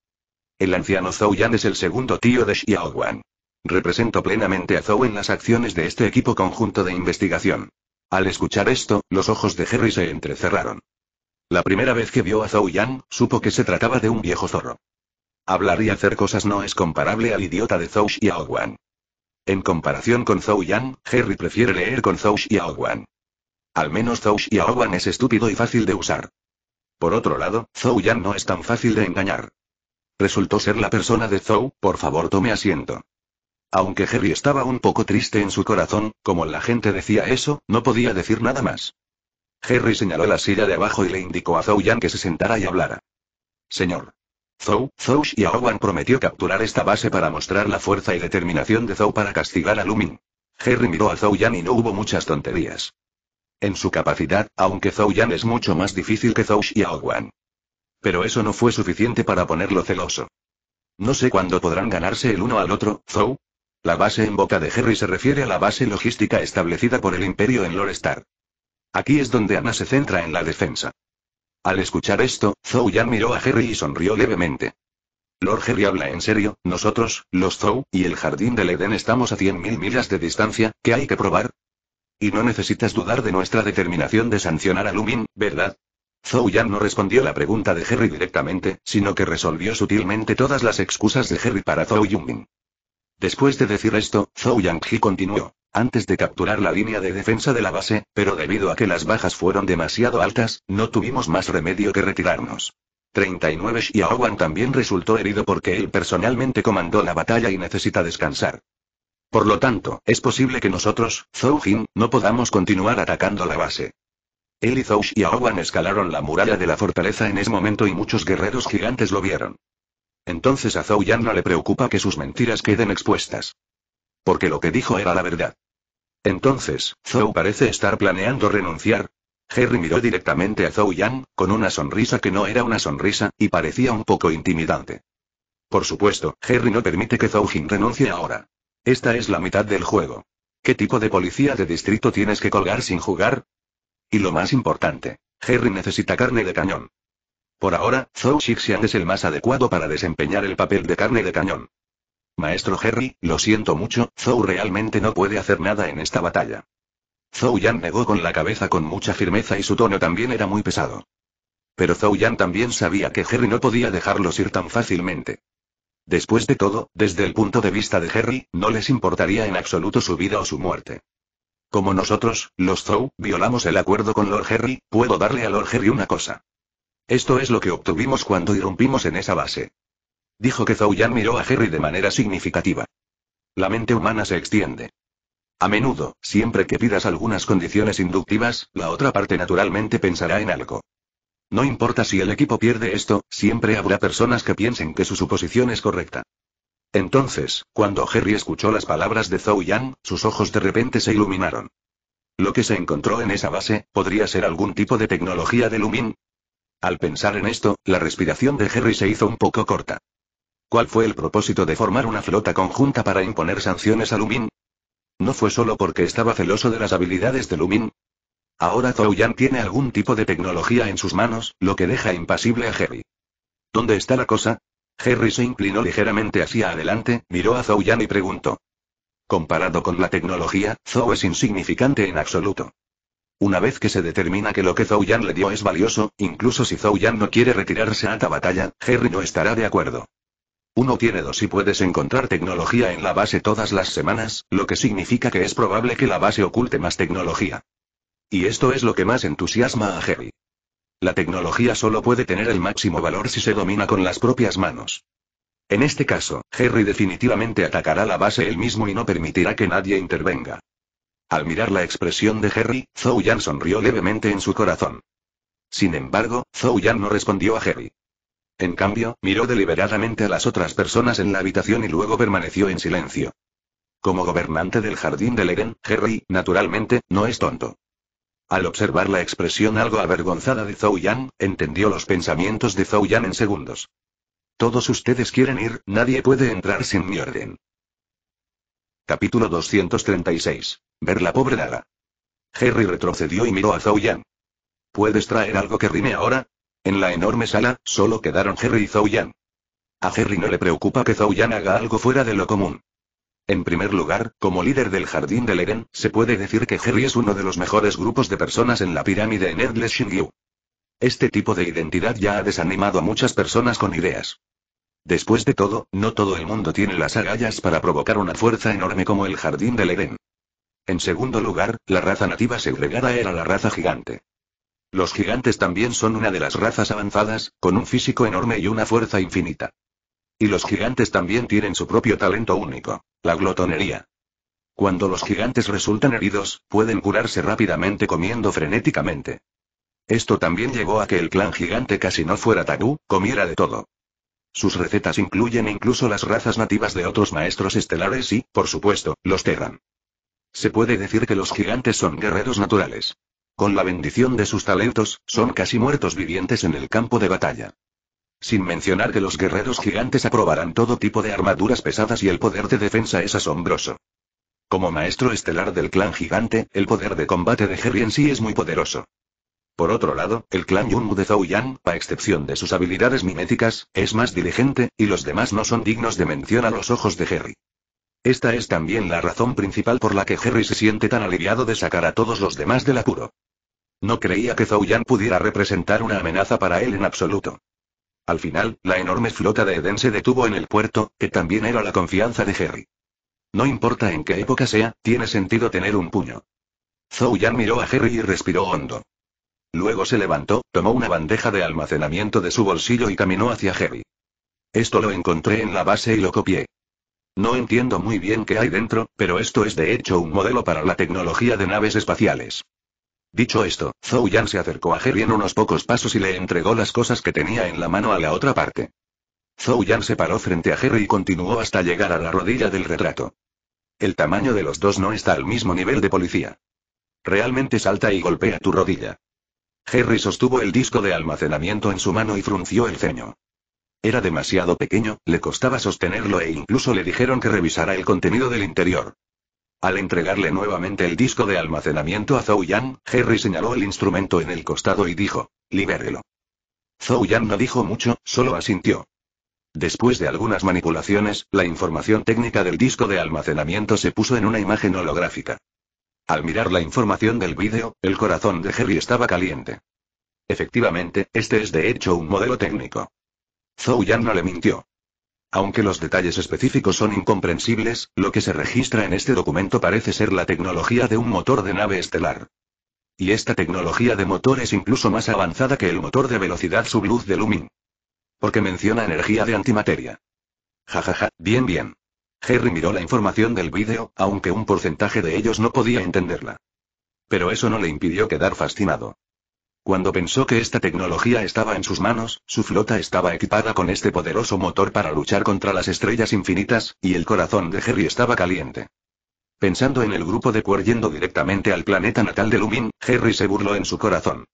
El anciano Zhou Yan es el segundo tío de Xiao Representó Represento plenamente a Zhou en las acciones de este equipo conjunto de investigación. Al escuchar esto, los ojos de Jerry se entrecerraron. La primera vez que vio a Zhou Yan, supo que se trataba de un viejo zorro. Hablar y hacer cosas no es comparable al idiota de Zhou Xiaoguan. En comparación con Zhou Yan, Harry prefiere leer con Zhou Xiaoguan. Al menos Zhou Xiaowan es estúpido y fácil de usar. Por otro lado, Zhou Yan no es tan fácil de engañar. Resultó ser la persona de Zhou, por favor tome asiento. Aunque Harry estaba un poco triste en su corazón, como la gente decía eso, no podía decir nada más. Harry señaló la silla de abajo y le indicó a Zhou Yan que se sentara y hablara. Señor. Zhou, Zhou Xiaowan prometió capturar esta base para mostrar la fuerza y determinación de Zhou para castigar a Lumin. Jerry miró a Zhou Yan y no hubo muchas tonterías en su capacidad, aunque Zhou Yan es mucho más difícil que Zhou Xiaoguan. Pero eso no fue suficiente para ponerlo celoso. No sé cuándo podrán ganarse el uno al otro, Zhou. La base en boca de Harry se refiere a la base logística establecida por el imperio en Lorestar. Aquí es donde Ana se centra en la defensa. Al escuchar esto, Zhou Yan miró a Harry y sonrió levemente. Lord Harry habla en serio, nosotros, los Zhou, y el Jardín del Edén estamos a 100.000 millas de distancia, ¿qué hay que probar? Y no necesitas dudar de nuestra determinación de sancionar a Lumin, ¿verdad? Zhou Yan no respondió la pregunta de Harry directamente, sino que resolvió sutilmente todas las excusas de Harry para Zhou Yunmin. Después de decir esto, Zhou Ji continuó. Antes de capturar la línea de defensa de la base, pero debido a que las bajas fueron demasiado altas, no tuvimos más remedio que retirarnos. 39 Xiaowan también resultó herido porque él personalmente comandó la batalla y necesita descansar. Por lo tanto, es posible que nosotros, Zou Jin, no podamos continuar atacando la base. Él y Zhou escalaron la muralla de la fortaleza en ese momento y muchos guerreros gigantes lo vieron. Entonces a Zhou Yan no le preocupa que sus mentiras queden expuestas. Porque lo que dijo era la verdad. Entonces, Zhou parece estar planeando renunciar. Harry miró directamente a Zhou Yan, con una sonrisa que no era una sonrisa, y parecía un poco intimidante. Por supuesto, Harry no permite que Zhou Jin renuncie ahora. Esta es la mitad del juego. ¿Qué tipo de policía de distrito tienes que colgar sin jugar? Y lo más importante, Harry necesita carne de cañón. Por ahora, Zhou Xixian es el más adecuado para desempeñar el papel de carne de cañón. Maestro Harry, lo siento mucho, Zhou realmente no puede hacer nada en esta batalla. Zhou Yan negó con la cabeza con mucha firmeza y su tono también era muy pesado. Pero Zhou Yan también sabía que Harry no podía dejarlos ir tan fácilmente. Después de todo, desde el punto de vista de Harry, no les importaría en absoluto su vida o su muerte. Como nosotros, los Zhou, violamos el acuerdo con Lord Harry, puedo darle a Lord Harry una cosa. Esto es lo que obtuvimos cuando irrumpimos en esa base. Dijo que ya miró a Harry de manera significativa. La mente humana se extiende. A menudo, siempre que pidas algunas condiciones inductivas, la otra parte naturalmente pensará en algo. No importa si el equipo pierde esto, siempre habrá personas que piensen que su suposición es correcta. Entonces, cuando Harry escuchó las palabras de Zhou Yang, sus ojos de repente se iluminaron. Lo que se encontró en esa base, podría ser algún tipo de tecnología de Lumin. Al pensar en esto, la respiración de Harry se hizo un poco corta. ¿Cuál fue el propósito de formar una flota conjunta para imponer sanciones a Lumin? No fue solo porque estaba celoso de las habilidades de Lumin, Ahora Zhou Yan tiene algún tipo de tecnología en sus manos, lo que deja impasible a Harry. ¿Dónde está la cosa? Harry se inclinó ligeramente hacia adelante, miró a Zhou Yan y preguntó. Comparado con la tecnología, Zhou es insignificante en absoluto. Una vez que se determina que lo que Zhou Yan le dio es valioso, incluso si Zhou Yan no quiere retirarse a esta batalla, Harry no estará de acuerdo. Uno tiene dos y puedes encontrar tecnología en la base todas las semanas, lo que significa que es probable que la base oculte más tecnología. Y esto es lo que más entusiasma a Harry. La tecnología solo puede tener el máximo valor si se domina con las propias manos. En este caso, Harry definitivamente atacará la base él mismo y no permitirá que nadie intervenga. Al mirar la expresión de Harry, Zhou Yan sonrió levemente en su corazón. Sin embargo, Zhou Yan no respondió a Harry. En cambio, miró deliberadamente a las otras personas en la habitación y luego permaneció en silencio. Como gobernante del jardín del Eden, Harry, naturalmente, no es tonto. Al observar la expresión algo avergonzada de Zhou Yan, entendió los pensamientos de Zhou Yan en segundos. Todos ustedes quieren ir, nadie puede entrar sin mi orden. Capítulo 236. Ver la pobre daga. Harry retrocedió y miró a Zhou Yan. ¿Puedes traer algo que rime ahora? En la enorme sala, solo quedaron Harry y Zhou Yan. A Harry no le preocupa que Zhou Yan haga algo fuera de lo común. En primer lugar, como líder del Jardín del Eren, se puede decir que Jerry es uno de los mejores grupos de personas en la pirámide en Endless Shingyu. Este tipo de identidad ya ha desanimado a muchas personas con ideas. Después de todo, no todo el mundo tiene las agallas para provocar una fuerza enorme como el Jardín del Edén. En segundo lugar, la raza nativa segregada era la raza gigante. Los gigantes también son una de las razas avanzadas, con un físico enorme y una fuerza infinita. Y los gigantes también tienen su propio talento único. La glotonería. Cuando los gigantes resultan heridos, pueden curarse rápidamente comiendo frenéticamente. Esto también llevó a que el clan gigante casi no fuera tabú, comiera de todo. Sus recetas incluyen incluso las razas nativas de otros maestros estelares y, por supuesto, los Terran. Se puede decir que los gigantes son guerreros naturales. Con la bendición de sus talentos, son casi muertos vivientes en el campo de batalla. Sin mencionar que los guerreros gigantes aprobarán todo tipo de armaduras pesadas y el poder de defensa es asombroso. Como maestro estelar del clan gigante, el poder de combate de Jerry en sí es muy poderoso. Por otro lado, el clan Yungu de Zhou Yang, a excepción de sus habilidades miméticas, es más diligente, y los demás no son dignos de mención a los ojos de Jerry. Esta es también la razón principal por la que Jerry se siente tan aliviado de sacar a todos los demás del apuro. No creía que Zhou Yang pudiera representar una amenaza para él en absoluto. Al final, la enorme flota de Eden se detuvo en el puerto, que también era la confianza de Harry. No importa en qué época sea, tiene sentido tener un puño. Zhou Yan miró a Harry y respiró hondo. Luego se levantó, tomó una bandeja de almacenamiento de su bolsillo y caminó hacia Harry. Esto lo encontré en la base y lo copié. No entiendo muy bien qué hay dentro, pero esto es de hecho un modelo para la tecnología de naves espaciales. Dicho esto, Zhou Yan se acercó a en unos pocos pasos y le entregó las cosas que tenía en la mano a la otra parte. Zhou Yan se paró frente a Jerry y continuó hasta llegar a la rodilla del retrato. El tamaño de los dos no está al mismo nivel de policía. Realmente salta y golpea tu rodilla. Jerry sostuvo el disco de almacenamiento en su mano y frunció el ceño. Era demasiado pequeño, le costaba sostenerlo e incluso le dijeron que revisara el contenido del interior. Al entregarle nuevamente el disco de almacenamiento a Zhou Yan, Harry señaló el instrumento en el costado y dijo, libérelo. Zhou Yang no dijo mucho, solo asintió. Después de algunas manipulaciones, la información técnica del disco de almacenamiento se puso en una imagen holográfica. Al mirar la información del vídeo, el corazón de Harry estaba caliente. Efectivamente, este es de hecho un modelo técnico. Zhou Yan no le mintió. Aunque los detalles específicos son incomprensibles, lo que se registra en este documento parece ser la tecnología de un motor de nave estelar. Y esta tecnología de motor es incluso más avanzada que el motor de velocidad subluz de Lumin. Porque menciona energía de antimateria. Jajaja, ja, ja, bien bien. Harry miró la información del vídeo, aunque un porcentaje de ellos no podía entenderla. Pero eso no le impidió quedar fascinado. Cuando pensó que esta tecnología estaba en sus manos, su flota estaba equipada con este poderoso motor para luchar contra las estrellas infinitas, y el corazón de Harry estaba caliente. Pensando en el grupo de Cuer yendo directamente al planeta natal de Lumin, Harry se burló en su corazón.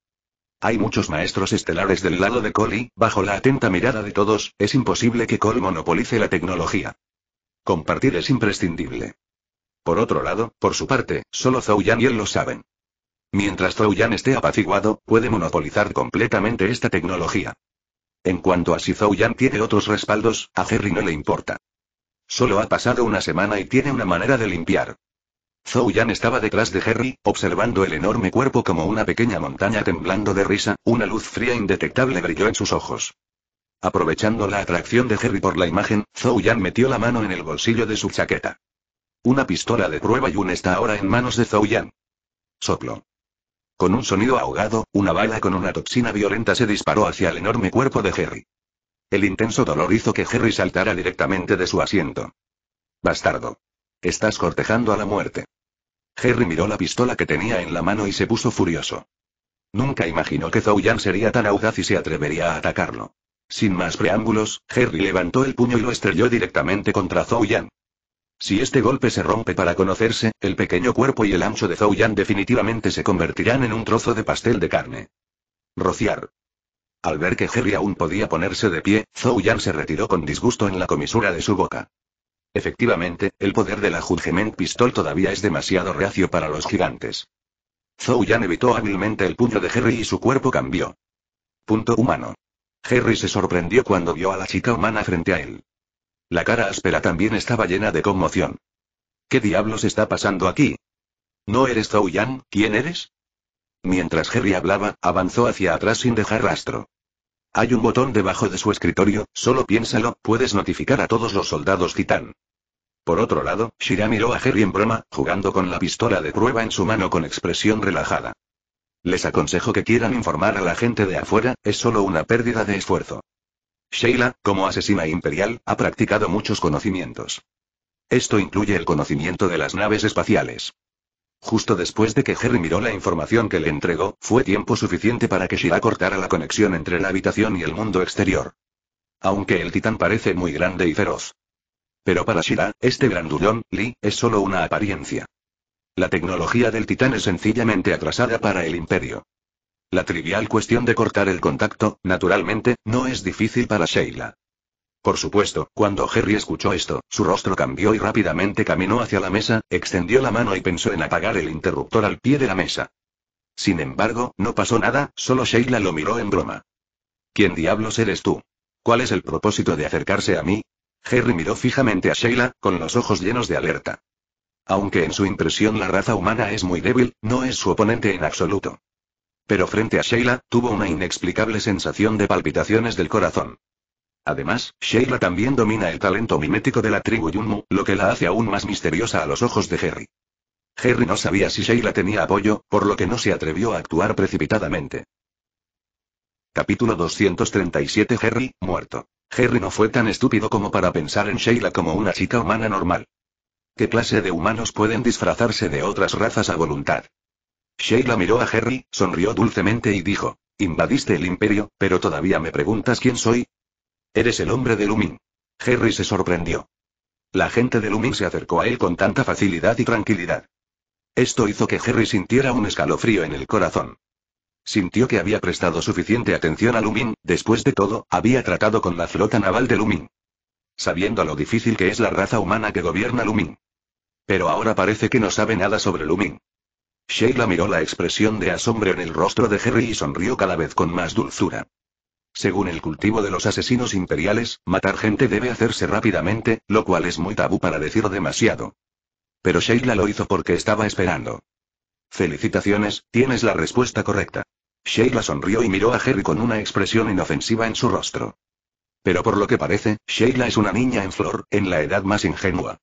Hay muchos maestros estelares del lado de Cole bajo la atenta mirada de todos, es imposible que Cole monopolice la tecnología. Compartir es imprescindible. Por otro lado, por su parte, solo Zhou Yan y él lo saben. Mientras Yan esté apaciguado, puede monopolizar completamente esta tecnología. En cuanto a si Yan tiene otros respaldos, a Jerry no le importa. Solo ha pasado una semana y tiene una manera de limpiar. Zhou Yan estaba detrás de Jerry, observando el enorme cuerpo como una pequeña montaña temblando de risa, una luz fría indetectable brilló en sus ojos. Aprovechando la atracción de Jerry por la imagen, Zhou Yan metió la mano en el bolsillo de su chaqueta. Una pistola de prueba y un está ahora en manos de Zhou Yan. Soplo. Con un sonido ahogado, una bala con una toxina violenta se disparó hacia el enorme cuerpo de Jerry. El intenso dolor hizo que Jerry saltara directamente de su asiento. Bastardo. Estás cortejando a la muerte. Jerry miró la pistola que tenía en la mano y se puso furioso. Nunca imaginó que Zhou Yan sería tan audaz y se atrevería a atacarlo. Sin más preámbulos, Jerry levantó el puño y lo estrelló directamente contra Zhou Yan. Si este golpe se rompe para conocerse, el pequeño cuerpo y el ancho de Zhou Yan definitivamente se convertirán en un trozo de pastel de carne. Rociar. Al ver que Jerry aún podía ponerse de pie, Zhou Yan se retiró con disgusto en la comisura de su boca. Efectivamente, el poder de la Judgment Pistol todavía es demasiado reacio para los gigantes. Zhou Yan evitó hábilmente el puño de Jerry y su cuerpo cambió. Punto humano. Jerry se sorprendió cuando vio a la chica humana frente a él. La cara áspera también estaba llena de conmoción. ¿Qué diablos está pasando aquí? ¿No eres Zhou Yan, ¿Quién eres? Mientras Harry hablaba, avanzó hacia atrás sin dejar rastro. Hay un botón debajo de su escritorio, solo piénsalo, puedes notificar a todos los soldados titán. Por otro lado, Shira miró a Harry en broma, jugando con la pistola de prueba en su mano con expresión relajada. Les aconsejo que quieran informar a la gente de afuera, es solo una pérdida de esfuerzo. Sheila, como asesina imperial, ha practicado muchos conocimientos. Esto incluye el conocimiento de las naves espaciales. Justo después de que Harry miró la información que le entregó, fue tiempo suficiente para que Shira cortara la conexión entre la habitación y el mundo exterior. Aunque el titán parece muy grande y feroz. Pero para Shira, este grandullón, Lee, es solo una apariencia. La tecnología del titán es sencillamente atrasada para el imperio. La trivial cuestión de cortar el contacto, naturalmente, no es difícil para Sheila. Por supuesto, cuando Harry escuchó esto, su rostro cambió y rápidamente caminó hacia la mesa, extendió la mano y pensó en apagar el interruptor al pie de la mesa. Sin embargo, no pasó nada, solo Sheila lo miró en broma. ¿Quién diablos eres tú? ¿Cuál es el propósito de acercarse a mí? Harry miró fijamente a Sheila, con los ojos llenos de alerta. Aunque en su impresión la raza humana es muy débil, no es su oponente en absoluto. Pero frente a Sheila, tuvo una inexplicable sensación de palpitaciones del corazón. Además, Sheila también domina el talento mimético de la tribu Yunmu, lo que la hace aún más misteriosa a los ojos de Harry. Harry no sabía si Sheila tenía apoyo, por lo que no se atrevió a actuar precipitadamente. Capítulo 237 Harry, muerto. Harry no fue tan estúpido como para pensar en Sheila como una chica humana normal. ¿Qué clase de humanos pueden disfrazarse de otras razas a voluntad? Sheila miró a Harry, sonrió dulcemente y dijo, invadiste el imperio, pero todavía me preguntas quién soy. Eres el hombre de Lumin. Harry se sorprendió. La gente de Lumin se acercó a él con tanta facilidad y tranquilidad. Esto hizo que Harry sintiera un escalofrío en el corazón. Sintió que había prestado suficiente atención a Lumin, después de todo, había tratado con la flota naval de Lumin. Sabiendo lo difícil que es la raza humana que gobierna Lumin. Pero ahora parece que no sabe nada sobre Lumin. Sheila miró la expresión de asombro en el rostro de Harry y sonrió cada vez con más dulzura. Según el cultivo de los asesinos imperiales, matar gente debe hacerse rápidamente, lo cual es muy tabú para decir demasiado. Pero Sheila lo hizo porque estaba esperando. Felicitaciones, tienes la respuesta correcta. Sheila sonrió y miró a Harry con una expresión inofensiva en su rostro. Pero por lo que parece, Sheila es una niña en flor, en la edad más ingenua.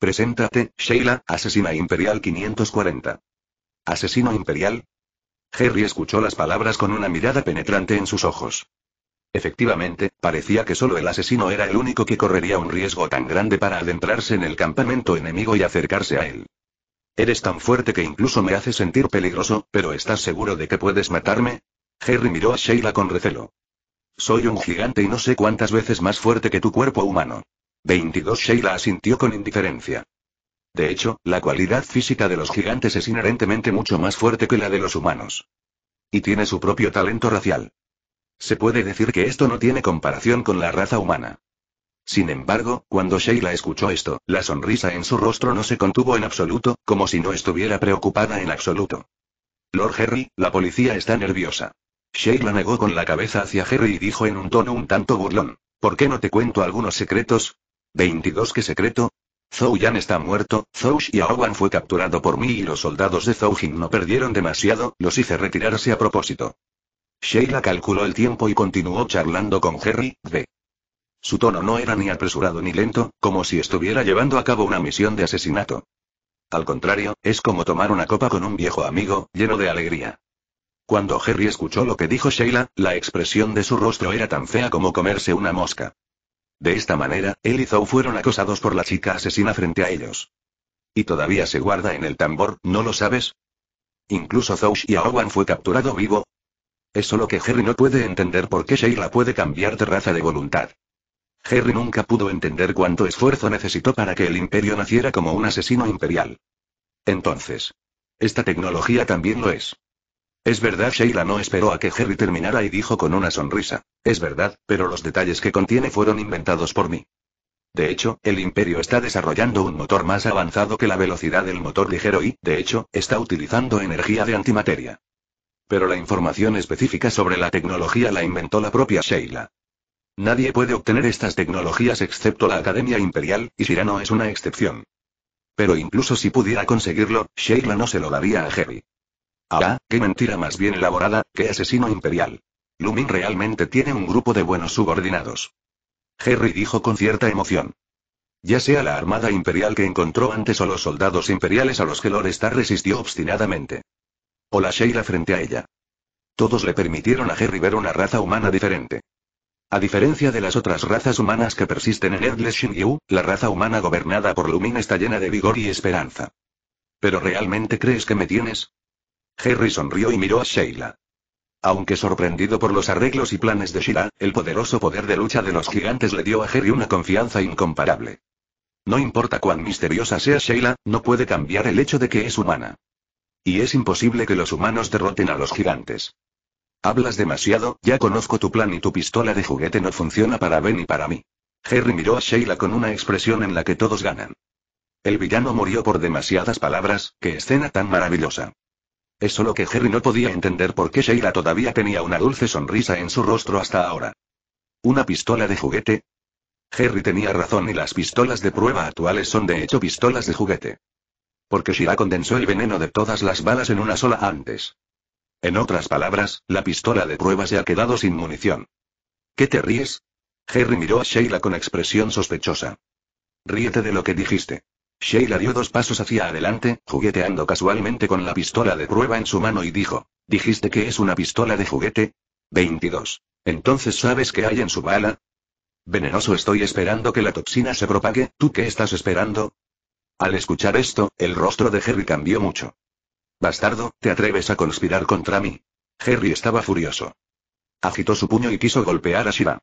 Preséntate, Sheila, asesina imperial 540. ¿Asesino imperial? Harry escuchó las palabras con una mirada penetrante en sus ojos. Efectivamente, parecía que solo el asesino era el único que correría un riesgo tan grande para adentrarse en el campamento enemigo y acercarse a él. Eres tan fuerte que incluso me hace sentir peligroso, pero ¿estás seguro de que puedes matarme? Harry miró a Sheila con recelo. Soy un gigante y no sé cuántas veces más fuerte que tu cuerpo humano. 22 Sheila asintió con indiferencia. De hecho, la cualidad física de los gigantes es inherentemente mucho más fuerte que la de los humanos. Y tiene su propio talento racial. Se puede decir que esto no tiene comparación con la raza humana. Sin embargo, cuando Sheila escuchó esto, la sonrisa en su rostro no se contuvo en absoluto, como si no estuviera preocupada en absoluto. Lord Harry, la policía está nerviosa. Sheila negó con la cabeza hacia Harry y dijo en un tono un tanto burlón. ¿Por qué no te cuento algunos secretos? 22 ¿Qué secreto? Zhou Yan está muerto, Zhou Xiaowan fue capturado por mí y los soldados de Zou Jing no perdieron demasiado, los hice retirarse a propósito. Sheila calculó el tiempo y continuó charlando con Harry, B. Su tono no era ni apresurado ni lento, como si estuviera llevando a cabo una misión de asesinato. Al contrario, es como tomar una copa con un viejo amigo, lleno de alegría. Cuando Harry escuchó lo que dijo Sheila, la expresión de su rostro era tan fea como comerse una mosca. De esta manera, él y Zou fueron acosados por la chica asesina frente a ellos. Y todavía se guarda en el tambor, ¿no lo sabes? Incluso Zou Xiaowan fue capturado vivo. Es solo que Harry no puede entender por qué Sheila puede cambiar de raza de voluntad. Harry nunca pudo entender cuánto esfuerzo necesitó para que el imperio naciera como un asesino imperial. Entonces, esta tecnología también lo es. Es verdad, Sheila no esperó a que Harry terminara y dijo con una sonrisa. Es verdad, pero los detalles que contiene fueron inventados por mí. De hecho, el imperio está desarrollando un motor más avanzado que la velocidad del motor ligero y, de hecho, está utilizando energía de antimateria. Pero la información específica sobre la tecnología la inventó la propia Sheila. Nadie puede obtener estas tecnologías excepto la Academia Imperial, y Shirano es una excepción. Pero incluso si pudiera conseguirlo, Sheila no se lo daría a Harry. Ah, qué mentira más bien elaborada, qué asesino imperial. Lumin realmente tiene un grupo de buenos subordinados. Harry dijo con cierta emoción. Ya sea la armada imperial que encontró antes o los soldados imperiales a los que Lorestar resistió obstinadamente. O la Sheila frente a ella. Todos le permitieron a Harry ver una raza humana diferente. A diferencia de las otras razas humanas que persisten en eddleshingyu la raza humana gobernada por Lumin está llena de vigor y esperanza. ¿Pero realmente crees que me tienes? Harry sonrió y miró a Sheila. Aunque sorprendido por los arreglos y planes de Sheila, el poderoso poder de lucha de los gigantes le dio a Harry una confianza incomparable. No importa cuán misteriosa sea Sheila, no puede cambiar el hecho de que es humana. Y es imposible que los humanos derroten a los gigantes. Hablas demasiado, ya conozco tu plan y tu pistola de juguete no funciona para Ben y para mí. Harry miró a Sheila con una expresión en la que todos ganan. El villano murió por demasiadas palabras, qué escena tan maravillosa. Es solo que Jerry no podía entender por qué Sheila todavía tenía una dulce sonrisa en su rostro hasta ahora. ¿Una pistola de juguete? Jerry tenía razón y las pistolas de prueba actuales son de hecho pistolas de juguete. Porque Sheila condensó el veneno de todas las balas en una sola antes. En otras palabras, la pistola de prueba se ha quedado sin munición. ¿Qué te ríes? Jerry miró a Sheila con expresión sospechosa. Ríete de lo que dijiste. Sheila dio dos pasos hacia adelante, jugueteando casualmente con la pistola de prueba en su mano y dijo, ¿dijiste que es una pistola de juguete? 22. Entonces sabes qué hay en su bala. Venenoso estoy esperando que la toxina se propague, ¿tú qué estás esperando? Al escuchar esto, el rostro de Harry cambió mucho. Bastardo, ¿te atreves a conspirar contra mí? Harry estaba furioso. Agitó su puño y quiso golpear a Shiva.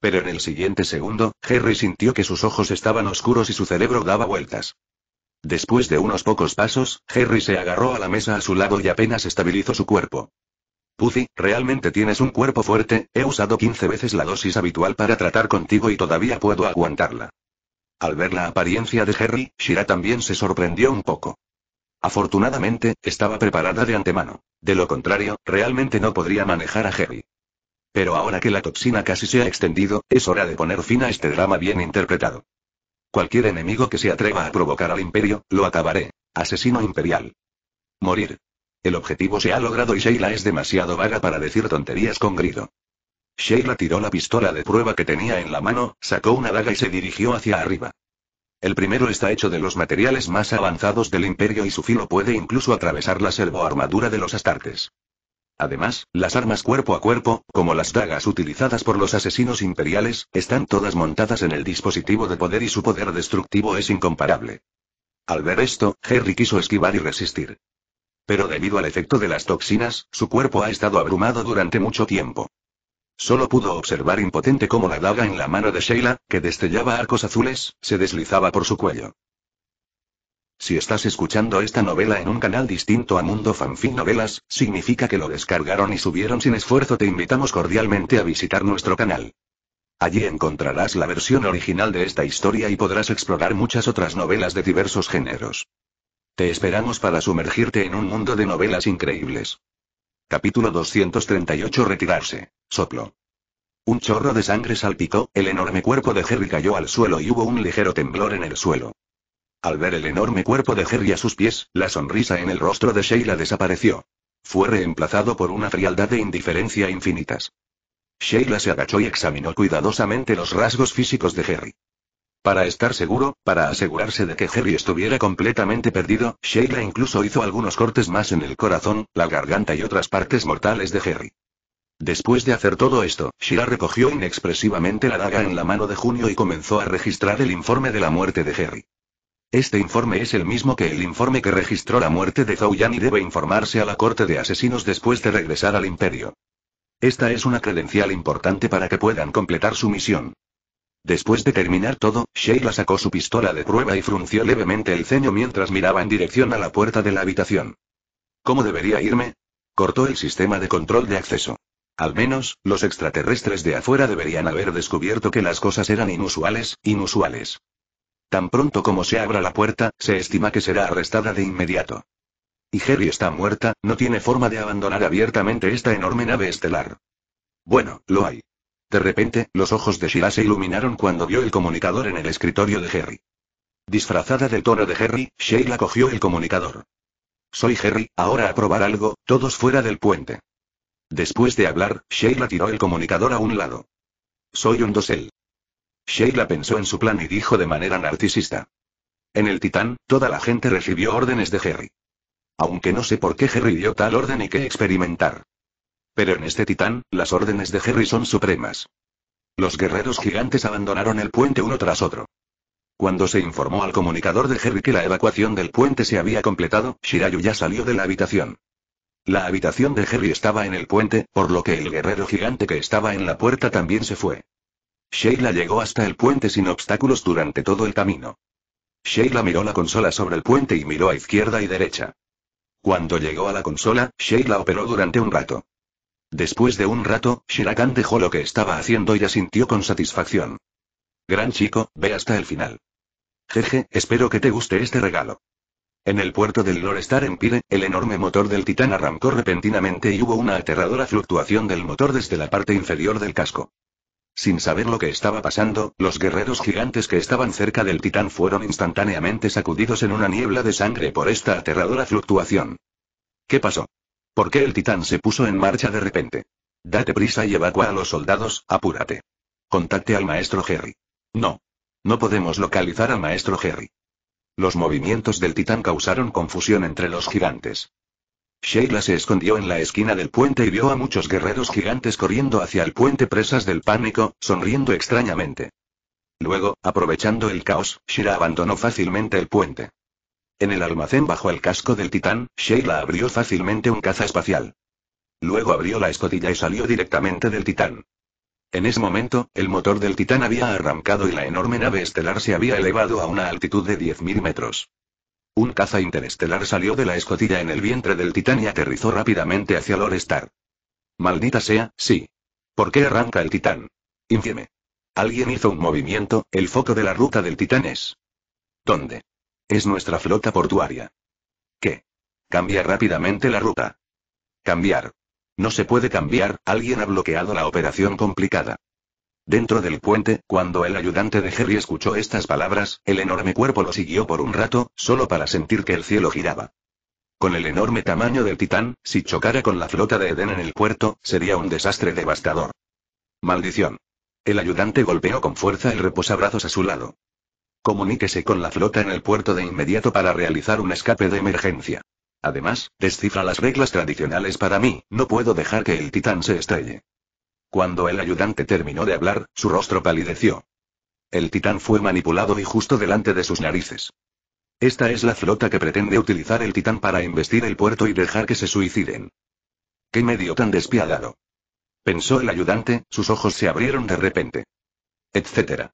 Pero en el siguiente segundo, Harry sintió que sus ojos estaban oscuros y su cerebro daba vueltas. Después de unos pocos pasos, Harry se agarró a la mesa a su lado y apenas estabilizó su cuerpo. Puffy, realmente tienes un cuerpo fuerte, he usado 15 veces la dosis habitual para tratar contigo y todavía puedo aguantarla. Al ver la apariencia de Harry, Shira también se sorprendió un poco. Afortunadamente, estaba preparada de antemano. De lo contrario, realmente no podría manejar a Harry. Pero ahora que la toxina casi se ha extendido, es hora de poner fin a este drama bien interpretado. Cualquier enemigo que se atreva a provocar al imperio, lo acabaré. Asesino imperial. Morir. El objetivo se ha logrado y Sheila es demasiado vaga para decir tonterías con grido. Sheila tiró la pistola de prueba que tenía en la mano, sacó una daga y se dirigió hacia arriba. El primero está hecho de los materiales más avanzados del imperio y su filo puede incluso atravesar la servoarmadura armadura de los astartes. Además, las armas cuerpo a cuerpo, como las dagas utilizadas por los asesinos imperiales, están todas montadas en el dispositivo de poder y su poder destructivo es incomparable. Al ver esto, Harry quiso esquivar y resistir. Pero debido al efecto de las toxinas, su cuerpo ha estado abrumado durante mucho tiempo. Solo pudo observar impotente cómo la daga en la mano de Sheila, que destellaba arcos azules, se deslizaba por su cuello. Si estás escuchando esta novela en un canal distinto a Mundo Fanfic Novelas, significa que lo descargaron y subieron sin esfuerzo. Te invitamos cordialmente a visitar nuestro canal. Allí encontrarás la versión original de esta historia y podrás explorar muchas otras novelas de diversos géneros. Te esperamos para sumergirte en un mundo de novelas increíbles. Capítulo 238 Retirarse. Soplo. Un chorro de sangre salpicó, el enorme cuerpo de Jerry cayó al suelo y hubo un ligero temblor en el suelo. Al ver el enorme cuerpo de Jerry a sus pies, la sonrisa en el rostro de Sheila desapareció. Fue reemplazado por una frialdad de indiferencia infinitas. Sheila se agachó y examinó cuidadosamente los rasgos físicos de Jerry. Para estar seguro, para asegurarse de que Jerry estuviera completamente perdido, Sheila incluso hizo algunos cortes más en el corazón, la garganta y otras partes mortales de Jerry. Después de hacer todo esto, Sheila recogió inexpresivamente la daga en la mano de Junio y comenzó a registrar el informe de la muerte de Jerry. Este informe es el mismo que el informe que registró la muerte de Zhou Yan y debe informarse a la corte de asesinos después de regresar al imperio. Esta es una credencial importante para que puedan completar su misión. Después de terminar todo, Sheila sacó su pistola de prueba y frunció levemente el ceño mientras miraba en dirección a la puerta de la habitación. ¿Cómo debería irme? Cortó el sistema de control de acceso. Al menos, los extraterrestres de afuera deberían haber descubierto que las cosas eran inusuales, inusuales. Tan pronto como se abra la puerta, se estima que será arrestada de inmediato. Y Jerry está muerta, no tiene forma de abandonar abiertamente esta enorme nave estelar. Bueno, lo hay. De repente, los ojos de Sheila se iluminaron cuando vio el comunicador en el escritorio de Harry. Disfrazada del tono de Harry, Sheila cogió el comunicador. Soy Harry, ahora a probar algo, todos fuera del puente. Después de hablar, Sheila tiró el comunicador a un lado. Soy un dosel. Sheila pensó en su plan y dijo de manera narcisista. En el Titán, toda la gente recibió órdenes de Jerry. Aunque no sé por qué Jerry dio tal orden y qué experimentar. Pero en este Titán, las órdenes de Jerry son supremas. Los guerreros gigantes abandonaron el puente uno tras otro. Cuando se informó al comunicador de Jerry que la evacuación del puente se había completado, Shirayu ya salió de la habitación. La habitación de Jerry estaba en el puente, por lo que el guerrero gigante que estaba en la puerta también se fue. Sheila llegó hasta el puente sin obstáculos durante todo el camino. Sheila miró la consola sobre el puente y miró a izquierda y derecha. Cuando llegó a la consola, Sheila operó durante un rato. Después de un rato, Shirakan dejó lo que estaba haciendo y asintió con satisfacción. Gran chico, ve hasta el final. Jeje, espero que te guste este regalo. En el puerto del Lorestar Empire, el enorme motor del Titán arrancó repentinamente y hubo una aterradora fluctuación del motor desde la parte inferior del casco. Sin saber lo que estaba pasando, los guerreros gigantes que estaban cerca del titán fueron instantáneamente sacudidos en una niebla de sangre por esta aterradora fluctuación. ¿Qué pasó? ¿Por qué el titán se puso en marcha de repente? Date prisa y evacua a los soldados, apúrate. Contacte al maestro Jerry. No. No podemos localizar al maestro Jerry. Los movimientos del titán causaron confusión entre los gigantes. Sheila se escondió en la esquina del puente y vio a muchos guerreros gigantes corriendo hacia el puente presas del pánico, sonriendo extrañamente. Luego, aprovechando el caos, Shira abandonó fácilmente el puente. En el almacén bajo el casco del titán, Sheila abrió fácilmente un caza espacial. Luego abrió la escotilla y salió directamente del titán. En ese momento, el motor del titán había arrancado y la enorme nave estelar se había elevado a una altitud de 10.000 metros. Un caza interestelar salió de la escotilla en el vientre del titán y aterrizó rápidamente hacia Lorestar. Maldita sea, sí. ¿Por qué arranca el titán? Infieme. Alguien hizo un movimiento, el foco de la ruta del titán es. ¿Dónde? Es nuestra flota portuaria. ¿Qué? Cambia rápidamente la ruta. Cambiar. No se puede cambiar, alguien ha bloqueado la operación complicada. Dentro del puente, cuando el ayudante de Jerry escuchó estas palabras, el enorme cuerpo lo siguió por un rato, solo para sentir que el cielo giraba. Con el enorme tamaño del titán, si chocara con la flota de Eden en el puerto, sería un desastre devastador. Maldición. El ayudante golpeó con fuerza el reposabrazos a su lado. Comuníquese con la flota en el puerto de inmediato para realizar un escape de emergencia. Además, descifra las reglas tradicionales para mí, no puedo dejar que el titán se estrelle. Cuando el ayudante terminó de hablar, su rostro palideció. El titán fue manipulado y justo delante de sus narices. Esta es la flota que pretende utilizar el titán para investir el puerto y dejar que se suiciden. ¡Qué medio tan despiadado! Pensó el ayudante, sus ojos se abrieron de repente. Etcétera.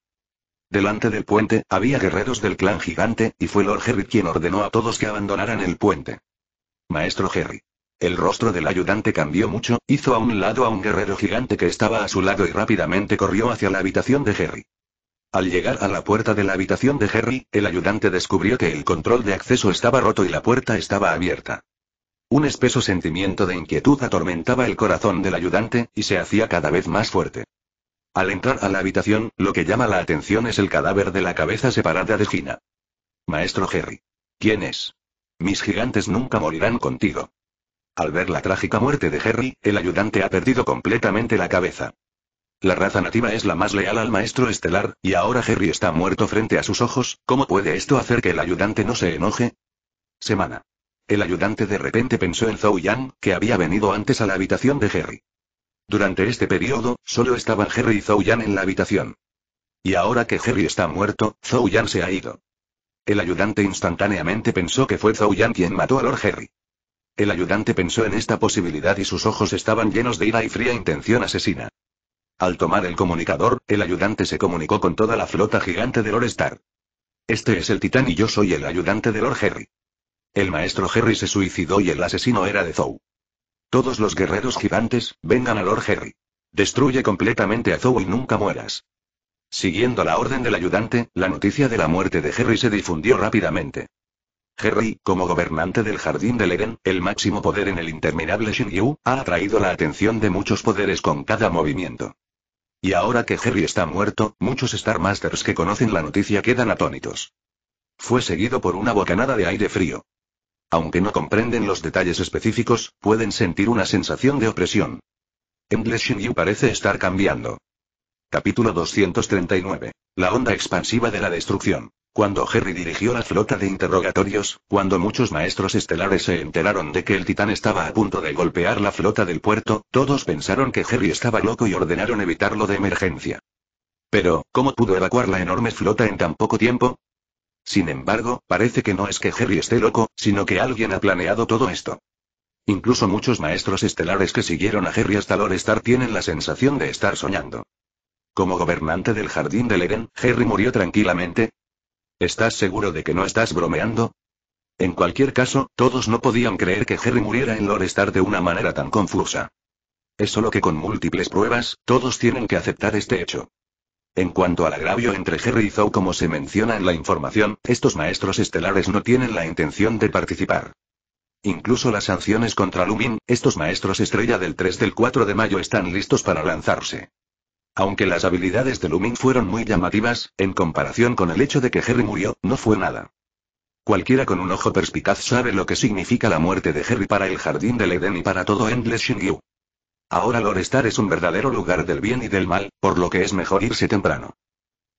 Delante del puente, había guerreros del clan gigante, y fue Lord Harry quien ordenó a todos que abandonaran el puente. Maestro Harry. El rostro del ayudante cambió mucho, hizo a un lado a un guerrero gigante que estaba a su lado y rápidamente corrió hacia la habitación de Jerry. Al llegar a la puerta de la habitación de Jerry, el ayudante descubrió que el control de acceso estaba roto y la puerta estaba abierta. Un espeso sentimiento de inquietud atormentaba el corazón del ayudante, y se hacía cada vez más fuerte. Al entrar a la habitación, lo que llama la atención es el cadáver de la cabeza separada de Gina. Maestro Jerry. ¿Quién es? Mis gigantes nunca morirán contigo. Al ver la trágica muerte de Harry, el ayudante ha perdido completamente la cabeza. La raza nativa es la más leal al maestro estelar, y ahora Harry está muerto frente a sus ojos, ¿cómo puede esto hacer que el ayudante no se enoje? Semana. El ayudante de repente pensó en Zhou Yang, que había venido antes a la habitación de Harry. Durante este periodo, solo estaban Harry y Zhou Yan en la habitación. Y ahora que Harry está muerto, Zhou Yan se ha ido. El ayudante instantáneamente pensó que fue Zhou Yan quien mató a Lord Harry. El ayudante pensó en esta posibilidad y sus ojos estaban llenos de ira y fría intención asesina. Al tomar el comunicador, el ayudante se comunicó con toda la flota gigante de Lord Star. Este es el titán y yo soy el ayudante de Lord Harry. El maestro Harry se suicidó y el asesino era de Zou. Todos los guerreros gigantes, vengan a Lord Harry. Destruye completamente a Zou y nunca mueras. Siguiendo la orden del ayudante, la noticia de la muerte de Harry se difundió rápidamente. Harry, como gobernante del Jardín del Eden, el máximo poder en el interminable Shingyu, ha atraído la atención de muchos poderes con cada movimiento. Y ahora que Harry está muerto, muchos Star Masters que conocen la noticia quedan atónitos. Fue seguido por una bocanada de aire frío. Aunque no comprenden los detalles específicos, pueden sentir una sensación de opresión. Endless Shingyu parece estar cambiando. Capítulo 239. La onda expansiva de la destrucción. Cuando Harry dirigió la flota de interrogatorios, cuando muchos maestros estelares se enteraron de que el titán estaba a punto de golpear la flota del puerto, todos pensaron que Harry estaba loco y ordenaron evitarlo de emergencia. Pero, ¿cómo pudo evacuar la enorme flota en tan poco tiempo? Sin embargo, parece que no es que Harry esté loco, sino que alguien ha planeado todo esto. Incluso muchos maestros estelares que siguieron a Harry hasta Lorestar tienen la sensación de estar soñando. Como gobernante del jardín del Eren, Harry murió tranquilamente, ¿Estás seguro de que no estás bromeando? En cualquier caso, todos no podían creer que Jerry muriera en Lorestar de una manera tan confusa. Es solo que con múltiples pruebas, todos tienen que aceptar este hecho. En cuanto al agravio entre Jerry y Zou como se menciona en la información, estos maestros estelares no tienen la intención de participar. Incluso las sanciones contra Lumin, estos maestros estrella del 3 del 4 de mayo están listos para lanzarse. Aunque las habilidades de Lumin fueron muy llamativas, en comparación con el hecho de que Harry murió, no fue nada. Cualquiera con un ojo perspicaz sabe lo que significa la muerte de Harry para el jardín del Edén y para todo Endless Shingyu. Ahora Lorestar es un verdadero lugar del bien y del mal, por lo que es mejor irse temprano.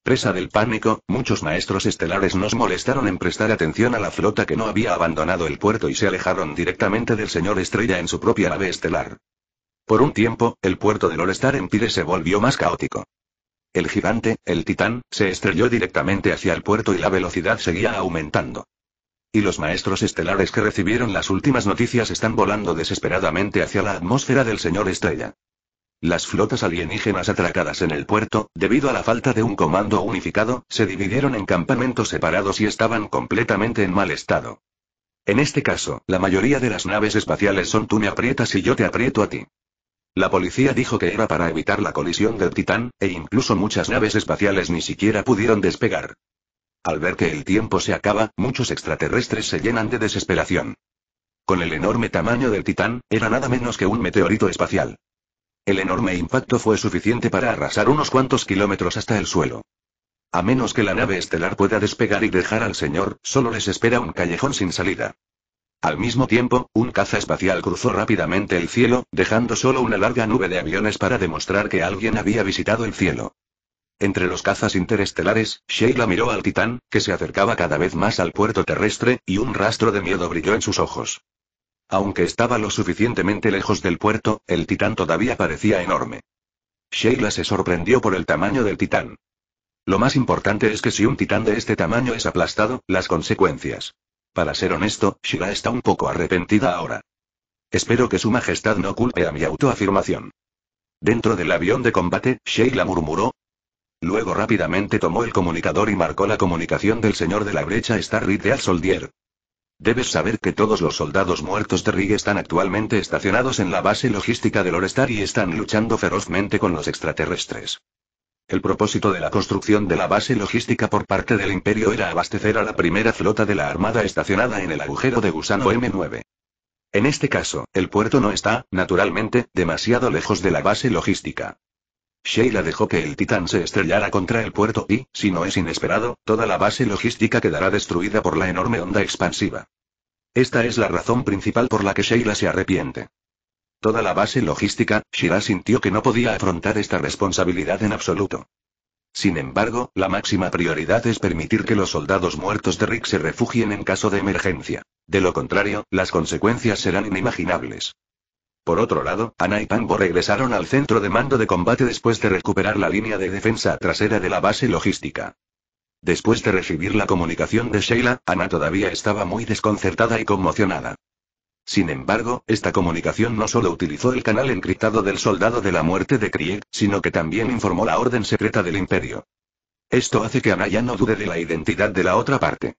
Presa del pánico, muchos maestros estelares nos molestaron en prestar atención a la flota que no había abandonado el puerto y se alejaron directamente del señor Estrella en su propia nave estelar. Por un tiempo, el puerto del Lorestar star Empire se volvió más caótico. El gigante, el titán, se estrelló directamente hacia el puerto y la velocidad seguía aumentando. Y los maestros estelares que recibieron las últimas noticias están volando desesperadamente hacia la atmósfera del señor Estrella. Las flotas alienígenas atracadas en el puerto, debido a la falta de un comando unificado, se dividieron en campamentos separados y estaban completamente en mal estado. En este caso, la mayoría de las naves espaciales son tú me aprietas y yo te aprieto a ti. La policía dijo que era para evitar la colisión del Titán, e incluso muchas naves espaciales ni siquiera pudieron despegar. Al ver que el tiempo se acaba, muchos extraterrestres se llenan de desesperación. Con el enorme tamaño del Titán, era nada menos que un meteorito espacial. El enorme impacto fue suficiente para arrasar unos cuantos kilómetros hasta el suelo. A menos que la nave estelar pueda despegar y dejar al señor, solo les espera un callejón sin salida. Al mismo tiempo, un caza espacial cruzó rápidamente el cielo, dejando solo una larga nube de aviones para demostrar que alguien había visitado el cielo. Entre los cazas interestelares, Sheila miró al titán, que se acercaba cada vez más al puerto terrestre, y un rastro de miedo brilló en sus ojos. Aunque estaba lo suficientemente lejos del puerto, el titán todavía parecía enorme. Sheila se sorprendió por el tamaño del titán. Lo más importante es que si un titán de este tamaño es aplastado, las consecuencias para ser honesto, Shira está un poco arrepentida ahora. Espero que su majestad no culpe a mi autoafirmación. Dentro del avión de combate, Sheila murmuró. Luego rápidamente tomó el comunicador y marcó la comunicación del señor de la brecha Starry de Al Soldier. Debes saber que todos los soldados muertos de Rig están actualmente estacionados en la base logística de Lorestar y están luchando ferozmente con los extraterrestres. El propósito de la construcción de la base logística por parte del imperio era abastecer a la primera flota de la Armada estacionada en el agujero de gusano M9. En este caso, el puerto no está, naturalmente, demasiado lejos de la base logística. Sheila dejó que el Titán se estrellara contra el puerto y, si no es inesperado, toda la base logística quedará destruida por la enorme onda expansiva. Esta es la razón principal por la que Sheila se arrepiente toda la base logística, Shira sintió que no podía afrontar esta responsabilidad en absoluto. Sin embargo, la máxima prioridad es permitir que los soldados muertos de Rick se refugien en caso de emergencia. De lo contrario, las consecuencias serán inimaginables. Por otro lado, Ana y Pambo regresaron al centro de mando de combate después de recuperar la línea de defensa trasera de la base logística. Después de recibir la comunicación de Sheila, Ana todavía estaba muy desconcertada y conmocionada. Sin embargo, esta comunicación no solo utilizó el canal encriptado del soldado de la muerte de Krieg, sino que también informó la orden secreta del imperio. Esto hace que Anaya no dude de la identidad de la otra parte.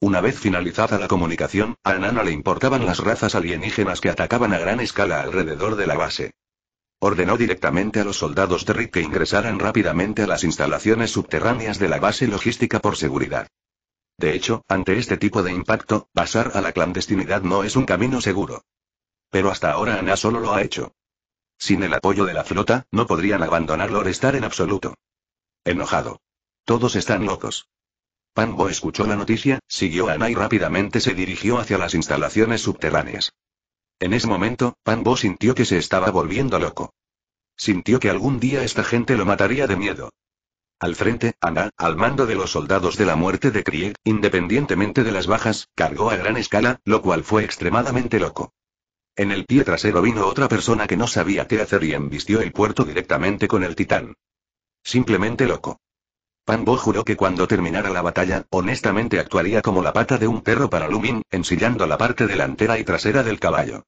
Una vez finalizada la comunicación, a no le importaban las razas alienígenas que atacaban a gran escala alrededor de la base. Ordenó directamente a los soldados de Rick que ingresaran rápidamente a las instalaciones subterráneas de la base logística por seguridad. De hecho, ante este tipo de impacto, pasar a la clandestinidad no es un camino seguro. Pero hasta ahora Ana solo lo ha hecho. Sin el apoyo de la flota, no podrían abandonar estar en absoluto. Enojado. Todos están locos. Bo escuchó la noticia, siguió a Ana y rápidamente se dirigió hacia las instalaciones subterráneas. En ese momento, Bo sintió que se estaba volviendo loco. Sintió que algún día esta gente lo mataría de miedo. Al frente, Ana, al mando de los soldados de la muerte de Krieg, independientemente de las bajas, cargó a gran escala, lo cual fue extremadamente loco. En el pie trasero vino otra persona que no sabía qué hacer y embistió el puerto directamente con el titán. Simplemente loco. Panbo juró que cuando terminara la batalla, honestamente actuaría como la pata de un perro para Lumin, ensillando la parte delantera y trasera del caballo.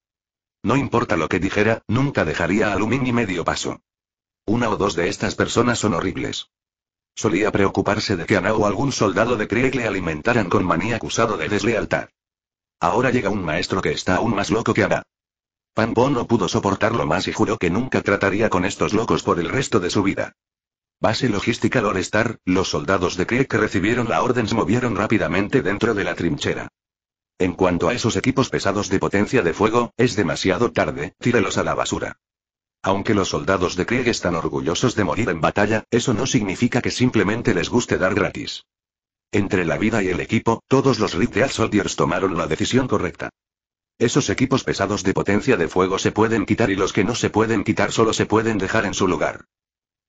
No importa lo que dijera, nunca dejaría a Lumin ni medio paso. Una o dos de estas personas son horribles. Solía preocuparse de que Ana o algún soldado de Krieg le alimentaran con manía acusado de deslealtad. Ahora llega un maestro que está aún más loco que Ana. Pampón no pudo soportarlo más y juró que nunca trataría con estos locos por el resto de su vida. Base logística Lorestar, los soldados de Krieg que recibieron la orden se movieron rápidamente dentro de la trinchera. En cuanto a esos equipos pesados de potencia de fuego, es demasiado tarde, tírelos a la basura. Aunque los soldados de Krieg están orgullosos de morir en batalla, eso no significa que simplemente les guste dar gratis. Entre la vida y el equipo, todos los Ritual Soldiers tomaron la decisión correcta. Esos equipos pesados de potencia de fuego se pueden quitar y los que no se pueden quitar solo se pueden dejar en su lugar.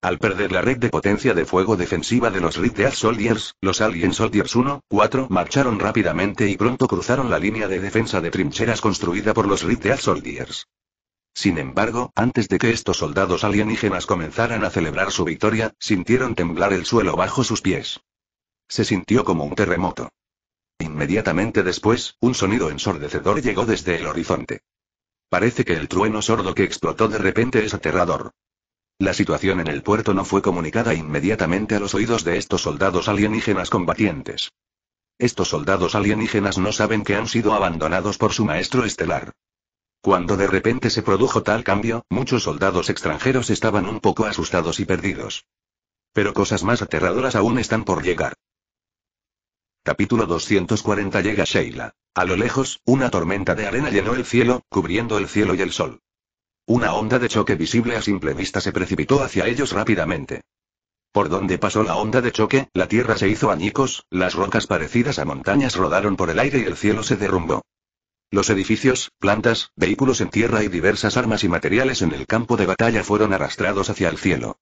Al perder la red de potencia de fuego defensiva de los Ritual Soldiers, los Alien Soldiers 1, 4 marcharon rápidamente y pronto cruzaron la línea de defensa de trincheras construida por los Ritual Soldiers. Sin embargo, antes de que estos soldados alienígenas comenzaran a celebrar su victoria, sintieron temblar el suelo bajo sus pies. Se sintió como un terremoto. Inmediatamente después, un sonido ensordecedor llegó desde el horizonte. Parece que el trueno sordo que explotó de repente es aterrador. La situación en el puerto no fue comunicada inmediatamente a los oídos de estos soldados alienígenas combatientes. Estos soldados alienígenas no saben que han sido abandonados por su maestro estelar. Cuando de repente se produjo tal cambio, muchos soldados extranjeros estaban un poco asustados y perdidos. Pero cosas más aterradoras aún están por llegar. Capítulo 240 Llega Sheila. A lo lejos, una tormenta de arena llenó el cielo, cubriendo el cielo y el sol. Una onda de choque visible a simple vista se precipitó hacia ellos rápidamente. Por donde pasó la onda de choque, la tierra se hizo añicos, las rocas parecidas a montañas rodaron por el aire y el cielo se derrumbó. Los edificios, plantas, vehículos en tierra y diversas armas y materiales en el campo de batalla fueron arrastrados hacia el cielo.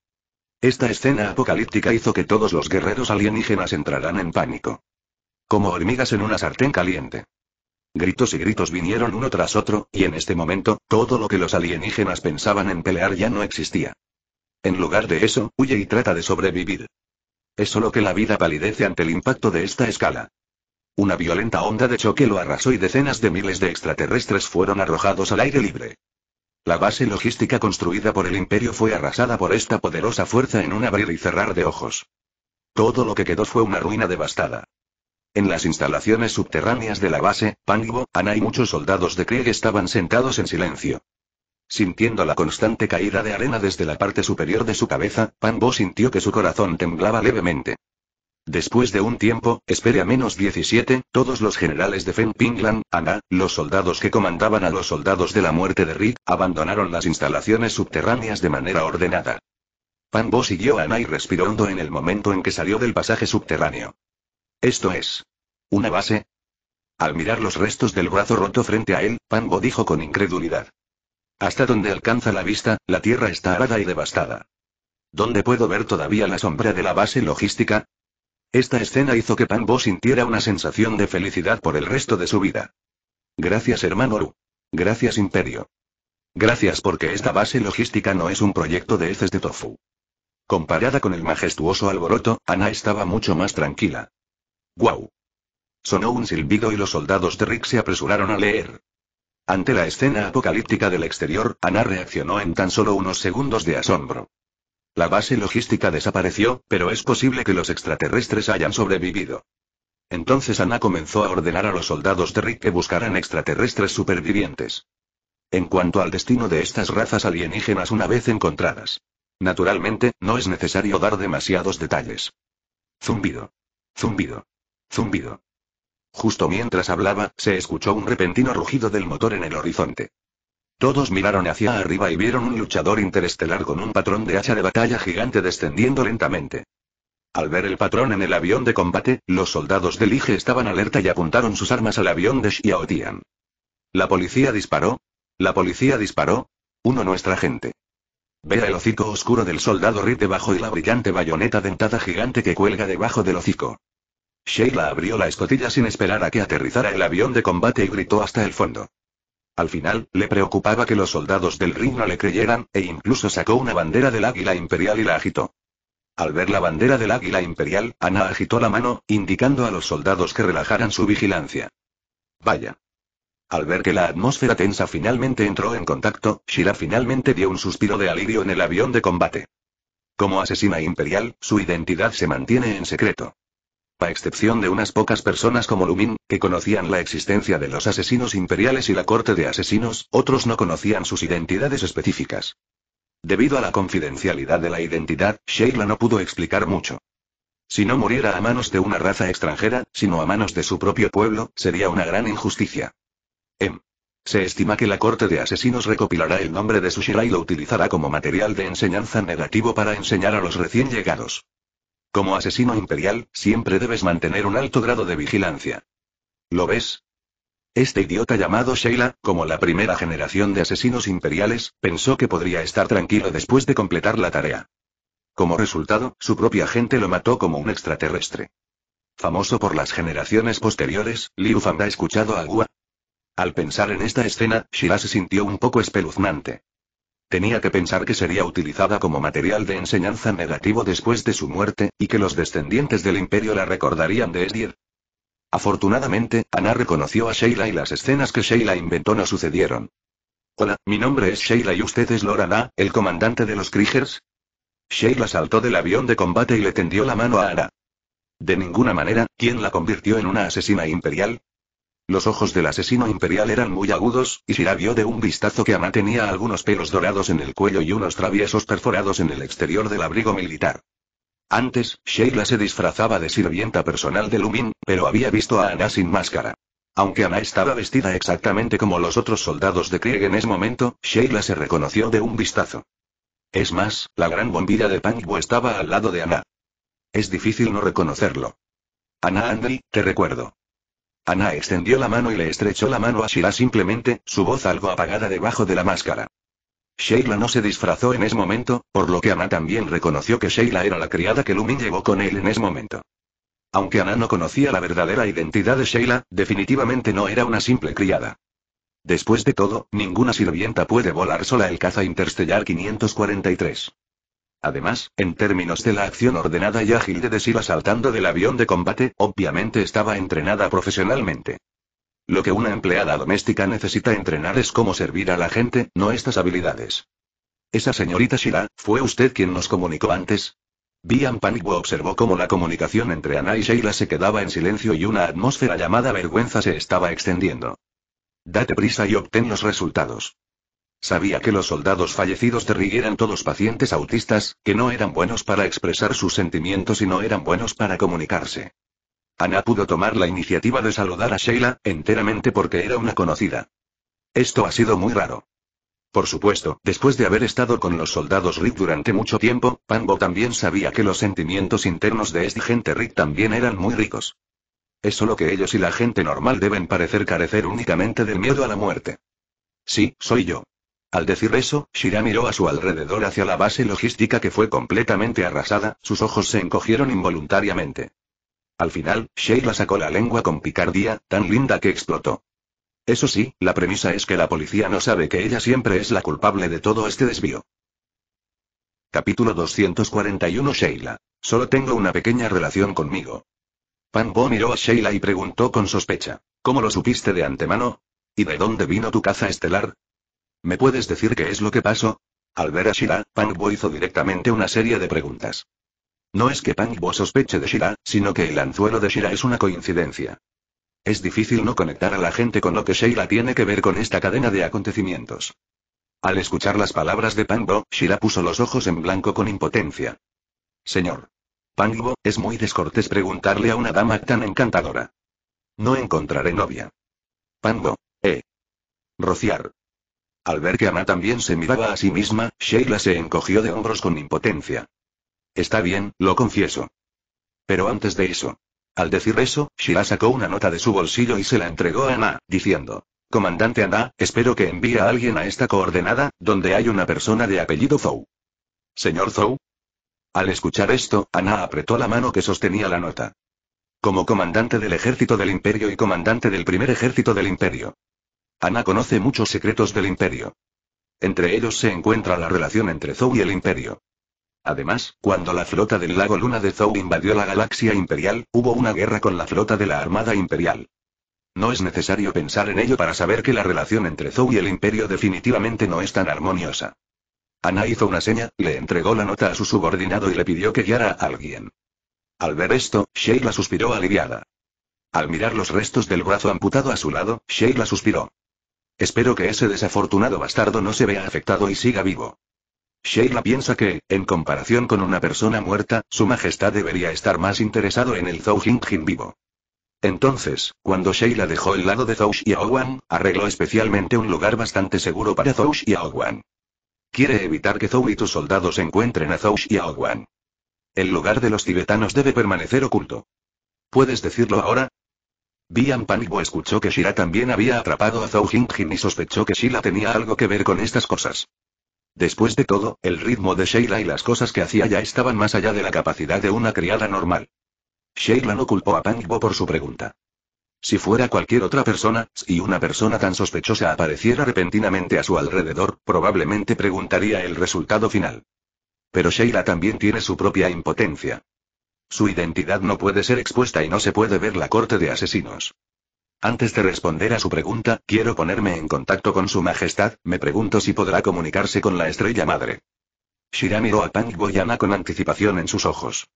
Esta escena apocalíptica hizo que todos los guerreros alienígenas entraran en pánico. Como hormigas en una sartén caliente. Gritos y gritos vinieron uno tras otro, y en este momento, todo lo que los alienígenas pensaban en pelear ya no existía. En lugar de eso, huye y trata de sobrevivir. Es solo que la vida palidece ante el impacto de esta escala. Una violenta onda de choque lo arrasó y decenas de miles de extraterrestres fueron arrojados al aire libre. La base logística construida por el imperio fue arrasada por esta poderosa fuerza en un abrir y cerrar de ojos. Todo lo que quedó fue una ruina devastada. En las instalaciones subterráneas de la base, Bo, Ana y muchos soldados de Krieg estaban sentados en silencio. Sintiendo la constante caída de arena desde la parte superior de su cabeza, Pambo sintió que su corazón temblaba levemente. Después de un tiempo, espere a menos 17, todos los generales de Fen Ana, los soldados que comandaban a los soldados de la muerte de Rick, abandonaron las instalaciones subterráneas de manera ordenada. Panbo siguió a Ana y respiró en el momento en que salió del pasaje subterráneo. Esto es. ¿Una base? Al mirar los restos del brazo roto frente a él, Panbo dijo con incredulidad. Hasta donde alcanza la vista, la tierra está arada y devastada. ¿Dónde puedo ver todavía la sombra de la base logística? Esta escena hizo que Pan sintiera una sensación de felicidad por el resto de su vida. Gracias hermano Ru. Gracias Imperio. Gracias porque esta base logística no es un proyecto de heces de tofu. Comparada con el majestuoso alboroto, Ana estaba mucho más tranquila. ¡Guau! Sonó un silbido y los soldados de Rick se apresuraron a leer. Ante la escena apocalíptica del exterior, Ana reaccionó en tan solo unos segundos de asombro. La base logística desapareció, pero es posible que los extraterrestres hayan sobrevivido. Entonces Ana comenzó a ordenar a los soldados de Rick que buscaran extraterrestres supervivientes. En cuanto al destino de estas razas alienígenas una vez encontradas. Naturalmente, no es necesario dar demasiados detalles. Zumbido. Zumbido. Zumbido. Justo mientras hablaba, se escuchó un repentino rugido del motor en el horizonte. Todos miraron hacia arriba y vieron un luchador interestelar con un patrón de hacha de batalla gigante descendiendo lentamente. Al ver el patrón en el avión de combate, los soldados del IGE estaban alerta y apuntaron sus armas al avión de Xiaotian. La policía disparó. La policía disparó. Uno nuestra gente. Vea el hocico oscuro del soldado Reed debajo y la brillante bayoneta dentada gigante que cuelga debajo del hocico. Sheila abrió la escotilla sin esperar a que aterrizara el avión de combate y gritó hasta el fondo. Al final, le preocupaba que los soldados del Reino no le creyeran, e incluso sacó una bandera del águila imperial y la agitó. Al ver la bandera del águila imperial, Ana agitó la mano, indicando a los soldados que relajaran su vigilancia. Vaya. Al ver que la atmósfera tensa finalmente entró en contacto, Shira finalmente dio un suspiro de alivio en el avión de combate. Como asesina imperial, su identidad se mantiene en secreto a excepción de unas pocas personas como Lumin, que conocían la existencia de los asesinos imperiales y la corte de asesinos, otros no conocían sus identidades específicas. Debido a la confidencialidad de la identidad, Sheila no pudo explicar mucho. Si no muriera a manos de una raza extranjera, sino a manos de su propio pueblo, sería una gran injusticia. M. Em. Se estima que la corte de asesinos recopilará el nombre de Sushira y lo utilizará como material de enseñanza negativo para enseñar a los recién llegados. Como asesino imperial, siempre debes mantener un alto grado de vigilancia. ¿Lo ves? Este idiota llamado Sheila, como la primera generación de asesinos imperiales, pensó que podría estar tranquilo después de completar la tarea. Como resultado, su propia gente lo mató como un extraterrestre. Famoso por las generaciones posteriores, Liu Fang ha escuchado a Gua. Al pensar en esta escena, Sheila se sintió un poco espeluznante. Tenía que pensar que sería utilizada como material de enseñanza negativo después de su muerte, y que los descendientes del imperio la recordarían de Esdir. Afortunadamente, Ana reconoció a Sheila y las escenas que Sheila inventó no sucedieron. Hola, mi nombre es Sheila y usted es Lorana, el comandante de los Kriegers. Sheila saltó del avión de combate y le tendió la mano a Ana. De ninguna manera, ¿quién la convirtió en una asesina imperial? Los ojos del asesino imperial eran muy agudos, y Shira vio de un vistazo que Ana tenía algunos pelos dorados en el cuello y unos traviesos perforados en el exterior del abrigo militar. Antes, Sheila se disfrazaba de sirvienta personal de Lumin, pero había visto a Ana sin máscara. Aunque Ana estaba vestida exactamente como los otros soldados de Krieg en ese momento, Sheila se reconoció de un vistazo. Es más, la gran bombilla de Pangbo estaba al lado de Ana. Es difícil no reconocerlo. Ana Andri, te recuerdo. Ana extendió la mano y le estrechó la mano a Sheila simplemente, su voz algo apagada debajo de la máscara. Sheila no se disfrazó en ese momento, por lo que Ana también reconoció que Sheila era la criada que Lumin llevó con él en ese momento. Aunque Ana no conocía la verdadera identidad de Sheila, definitivamente no era una simple criada. Después de todo, ninguna sirvienta puede volar sola el caza interstellar 543. Además, en términos de la acción ordenada y ágil de deshila saltando del avión de combate, obviamente estaba entrenada profesionalmente. Lo que una empleada doméstica necesita entrenar es cómo servir a la gente, no estas habilidades. Esa señorita Shira, ¿fue usted quien nos comunicó antes? Bian Panibo observó cómo la comunicación entre Ana y Sheila se quedaba en silencio y una atmósfera llamada vergüenza se estaba extendiendo. Date prisa y obtén los resultados. Sabía que los soldados fallecidos de Rick eran todos pacientes autistas, que no eran buenos para expresar sus sentimientos y no eran buenos para comunicarse. Ana pudo tomar la iniciativa de saludar a Sheila, enteramente porque era una conocida. Esto ha sido muy raro. Por supuesto, después de haber estado con los soldados Rick durante mucho tiempo, Panbo también sabía que los sentimientos internos de este gente Rick también eran muy ricos. Es solo que ellos y la gente normal deben parecer carecer únicamente del miedo a la muerte. Sí, soy yo. Al decir eso, Shira miró a su alrededor hacia la base logística que fue completamente arrasada, sus ojos se encogieron involuntariamente. Al final, Sheila sacó la lengua con picardía, tan linda que explotó. Eso sí, la premisa es que la policía no sabe que ella siempre es la culpable de todo este desvío. Capítulo 241 Sheila. Solo tengo una pequeña relación conmigo. Pan Bo miró a Sheila y preguntó con sospecha. ¿Cómo lo supiste de antemano? ¿Y de dónde vino tu caza estelar? ¿Me puedes decir qué es lo que pasó? Al ver a Shira, Pangbo hizo directamente una serie de preguntas. No es que Pangbo sospeche de Shira, sino que el anzuelo de Shira es una coincidencia. Es difícil no conectar a la gente con lo que Sheila tiene que ver con esta cadena de acontecimientos. Al escuchar las palabras de Pangbo, Shira puso los ojos en blanco con impotencia. Señor. Pangbo, es muy descortés preguntarle a una dama tan encantadora. No encontraré novia. Pangbo. Eh. Rociar. Al ver que Ana también se miraba a sí misma, Sheila se encogió de hombros con impotencia. Está bien, lo confieso. Pero antes de eso. Al decir eso, Sheila sacó una nota de su bolsillo y se la entregó a Ana, diciendo, Comandante Ana, espero que envíe a alguien a esta coordenada, donde hay una persona de apellido Zou. Señor Zou. Al escuchar esto, Ana apretó la mano que sostenía la nota. Como comandante del ejército del imperio y comandante del primer ejército del imperio. Ana conoce muchos secretos del imperio. Entre ellos se encuentra la relación entre Zou y el imperio. Además, cuando la flota del lago Luna de Zhou invadió la galaxia imperial, hubo una guerra con la flota de la Armada Imperial. No es necesario pensar en ello para saber que la relación entre Zou y el imperio definitivamente no es tan armoniosa. Ana hizo una seña, le entregó la nota a su subordinado y le pidió que guiara a alguien. Al ver esto, Sheila suspiró aliviada. Al mirar los restos del brazo amputado a su lado, Sheila suspiró. Espero que ese desafortunado bastardo no se vea afectado y siga vivo. Sheila piensa que, en comparación con una persona muerta, su majestad debería estar más interesado en el Zhou Jingjin vivo. Entonces, cuando Sheila dejó el lado de Zhou Xiaowan, arregló especialmente un lugar bastante seguro para Zhou Xiaowan. Quiere evitar que Zhou y tus soldados encuentren a Zhou Xiaowan. El lugar de los tibetanos debe permanecer oculto. ¿Puedes decirlo ahora? Bian Pangbo escuchó que Shira también había atrapado a Zhou Jingjin y sospechó que Sheila tenía algo que ver con estas cosas. Después de todo, el ritmo de Sheila y las cosas que hacía ya estaban más allá de la capacidad de una criada normal. Sheila no culpó a Pangbo por su pregunta. Si fuera cualquier otra persona, si una persona tan sospechosa apareciera repentinamente a su alrededor, probablemente preguntaría el resultado final. Pero Sheila también tiene su propia impotencia. Su identidad no puede ser expuesta y no se puede ver la corte de asesinos. Antes de responder a su pregunta, quiero ponerme en contacto con su majestad, me pregunto si podrá comunicarse con la estrella madre. Shira miró a Pang Boyana con anticipación en sus ojos.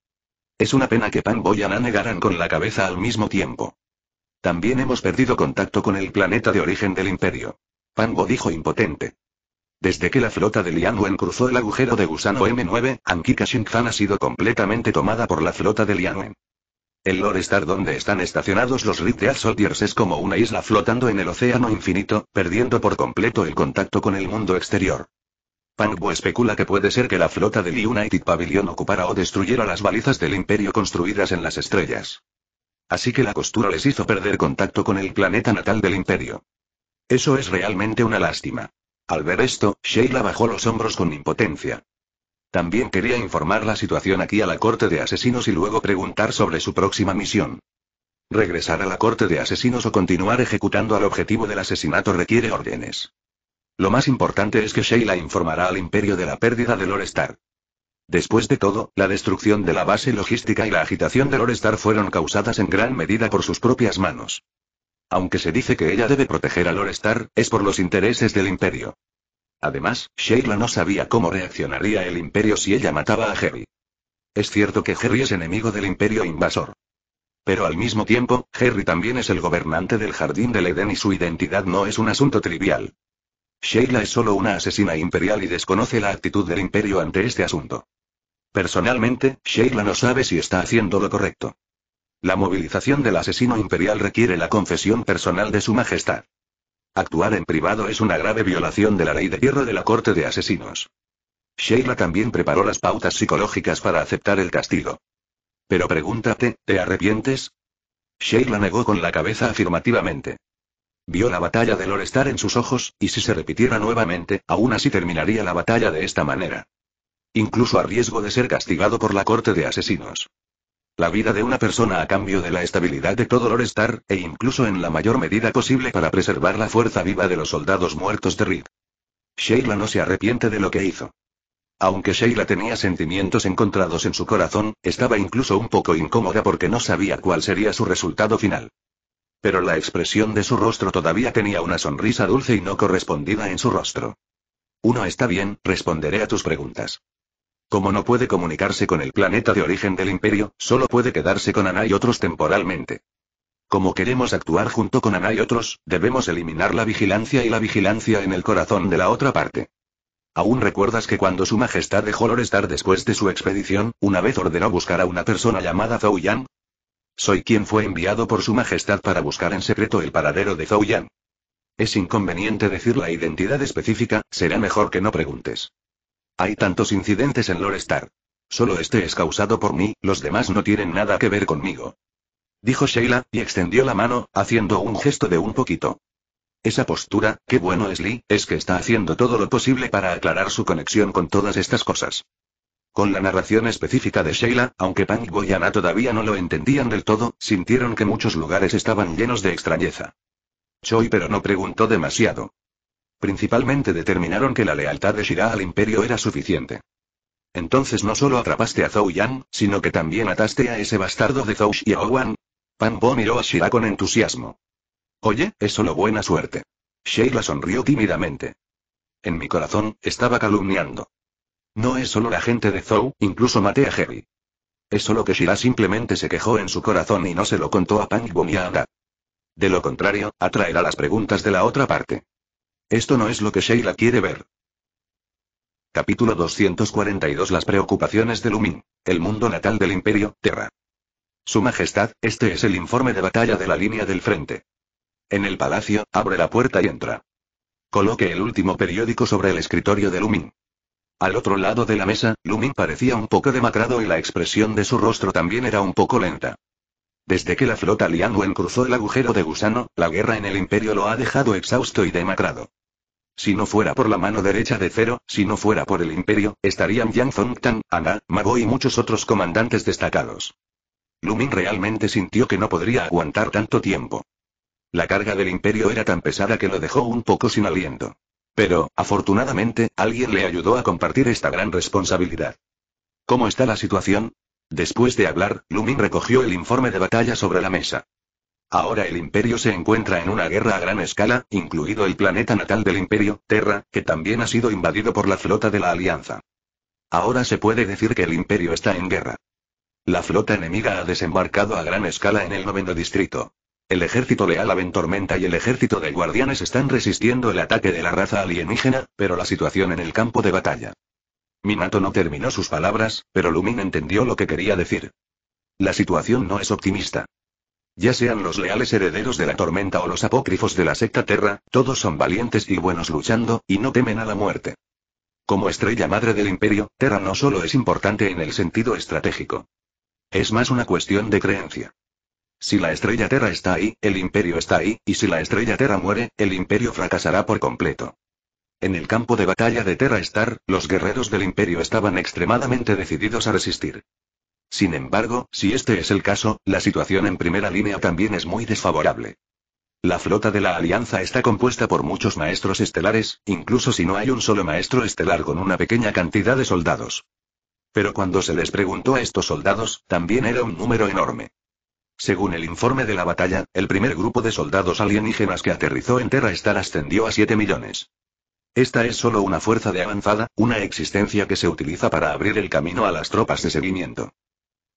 Es una pena que Pang Boyana negaran con la cabeza al mismo tiempo. También hemos perdido contacto con el planeta de origen del imperio. Pango dijo impotente. Desde que la flota de Lianwen cruzó el agujero de gusano M9, Ankika Shinkhan ha sido completamente tomada por la flota de Lianwen. El Star donde están estacionados los Riteal Soldiers es como una isla flotando en el océano infinito, perdiendo por completo el contacto con el mundo exterior. Pangbo especula que puede ser que la flota del United Pavilion ocupara o destruyera las balizas del imperio construidas en las estrellas. Así que la costura les hizo perder contacto con el planeta natal del imperio. Eso es realmente una lástima. Al ver esto, Sheila bajó los hombros con impotencia. También quería informar la situación aquí a la corte de asesinos y luego preguntar sobre su próxima misión. Regresar a la corte de asesinos o continuar ejecutando al objetivo del asesinato requiere órdenes. Lo más importante es que Sheila informará al imperio de la pérdida de Lorestar. Después de todo, la destrucción de la base logística y la agitación de Lorestar fueron causadas en gran medida por sus propias manos. Aunque se dice que ella debe proteger a Lorestar, es por los intereses del imperio. Además, Sheila no sabía cómo reaccionaría el imperio si ella mataba a Harry. Es cierto que Harry es enemigo del imperio invasor. Pero al mismo tiempo, Harry también es el gobernante del Jardín del Edén y su identidad no es un asunto trivial. Sheila es solo una asesina imperial y desconoce la actitud del imperio ante este asunto. Personalmente, Sheila no sabe si está haciendo lo correcto. La movilización del asesino imperial requiere la confesión personal de su majestad. Actuar en privado es una grave violación de la ley de hierro de la corte de asesinos. Sheila también preparó las pautas psicológicas para aceptar el castigo. Pero pregúntate, ¿te arrepientes? Sheila negó con la cabeza afirmativamente. Vio la batalla de Lorestar en sus ojos, y si se repitiera nuevamente, aún así terminaría la batalla de esta manera. Incluso a riesgo de ser castigado por la corte de asesinos la vida de una persona a cambio de la estabilidad de todo Lorestar, e incluso en la mayor medida posible para preservar la fuerza viva de los soldados muertos de Reed. Sheila no se arrepiente de lo que hizo. Aunque Sheila tenía sentimientos encontrados en su corazón, estaba incluso un poco incómoda porque no sabía cuál sería su resultado final. Pero la expresión de su rostro todavía tenía una sonrisa dulce y no correspondida en su rostro. Uno está bien, responderé a tus preguntas. Como no puede comunicarse con el planeta de origen del imperio, solo puede quedarse con Ana y otros temporalmente. Como queremos actuar junto con Ana y otros, debemos eliminar la vigilancia y la vigilancia en el corazón de la otra parte. ¿Aún recuerdas que cuando su majestad dejó Lorestar después de su expedición, una vez ordenó buscar a una persona llamada Zhou Yan? Soy quien fue enviado por su majestad para buscar en secreto el paradero de Zhou Yan. Es inconveniente decir la identidad específica, será mejor que no preguntes. Hay tantos incidentes en Lorestar. Solo este es causado por mí, los demás no tienen nada que ver conmigo. Dijo Sheila, y extendió la mano, haciendo un gesto de un poquito. Esa postura, qué bueno es Lee, es que está haciendo todo lo posible para aclarar su conexión con todas estas cosas. Con la narración específica de Sheila, aunque Pan y Boyana todavía no lo entendían del todo, sintieron que muchos lugares estaban llenos de extrañeza. Choi pero no preguntó demasiado. Principalmente determinaron que la lealtad de Shira al imperio era suficiente. Entonces no solo atrapaste a Zhou Yan, sino que también ataste a ese bastardo de Zhou Xiaowan. Pan Bo miró a Shira con entusiasmo. Oye, es solo buena suerte. Sheila sonrió tímidamente. En mi corazón, estaba calumniando. No es solo la gente de Zhou, incluso maté a Heavy. Es solo que Shira simplemente se quejó en su corazón y no se lo contó a Pang Bo ni a Ada. De lo contrario, atraerá las preguntas de la otra parte. Esto no es lo que Sheila quiere ver. Capítulo 242 Las preocupaciones de Lumin. El mundo natal del Imperio, Terra. Su Majestad, este es el informe de batalla de la línea del frente. En el palacio, abre la puerta y entra. Coloque el último periódico sobre el escritorio de Lumin. Al otro lado de la mesa, Lumin parecía un poco demacrado y la expresión de su rostro también era un poco lenta. Desde que la flota Lianwen cruzó el agujero de gusano, la guerra en el imperio lo ha dejado exhausto y demacrado. Si no fuera por la mano derecha de Cero, si no fuera por el Imperio, estarían Yang Zongtan, Ana, Mago y muchos otros comandantes destacados. Lumin realmente sintió que no podría aguantar tanto tiempo. La carga del Imperio era tan pesada que lo dejó un poco sin aliento. Pero, afortunadamente, alguien le ayudó a compartir esta gran responsabilidad. ¿Cómo está la situación? Después de hablar, Lumin recogió el informe de batalla sobre la mesa. Ahora el imperio se encuentra en una guerra a gran escala, incluido el planeta natal del imperio, Terra, que también ha sido invadido por la flota de la Alianza. Ahora se puede decir que el imperio está en guerra. La flota enemiga ha desembarcado a gran escala en el noveno distrito. El ejército leal a Tormenta y el ejército de guardianes están resistiendo el ataque de la raza alienígena, pero la situación en el campo de batalla. Minato no terminó sus palabras, pero Lumin entendió lo que quería decir. La situación no es optimista. Ya sean los leales herederos de la tormenta o los apócrifos de la secta Terra, todos son valientes y buenos luchando, y no temen a la muerte. Como estrella madre del imperio, Terra no solo es importante en el sentido estratégico. Es más una cuestión de creencia. Si la estrella Terra está ahí, el imperio está ahí, y si la estrella Terra muere, el imperio fracasará por completo. En el campo de batalla de Terra Star, los guerreros del imperio estaban extremadamente decididos a resistir. Sin embargo, si este es el caso, la situación en primera línea también es muy desfavorable. La flota de la Alianza está compuesta por muchos maestros estelares, incluso si no hay un solo maestro estelar con una pequeña cantidad de soldados. Pero cuando se les preguntó a estos soldados, también era un número enorme. Según el informe de la batalla, el primer grupo de soldados alienígenas que aterrizó en Terra Star ascendió a 7 millones. Esta es solo una fuerza de avanzada, una existencia que se utiliza para abrir el camino a las tropas de seguimiento.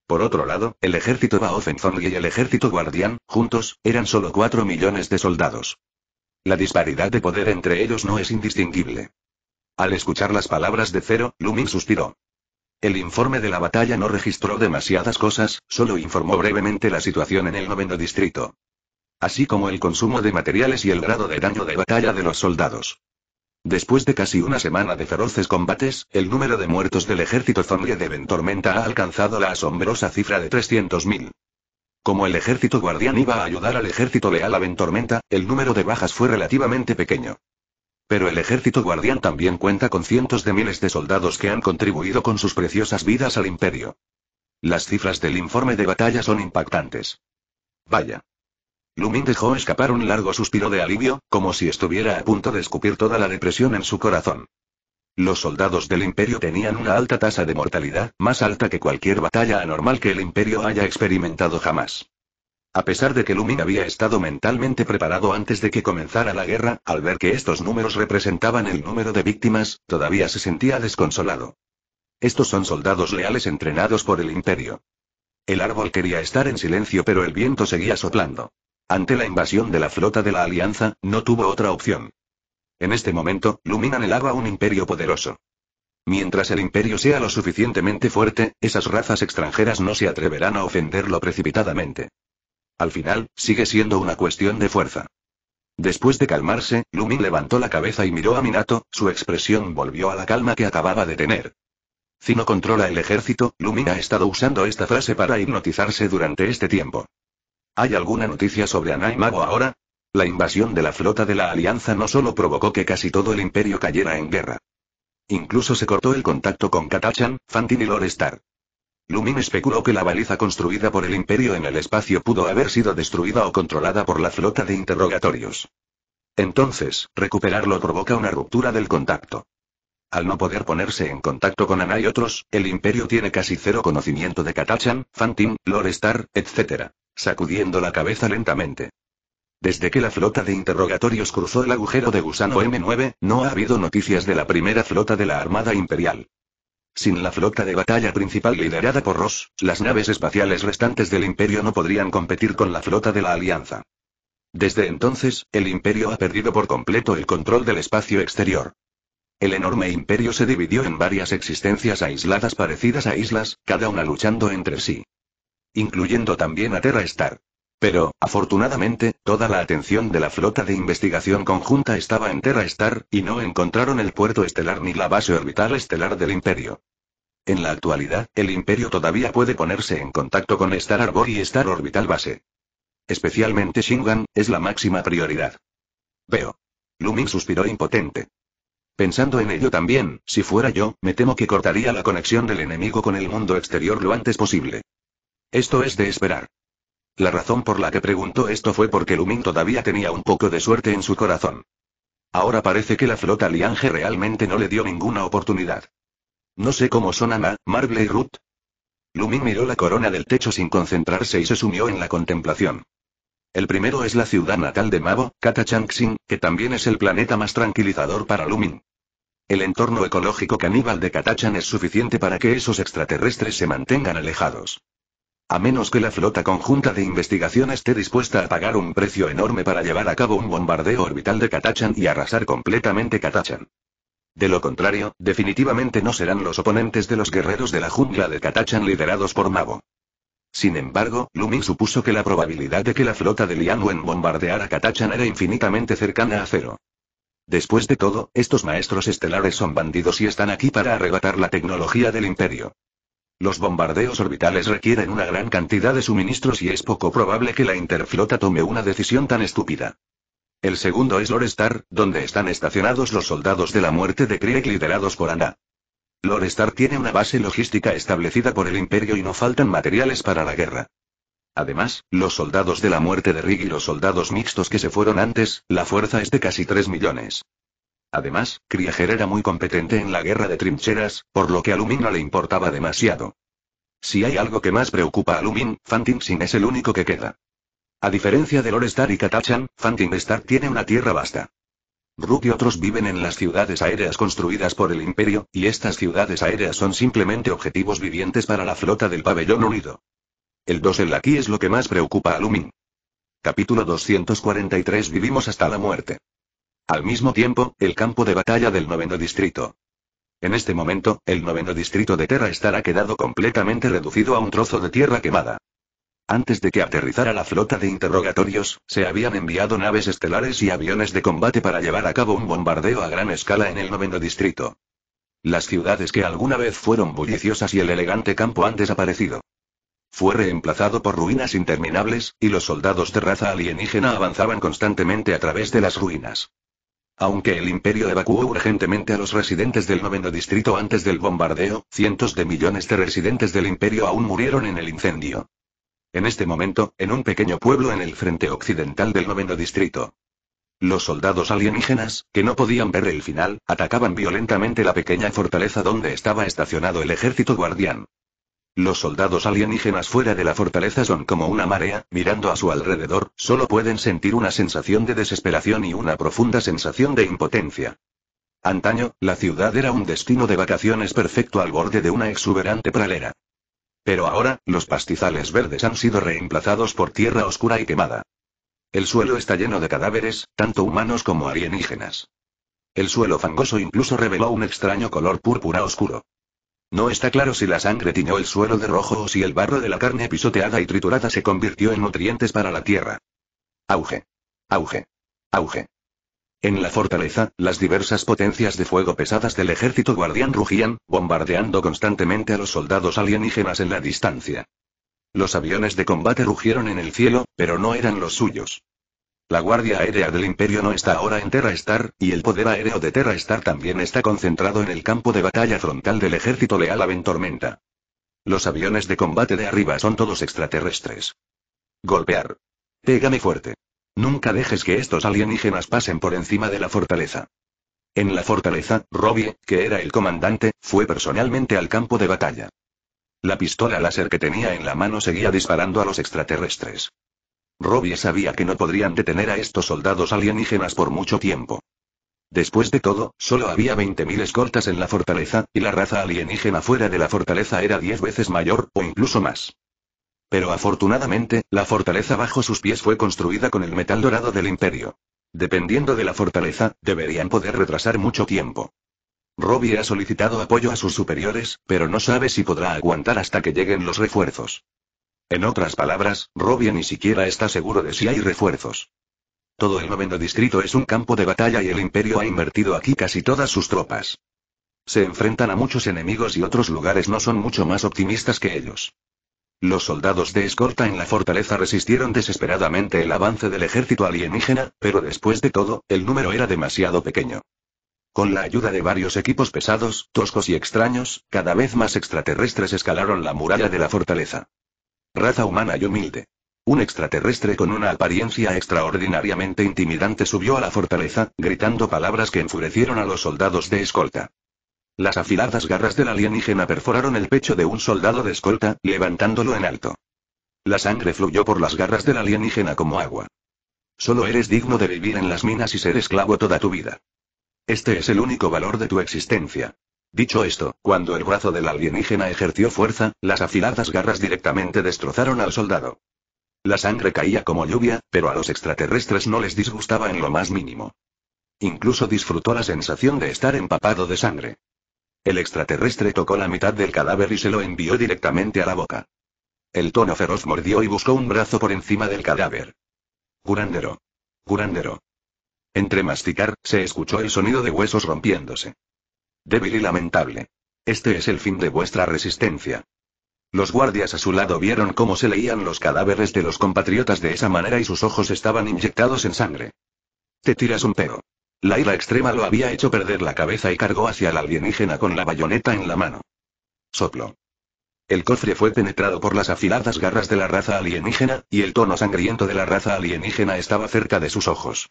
Por otro lado, el ejército Baofenzong y el ejército Guardián, juntos, eran solo 4 millones de soldados. La disparidad de poder entre ellos no es indistinguible. Al escuchar las palabras de Cero, Lumin suspiró. El informe de la batalla no registró demasiadas cosas, solo informó brevemente la situación en el noveno distrito. Así como el consumo de materiales y el grado de daño de batalla de los soldados. Después de casi una semana de feroces combates, el número de muertos del ejército zombie de Ventormenta ha alcanzado la asombrosa cifra de 300.000. Como el ejército guardián iba a ayudar al ejército leal a Ventormenta, el número de bajas fue relativamente pequeño. Pero el ejército guardián también cuenta con cientos de miles de soldados que han contribuido con sus preciosas vidas al imperio. Las cifras del informe de batalla son impactantes. Vaya. Lumin dejó escapar un largo suspiro de alivio, como si estuviera a punto de escupir toda la depresión en su corazón. Los soldados del imperio tenían una alta tasa de mortalidad, más alta que cualquier batalla anormal que el imperio haya experimentado jamás. A pesar de que Lumin había estado mentalmente preparado antes de que comenzara la guerra, al ver que estos números representaban el número de víctimas, todavía se sentía desconsolado. Estos son soldados leales entrenados por el imperio. El árbol quería estar en silencio pero el viento seguía soplando. Ante la invasión de la flota de la Alianza, no tuvo otra opción. En este momento, Lumin anhelaba un imperio poderoso. Mientras el imperio sea lo suficientemente fuerte, esas razas extranjeras no se atreverán a ofenderlo precipitadamente. Al final, sigue siendo una cuestión de fuerza. Después de calmarse, Lumin levantó la cabeza y miró a Minato, su expresión volvió a la calma que acababa de tener. Si no controla el ejército, Lumin ha estado usando esta frase para hipnotizarse durante este tiempo. ¿Hay alguna noticia sobre Mago ahora? La invasión de la flota de la Alianza no solo provocó que casi todo el imperio cayera en guerra. Incluso se cortó el contacto con Katachan, Fantin y Lorestar. Lumin especuló que la baliza construida por el imperio en el espacio pudo haber sido destruida o controlada por la flota de interrogatorios. Entonces, recuperarlo provoca una ruptura del contacto. Al no poder ponerse en contacto con Ana y otros, el imperio tiene casi cero conocimiento de Katachan, Fantin, Lorestar, etc sacudiendo la cabeza lentamente. Desde que la flota de interrogatorios cruzó el agujero de gusano M9, no ha habido noticias de la primera flota de la Armada Imperial. Sin la flota de batalla principal liderada por Ross, las naves espaciales restantes del Imperio no podrían competir con la flota de la Alianza. Desde entonces, el Imperio ha perdido por completo el control del espacio exterior. El enorme imperio se dividió en varias existencias aisladas parecidas a islas, cada una luchando entre sí incluyendo también a Terra Star. Pero, afortunadamente, toda la atención de la flota de investigación conjunta estaba en Terra Star, y no encontraron el puerto estelar ni la base orbital estelar del Imperio. En la actualidad, el Imperio todavía puede ponerse en contacto con Star Arbor y Star Orbital Base. Especialmente Shingan, es la máxima prioridad. Veo. Lumin suspiró impotente. Pensando en ello también, si fuera yo, me temo que cortaría la conexión del enemigo con el mundo exterior lo antes posible. Esto es de esperar. La razón por la que preguntó esto fue porque Lumin todavía tenía un poco de suerte en su corazón. Ahora parece que la flota Liange realmente no le dio ninguna oportunidad. No sé cómo son Ana, Marble y Ruth. Lumin miró la corona del techo sin concentrarse y se sumió en la contemplación. El primero es la ciudad natal de Mabo, katachan que también es el planeta más tranquilizador para Lumin. El entorno ecológico caníbal de Katachan es suficiente para que esos extraterrestres se mantengan alejados. A menos que la flota conjunta de investigación esté dispuesta a pagar un precio enorme para llevar a cabo un bombardeo orbital de Katachan y arrasar completamente Katachan. De lo contrario, definitivamente no serán los oponentes de los guerreros de la jungla de Katachan liderados por Mavo. Sin embargo, Lumin supuso que la probabilidad de que la flota de Lianwen bombardeara Katachan era infinitamente cercana a cero. Después de todo, estos maestros estelares son bandidos y están aquí para arrebatar la tecnología del imperio. Los bombardeos orbitales requieren una gran cantidad de suministros y es poco probable que la Interflota tome una decisión tan estúpida. El segundo es Lorestar, donde están estacionados los soldados de la muerte de Krieg liderados por Ana. Lorestar tiene una base logística establecida por el Imperio y no faltan materiales para la guerra. Además, los soldados de la muerte de Rig y los soldados mixtos que se fueron antes, la fuerza es de casi 3 millones. Además, Krieger era muy competente en la guerra de trincheras, por lo que a Lumin no le importaba demasiado. Si hay algo que más preocupa a Lumin, Sin es el único que queda. A diferencia de Lorestar y Katachan, Star tiene una tierra vasta. Rook y otros viven en las ciudades aéreas construidas por el Imperio, y estas ciudades aéreas son simplemente objetivos vivientes para la flota del Pabellón Unido. El dosel aquí es lo que más preocupa a Lumin. Capítulo 243 Vivimos hasta la muerte. Al mismo tiempo, el campo de batalla del noveno distrito. En este momento, el noveno distrito de Terra estará quedado completamente reducido a un trozo de tierra quemada. Antes de que aterrizara la flota de interrogatorios, se habían enviado naves estelares y aviones de combate para llevar a cabo un bombardeo a gran escala en el noveno distrito. Las ciudades que alguna vez fueron bulliciosas y el elegante campo han desaparecido. Fue reemplazado por ruinas interminables, y los soldados de raza alienígena avanzaban constantemente a través de las ruinas. Aunque el imperio evacuó urgentemente a los residentes del noveno distrito antes del bombardeo, cientos de millones de residentes del imperio aún murieron en el incendio. En este momento, en un pequeño pueblo en el frente occidental del noveno distrito. Los soldados alienígenas, que no podían ver el final, atacaban violentamente la pequeña fortaleza donde estaba estacionado el ejército guardián. Los soldados alienígenas fuera de la fortaleza son como una marea, mirando a su alrededor, solo pueden sentir una sensación de desesperación y una profunda sensación de impotencia. Antaño, la ciudad era un destino de vacaciones perfecto al borde de una exuberante pradera. Pero ahora, los pastizales verdes han sido reemplazados por tierra oscura y quemada. El suelo está lleno de cadáveres, tanto humanos como alienígenas. El suelo fangoso incluso reveló un extraño color púrpura oscuro. No está claro si la sangre tiñó el suelo de rojo o si el barro de la carne pisoteada y triturada se convirtió en nutrientes para la tierra. Auge. Auge. Auge. En la fortaleza, las diversas potencias de fuego pesadas del ejército guardián rugían, bombardeando constantemente a los soldados alienígenas en la distancia. Los aviones de combate rugieron en el cielo, pero no eran los suyos. La Guardia Aérea del Imperio no está ahora en Terra Star, y el poder aéreo de Terra Star también está concentrado en el campo de batalla frontal del ejército leal a Ventormenta. Los aviones de combate de arriba son todos extraterrestres. Golpear. Pégame fuerte. Nunca dejes que estos alienígenas pasen por encima de la fortaleza. En la fortaleza, Robbie, que era el comandante, fue personalmente al campo de batalla. La pistola láser que tenía en la mano seguía disparando a los extraterrestres. Robbie sabía que no podrían detener a estos soldados alienígenas por mucho tiempo. Después de todo, solo había 20.000 escoltas en la fortaleza, y la raza alienígena fuera de la fortaleza era 10 veces mayor, o incluso más. Pero afortunadamente, la fortaleza bajo sus pies fue construida con el metal dorado del imperio. Dependiendo de la fortaleza, deberían poder retrasar mucho tiempo. Robbie ha solicitado apoyo a sus superiores, pero no sabe si podrá aguantar hasta que lleguen los refuerzos. En otras palabras, Robbie ni siquiera está seguro de si hay refuerzos. Todo el noveno distrito es un campo de batalla y el imperio ha invertido aquí casi todas sus tropas. Se enfrentan a muchos enemigos y otros lugares no son mucho más optimistas que ellos. Los soldados de escorta en la fortaleza resistieron desesperadamente el avance del ejército alienígena, pero después de todo, el número era demasiado pequeño. Con la ayuda de varios equipos pesados, toscos y extraños, cada vez más extraterrestres escalaron la muralla de la fortaleza. Raza humana y humilde. Un extraterrestre con una apariencia extraordinariamente intimidante subió a la fortaleza, gritando palabras que enfurecieron a los soldados de escolta. Las afiladas garras del alienígena perforaron el pecho de un soldado de escolta, levantándolo en alto. La sangre fluyó por las garras del alienígena como agua. Solo eres digno de vivir en las minas y ser esclavo toda tu vida. Este es el único valor de tu existencia. Dicho esto, cuando el brazo del alienígena ejerció fuerza, las afiladas garras directamente destrozaron al soldado. La sangre caía como lluvia, pero a los extraterrestres no les disgustaba en lo más mínimo. Incluso disfrutó la sensación de estar empapado de sangre. El extraterrestre tocó la mitad del cadáver y se lo envió directamente a la boca. El tono feroz mordió y buscó un brazo por encima del cadáver. Curandero. Curandero. Entre masticar, se escuchó el sonido de huesos rompiéndose. Débil y lamentable. Este es el fin de vuestra resistencia. Los guardias a su lado vieron cómo se leían los cadáveres de los compatriotas de esa manera y sus ojos estaban inyectados en sangre. Te tiras un pelo. La ira extrema lo había hecho perder la cabeza y cargó hacia el alienígena con la bayoneta en la mano. Soplo. El cofre fue penetrado por las afiladas garras de la raza alienígena, y el tono sangriento de la raza alienígena estaba cerca de sus ojos.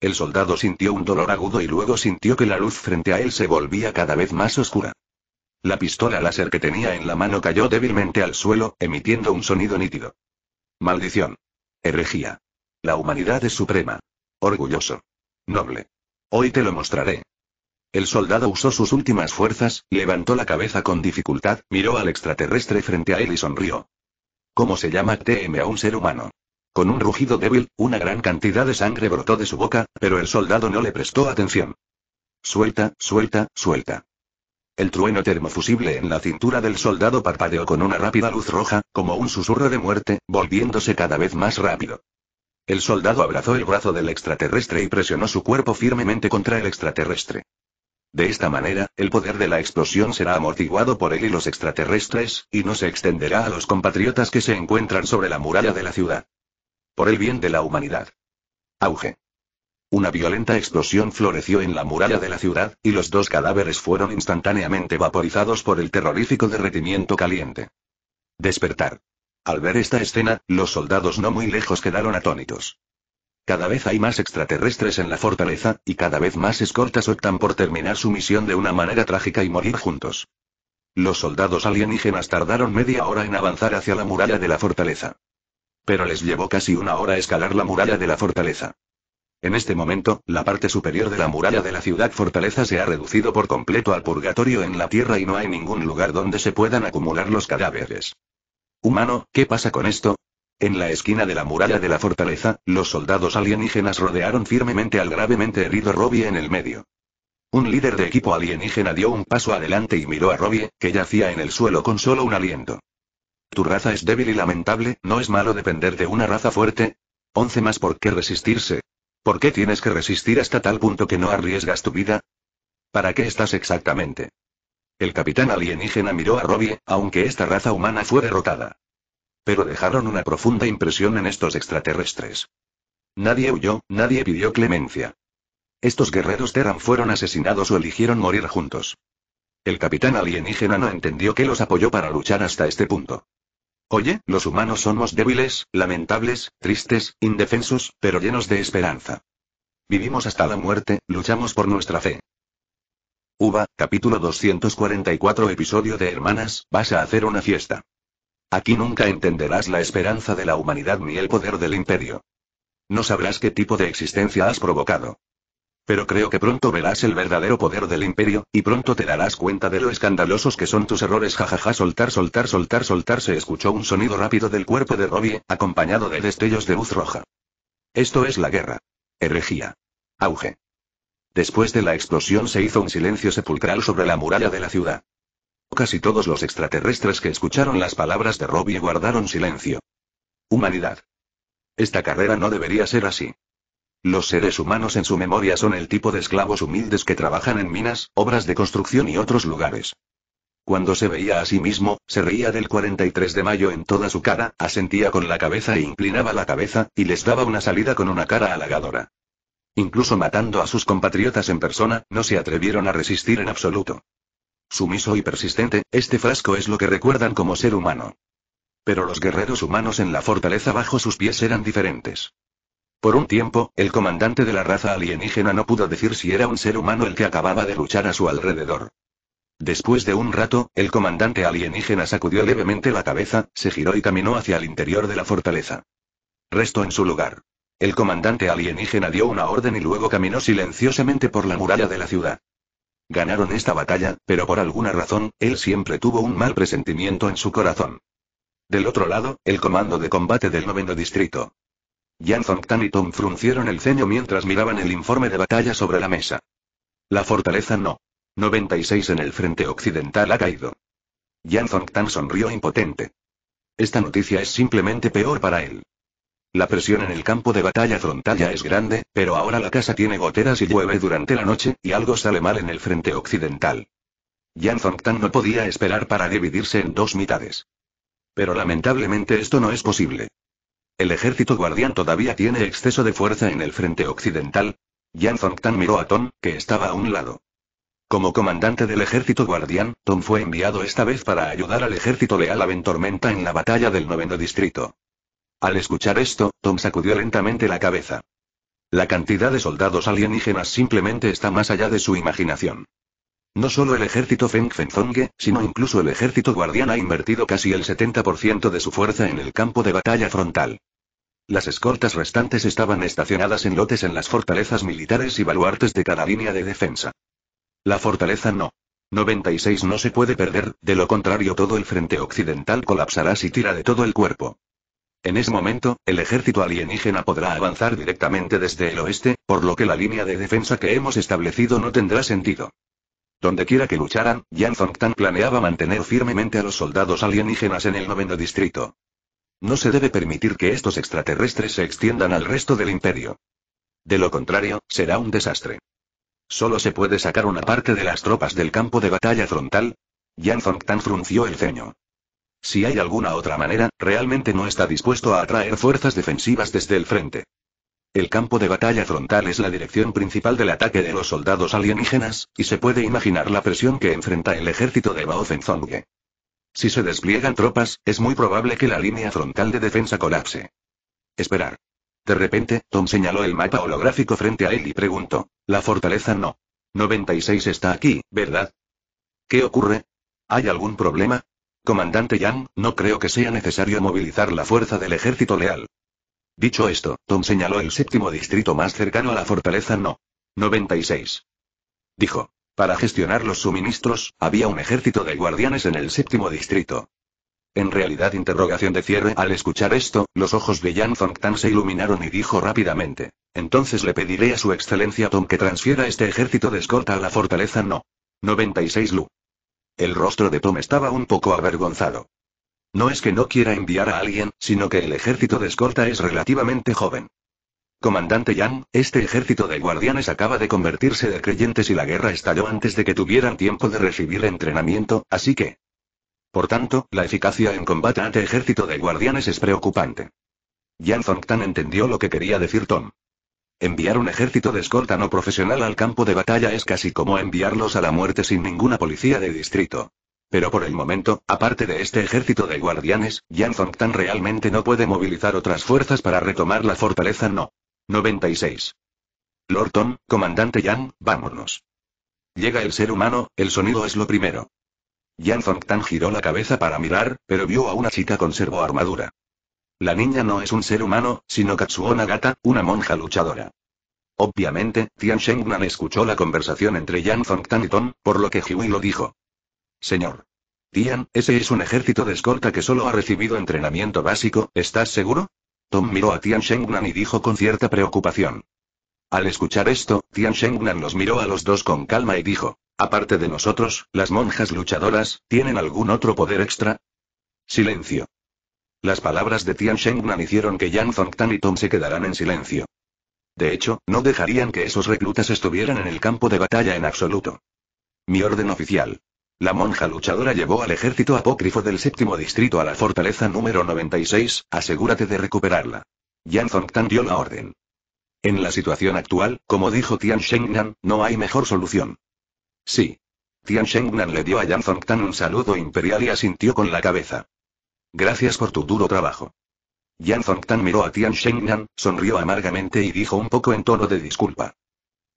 El soldado sintió un dolor agudo y luego sintió que la luz frente a él se volvía cada vez más oscura. La pistola láser que tenía en la mano cayó débilmente al suelo, emitiendo un sonido nítido. Maldición. Herejía. La humanidad es suprema. Orgulloso. Noble. Hoy te lo mostraré. El soldado usó sus últimas fuerzas, levantó la cabeza con dificultad, miró al extraterrestre frente a él y sonrió. ¿Cómo se llama TM a un ser humano? Con un rugido débil, una gran cantidad de sangre brotó de su boca, pero el soldado no le prestó atención. Suelta, suelta, suelta. El trueno termofusible en la cintura del soldado parpadeó con una rápida luz roja, como un susurro de muerte, volviéndose cada vez más rápido. El soldado abrazó el brazo del extraterrestre y presionó su cuerpo firmemente contra el extraterrestre. De esta manera, el poder de la explosión será amortiguado por él y los extraterrestres, y no se extenderá a los compatriotas que se encuentran sobre la muralla de la ciudad. Por el bien de la humanidad. Auge. Una violenta explosión floreció en la muralla de la ciudad, y los dos cadáveres fueron instantáneamente vaporizados por el terrorífico derretimiento caliente. Despertar. Al ver esta escena, los soldados no muy lejos quedaron atónitos. Cada vez hay más extraterrestres en la fortaleza, y cada vez más escortas optan por terminar su misión de una manera trágica y morir juntos. Los soldados alienígenas tardaron media hora en avanzar hacia la muralla de la fortaleza pero les llevó casi una hora escalar la muralla de la fortaleza. En este momento, la parte superior de la muralla de la ciudad fortaleza se ha reducido por completo al purgatorio en la tierra y no hay ningún lugar donde se puedan acumular los cadáveres. Humano, ¿qué pasa con esto? En la esquina de la muralla de la fortaleza, los soldados alienígenas rodearon firmemente al gravemente herido Robbie en el medio. Un líder de equipo alienígena dio un paso adelante y miró a Robbie, que yacía en el suelo con solo un aliento. Tu raza es débil y lamentable, no es malo depender de una raza fuerte. 11 más por qué resistirse. ¿Por qué tienes que resistir hasta tal punto que no arriesgas tu vida? ¿Para qué estás exactamente? El capitán alienígena miró a Robbie, aunque esta raza humana fue derrotada. Pero dejaron una profunda impresión en estos extraterrestres. Nadie huyó, nadie pidió clemencia. Estos guerreros Terran fueron asesinados o eligieron morir juntos. El capitán alienígena no entendió que los apoyó para luchar hasta este punto. Oye, los humanos somos débiles, lamentables, tristes, indefensos, pero llenos de esperanza. Vivimos hasta la muerte, luchamos por nuestra fe. Uva, capítulo 244 episodio de Hermanas, vas a hacer una fiesta. Aquí nunca entenderás la esperanza de la humanidad ni el poder del imperio. No sabrás qué tipo de existencia has provocado. Pero creo que pronto verás el verdadero poder del imperio, y pronto te darás cuenta de lo escandalosos que son tus errores. Jajaja, soltar, soltar, soltar, soltar. Se escuchó un sonido rápido del cuerpo de Robbie, acompañado de destellos de luz roja. Esto es la guerra. Herejía. Auge. Después de la explosión se hizo un silencio sepulcral sobre la muralla de la ciudad. Casi todos los extraterrestres que escucharon las palabras de Robbie guardaron silencio. Humanidad. Esta carrera no debería ser así. Los seres humanos en su memoria son el tipo de esclavos humildes que trabajan en minas, obras de construcción y otros lugares. Cuando se veía a sí mismo, se reía del 43 de mayo en toda su cara, asentía con la cabeza e inclinaba la cabeza, y les daba una salida con una cara halagadora. Incluso matando a sus compatriotas en persona, no se atrevieron a resistir en absoluto. Sumiso y persistente, este frasco es lo que recuerdan como ser humano. Pero los guerreros humanos en la fortaleza bajo sus pies eran diferentes. Por un tiempo, el comandante de la raza alienígena no pudo decir si era un ser humano el que acababa de luchar a su alrededor. Después de un rato, el comandante alienígena sacudió levemente la cabeza, se giró y caminó hacia el interior de la fortaleza. Resto en su lugar. El comandante alienígena dio una orden y luego caminó silenciosamente por la muralla de la ciudad. Ganaron esta batalla, pero por alguna razón, él siempre tuvo un mal presentimiento en su corazón. Del otro lado, el comando de combate del noveno distrito. Yan Zongtan y Tom fruncieron el ceño mientras miraban el informe de batalla sobre la mesa. La fortaleza no. 96 en el frente occidental ha caído. Yan Zongtan sonrió impotente. Esta noticia es simplemente peor para él. La presión en el campo de batalla frontal ya es grande, pero ahora la casa tiene goteras y llueve durante la noche, y algo sale mal en el frente occidental. Yan Zongtan no podía esperar para dividirse en dos mitades. Pero lamentablemente esto no es posible. El ejército guardián todavía tiene exceso de fuerza en el frente occidental. Jan Zongtan miró a Tom, que estaba a un lado. Como comandante del ejército guardián, Tom fue enviado esta vez para ayudar al ejército leal a Ventormenta en la batalla del noveno distrito. Al escuchar esto, Tom sacudió lentamente la cabeza. La cantidad de soldados alienígenas simplemente está más allá de su imaginación. No solo el ejército Feng Fenzongue, sino incluso el ejército guardián ha invertido casi el 70% de su fuerza en el campo de batalla frontal. Las escortas restantes estaban estacionadas en lotes en las fortalezas militares y baluartes de cada línea de defensa. La fortaleza no. 96 no se puede perder, de lo contrario todo el frente occidental colapsará si tira de todo el cuerpo. En ese momento, el ejército alienígena podrá avanzar directamente desde el oeste, por lo que la línea de defensa que hemos establecido no tendrá sentido. Donde quiera que lucharan, Yan Zongtan planeaba mantener firmemente a los soldados alienígenas en el noveno distrito. No se debe permitir que estos extraterrestres se extiendan al resto del imperio. De lo contrario, será un desastre. Solo se puede sacar una parte de las tropas del campo de batalla frontal. Yan Zongtan frunció el ceño. Si hay alguna otra manera, realmente no está dispuesto a atraer fuerzas defensivas desde el frente. El campo de batalla frontal es la dirección principal del ataque de los soldados alienígenas, y se puede imaginar la presión que enfrenta el ejército de Baozenzongue. Si se despliegan tropas, es muy probable que la línea frontal de defensa colapse. Esperar. De repente, Tom señaló el mapa holográfico frente a él y preguntó, la fortaleza no. 96 está aquí, ¿verdad? ¿Qué ocurre? ¿Hay algún problema? Comandante Yang, no creo que sea necesario movilizar la fuerza del ejército leal. Dicho esto, Tom señaló el séptimo distrito más cercano a la fortaleza No. 96. Dijo. Para gestionar los suministros, había un ejército de guardianes en el séptimo distrito. En realidad interrogación de cierre. Al escuchar esto, los ojos de Yan Zongtan se iluminaron y dijo rápidamente. Entonces le pediré a su excelencia Tom que transfiera este ejército de escorta a la fortaleza No. 96 Lu. El rostro de Tom estaba un poco avergonzado. No es que no quiera enviar a alguien, sino que el ejército de escolta es relativamente joven. Comandante Yang, este ejército de guardianes acaba de convertirse de creyentes y la guerra estalló antes de que tuvieran tiempo de recibir entrenamiento, así que... Por tanto, la eficacia en combate ante ejército de guardianes es preocupante. Yang Zongtan entendió lo que quería decir Tom. Enviar un ejército de escolta no profesional al campo de batalla es casi como enviarlos a la muerte sin ninguna policía de distrito. Pero por el momento, aparte de este ejército de guardianes, Yan Zongtan realmente no puede movilizar otras fuerzas para retomar la fortaleza no. 96. Lord Tom, comandante Yang, vámonos. Llega el ser humano, el sonido es lo primero. Yan Zongtan giró la cabeza para mirar, pero vio a una chica con armadura. La niña no es un ser humano, sino Katsuo Nagata, una monja luchadora. Obviamente, Tian Shengnan escuchó la conversación entre Yan Zongtan y Tom, por lo que Hui lo dijo. Señor. Tian, ese es un ejército de escolta que solo ha recibido entrenamiento básico, ¿estás seguro? Tom miró a Tian Shengnan y dijo con cierta preocupación. Al escuchar esto, Tian Shengnan los miró a los dos con calma y dijo, aparte de nosotros, las monjas luchadoras, ¿tienen algún otro poder extra? Silencio. Las palabras de Tian Shengnan hicieron que Yang Zongtan y Tom se quedaran en silencio. De hecho, no dejarían que esos reclutas estuvieran en el campo de batalla en absoluto. Mi orden oficial. La monja luchadora llevó al ejército apócrifo del séptimo distrito a la fortaleza número 96, asegúrate de recuperarla. Yan Zongtan dio la orden. En la situación actual, como dijo Tian Shengnan, no hay mejor solución. Sí. Tian Shengnan le dio a Yan Zongtan un saludo imperial y asintió con la cabeza. Gracias por tu duro trabajo. Yan Zongtan miró a Tian Shengnan, sonrió amargamente y dijo un poco en tono de disculpa.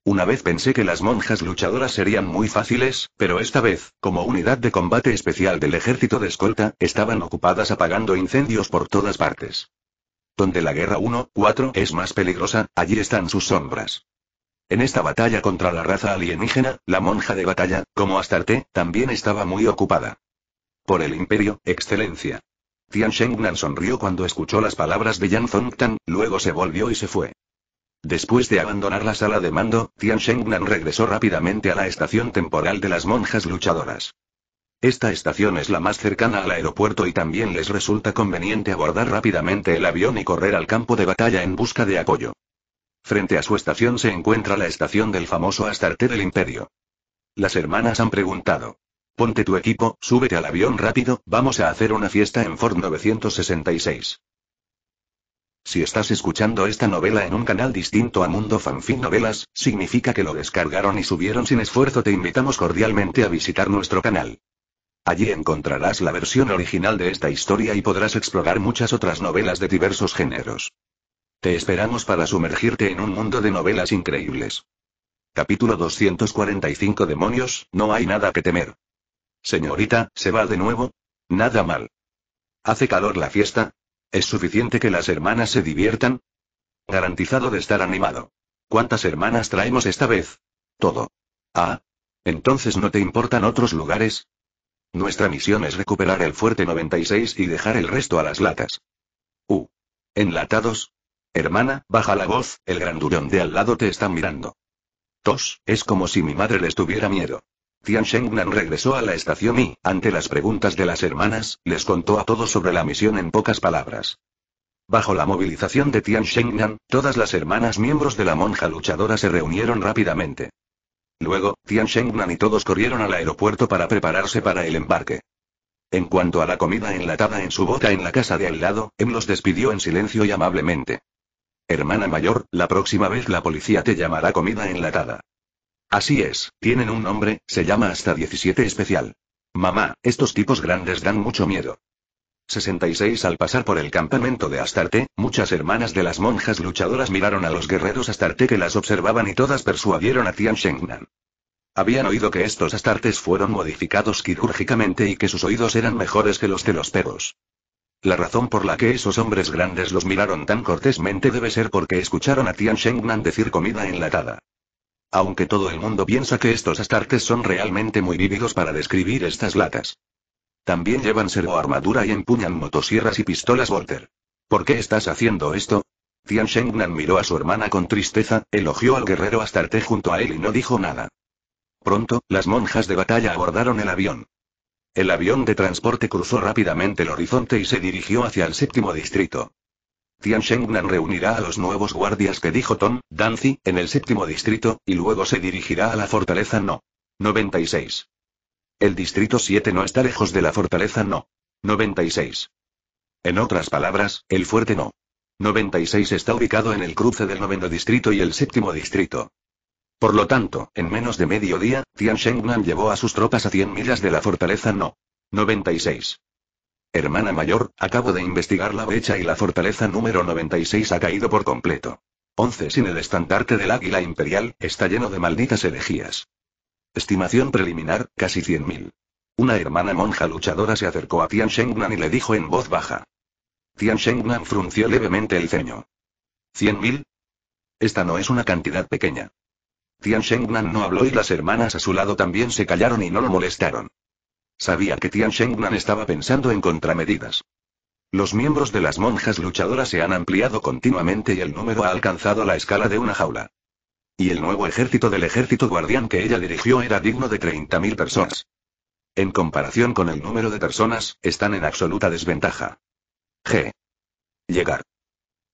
Una vez pensé que las monjas luchadoras serían muy fáciles, pero esta vez, como unidad de combate especial del ejército de escolta, estaban ocupadas apagando incendios por todas partes. Donde la guerra 1-4 es más peligrosa, allí están sus sombras. En esta batalla contra la raza alienígena, la monja de batalla, como Astarte, también estaba muy ocupada. Por el imperio, excelencia. Tian Shengnan sonrió cuando escuchó las palabras de Yan Zongtan, luego se volvió y se fue. Después de abandonar la sala de mando, Tian Shengnan regresó rápidamente a la estación temporal de las monjas luchadoras. Esta estación es la más cercana al aeropuerto y también les resulta conveniente abordar rápidamente el avión y correr al campo de batalla en busca de apoyo. Frente a su estación se encuentra la estación del famoso Astarte del Imperio. Las hermanas han preguntado. Ponte tu equipo, súbete al avión rápido, vamos a hacer una fiesta en Ford 966. Si estás escuchando esta novela en un canal distinto a Mundo Fanfic Novelas, significa que lo descargaron y subieron sin esfuerzo. Te invitamos cordialmente a visitar nuestro canal. Allí encontrarás la versión original de esta historia y podrás explorar muchas otras novelas de diversos géneros. Te esperamos para sumergirte en un mundo de novelas increíbles. Capítulo 245 Demonios, no hay nada que temer. Señorita, ¿se va de nuevo? Nada mal. ¿Hace calor la fiesta? ¿Es suficiente que las hermanas se diviertan? Garantizado de estar animado. ¿Cuántas hermanas traemos esta vez? Todo. Ah. Entonces no te importan otros lugares. Nuestra misión es recuperar el fuerte 96 y dejar el resto a las latas. U. Enlatados. Hermana, baja la voz, el grandurón de al lado te está mirando. Tos, es como si mi madre les tuviera miedo. Tian Shengnan regresó a la estación y, ante las preguntas de las hermanas, les contó a todos sobre la misión en pocas palabras. Bajo la movilización de Tian Shengnan, todas las hermanas miembros de la monja luchadora se reunieron rápidamente. Luego, Tian Shengnan y todos corrieron al aeropuerto para prepararse para el embarque. En cuanto a la comida enlatada en su bota en la casa de al lado, Em los despidió en silencio y amablemente. Hermana mayor, la próxima vez la policía te llamará comida enlatada. Así es, tienen un nombre, se llama hasta 17 especial. Mamá, estos tipos grandes dan mucho miedo. 66 Al pasar por el campamento de Astarte, muchas hermanas de las monjas luchadoras miraron a los guerreros Astarte que las observaban y todas persuadieron a Tian Shengnan. Habían oído que estos Astartes fueron modificados quirúrgicamente y que sus oídos eran mejores que los de los perros. La razón por la que esos hombres grandes los miraron tan cortésmente debe ser porque escucharon a Tian Shengnan decir comida enlatada. Aunque todo el mundo piensa que estos astartes son realmente muy vívidos para describir estas latas. También llevan armadura y empuñan motosierras y pistolas Volter. ¿Por qué estás haciendo esto? Tian Shengnan miró a su hermana con tristeza, elogió al guerrero Astarte junto a él y no dijo nada. Pronto, las monjas de batalla abordaron el avión. El avión de transporte cruzó rápidamente el horizonte y se dirigió hacia el séptimo distrito. Tian Shengnan reunirá a los nuevos guardias que dijo Tom, Danzi, en el séptimo distrito, y luego se dirigirá a la fortaleza No. 96. El distrito 7 no está lejos de la fortaleza No. 96. En otras palabras, el fuerte No. 96 está ubicado en el cruce del noveno distrito y el séptimo distrito. Por lo tanto, en menos de medio día, Tian Shengnan llevó a sus tropas a 100 millas de la fortaleza No. 96. Hermana mayor, acabo de investigar la brecha y la fortaleza número 96 ha caído por completo. 11 sin el estandarte del águila imperial, está lleno de malditas herejías. Estimación preliminar, casi 100.000. Una hermana monja luchadora se acercó a Tian Shengnan y le dijo en voz baja. Tian Shengnan frunció levemente el ceño. ¿100.000? Esta no es una cantidad pequeña. Tian Shengnan no habló y las hermanas a su lado también se callaron y no lo molestaron. Sabía que Tian Shengnan estaba pensando en contramedidas. Los miembros de las monjas luchadoras se han ampliado continuamente y el número ha alcanzado la escala de una jaula. Y el nuevo ejército del ejército guardián que ella dirigió era digno de 30.000 personas. En comparación con el número de personas, están en absoluta desventaja. G. Llegar.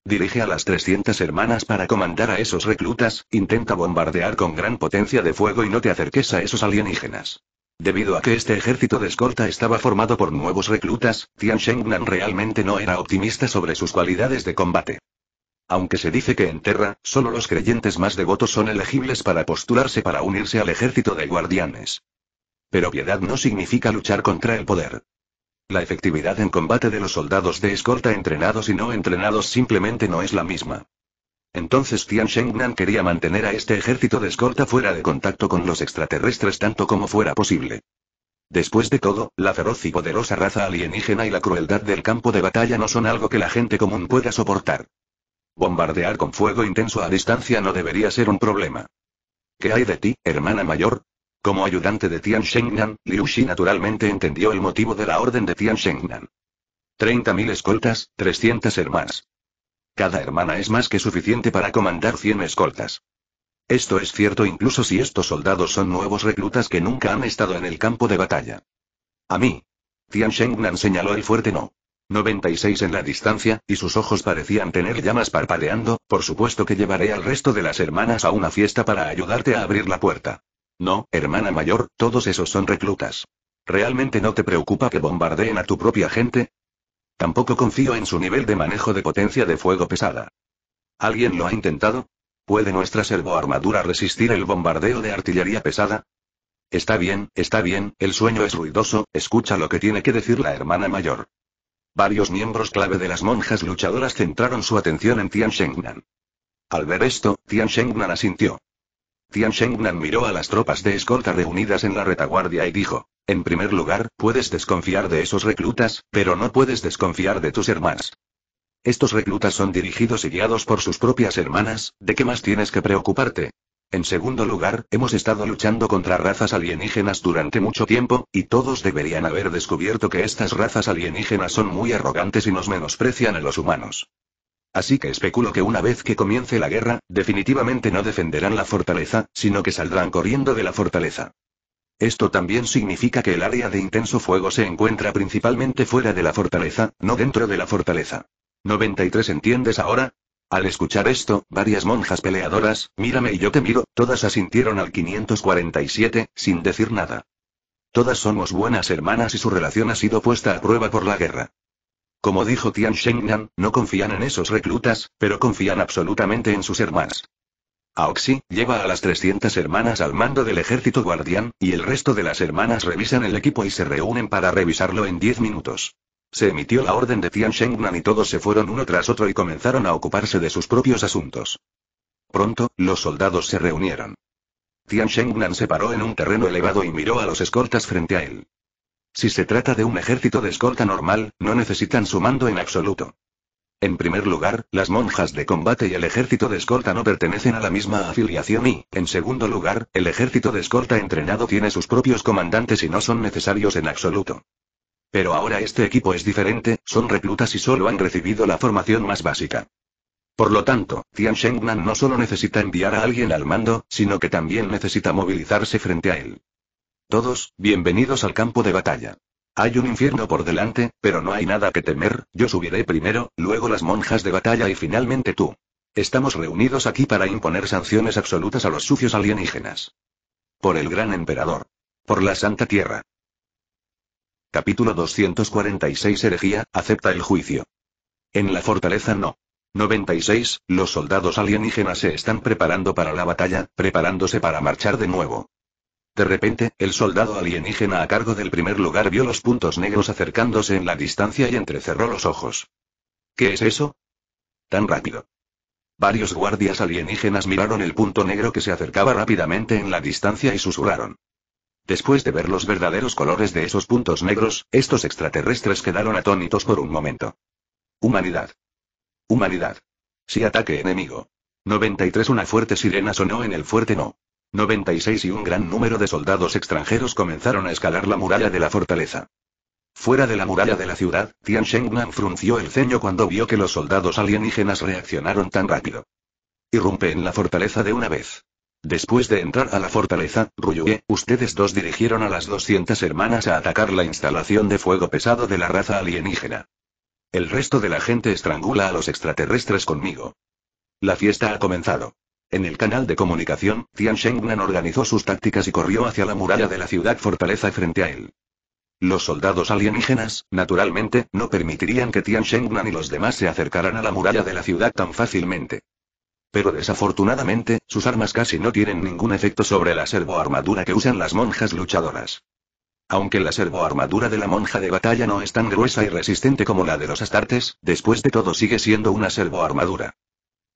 Dirige a las 300 hermanas para comandar a esos reclutas, intenta bombardear con gran potencia de fuego y no te acerques a esos alienígenas. Debido a que este ejército de escolta estaba formado por nuevos reclutas, Tian Shengnan realmente no era optimista sobre sus cualidades de combate. Aunque se dice que en Terra, solo los creyentes más devotos son elegibles para postularse para unirse al ejército de guardianes. Pero piedad no significa luchar contra el poder. La efectividad en combate de los soldados de escolta entrenados y no entrenados simplemente no es la misma. Entonces Tian Shengnan quería mantener a este ejército de escolta fuera de contacto con los extraterrestres tanto como fuera posible. Después de todo, la feroz y poderosa raza alienígena y la crueldad del campo de batalla no son algo que la gente común pueda soportar. Bombardear con fuego intenso a distancia no debería ser un problema. ¿Qué hay de ti, hermana mayor? Como ayudante de Tian Shengnan, Liu Shi naturalmente entendió el motivo de la orden de Tian Shengnan. 30.000 escoltas, 300 hermanas. Cada hermana es más que suficiente para comandar 100 escoltas. Esto es cierto incluso si estos soldados son nuevos reclutas que nunca han estado en el campo de batalla. A mí. Tian Shengnan señaló el fuerte no. 96 en la distancia, y sus ojos parecían tener llamas parpadeando, por supuesto que llevaré al resto de las hermanas a una fiesta para ayudarte a abrir la puerta. No, hermana mayor, todos esos son reclutas. ¿Realmente no te preocupa que bombardeen a tu propia gente? Tampoco confío en su nivel de manejo de potencia de fuego pesada. ¿Alguien lo ha intentado? ¿Puede nuestra servoarmadura resistir el bombardeo de artillería pesada? Está bien, está bien, el sueño es ruidoso, escucha lo que tiene que decir la hermana mayor. Varios miembros clave de las monjas luchadoras centraron su atención en Tian Shengnan. Al ver esto, Tian Shengnan asintió. Tian Shengnan miró a las tropas de escolta reunidas en la retaguardia y dijo. En primer lugar, puedes desconfiar de esos reclutas, pero no puedes desconfiar de tus hermanas. Estos reclutas son dirigidos y guiados por sus propias hermanas, ¿de qué más tienes que preocuparte? En segundo lugar, hemos estado luchando contra razas alienígenas durante mucho tiempo, y todos deberían haber descubierto que estas razas alienígenas son muy arrogantes y nos menosprecian a los humanos. Así que especulo que una vez que comience la guerra, definitivamente no defenderán la fortaleza, sino que saldrán corriendo de la fortaleza. Esto también significa que el área de intenso fuego se encuentra principalmente fuera de la fortaleza, no dentro de la fortaleza. 93 ¿Entiendes ahora? Al escuchar esto, varias monjas peleadoras, mírame y yo te miro, todas asintieron al 547, sin decir nada. Todas somos buenas hermanas y su relación ha sido puesta a prueba por la guerra. Como dijo Tian Shengnan, no confían en esos reclutas, pero confían absolutamente en sus hermanas. Aoxi lleva a las 300 hermanas al mando del ejército guardián, y el resto de las hermanas revisan el equipo y se reúnen para revisarlo en 10 minutos. Se emitió la orden de Tian Shengnan y todos se fueron uno tras otro y comenzaron a ocuparse de sus propios asuntos. Pronto, los soldados se reunieron. Tian Shengnan se paró en un terreno elevado y miró a los escoltas frente a él. Si se trata de un ejército de escolta normal, no necesitan su mando en absoluto. En primer lugar, las monjas de combate y el ejército de escolta no pertenecen a la misma afiliación y, en segundo lugar, el ejército de escolta entrenado tiene sus propios comandantes y no son necesarios en absoluto. Pero ahora este equipo es diferente, son reclutas y solo han recibido la formación más básica. Por lo tanto, Tian Shengnan no solo necesita enviar a alguien al mando, sino que también necesita movilizarse frente a él. Todos, bienvenidos al campo de batalla. Hay un infierno por delante, pero no hay nada que temer, yo subiré primero, luego las monjas de batalla y finalmente tú. Estamos reunidos aquí para imponer sanciones absolutas a los sucios alienígenas. Por el gran emperador. Por la Santa Tierra. Capítulo 246 Herejía, acepta el juicio. En la fortaleza no. 96. Los soldados alienígenas se están preparando para la batalla, preparándose para marchar de nuevo. De repente, el soldado alienígena a cargo del primer lugar vio los puntos negros acercándose en la distancia y entrecerró los ojos. ¿Qué es eso? Tan rápido. Varios guardias alienígenas miraron el punto negro que se acercaba rápidamente en la distancia y susurraron. Después de ver los verdaderos colores de esos puntos negros, estos extraterrestres quedaron atónitos por un momento. Humanidad. Humanidad. Si ataque enemigo. 93 Una fuerte sirena sonó en el fuerte no. 96 y un gran número de soldados extranjeros comenzaron a escalar la muralla de la fortaleza. Fuera de la muralla de la ciudad, Tian Shengnan frunció el ceño cuando vio que los soldados alienígenas reaccionaron tan rápido. Irrumpe en la fortaleza de una vez. Después de entrar a la fortaleza, Ruyue, ustedes dos dirigieron a las 200 hermanas a atacar la instalación de fuego pesado de la raza alienígena. El resto de la gente estrangula a los extraterrestres conmigo. La fiesta ha comenzado. En el canal de comunicación, Tian Shengnan organizó sus tácticas y corrió hacia la muralla de la ciudad fortaleza frente a él. Los soldados alienígenas, naturalmente, no permitirían que Tian Shengnan y los demás se acercaran a la muralla de la ciudad tan fácilmente. Pero desafortunadamente, sus armas casi no tienen ningún efecto sobre la servoarmadura que usan las monjas luchadoras. Aunque la armadura de la monja de batalla no es tan gruesa y resistente como la de los astartes, después de todo sigue siendo una servoarmadura.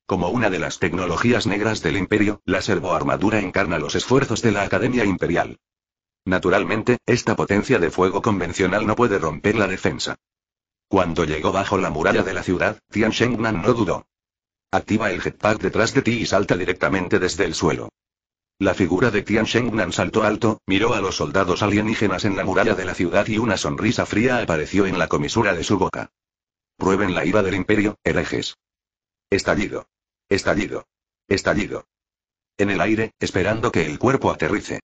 Como una de las tecnologías negras del imperio, la servoarmadura encarna los esfuerzos de la Academia Imperial. Naturalmente, esta potencia de fuego convencional no puede romper la defensa. Cuando llegó bajo la muralla de la ciudad, Tian Shengnan no dudó. Activa el jetpack detrás de ti y salta directamente desde el suelo. La figura de Tian Shengnan saltó alto, miró a los soldados alienígenas en la muralla de la ciudad y una sonrisa fría apareció en la comisura de su boca. Prueben la ira del imperio, herejes. Estallido. Estallido. Estallido. En el aire, esperando que el cuerpo aterrice.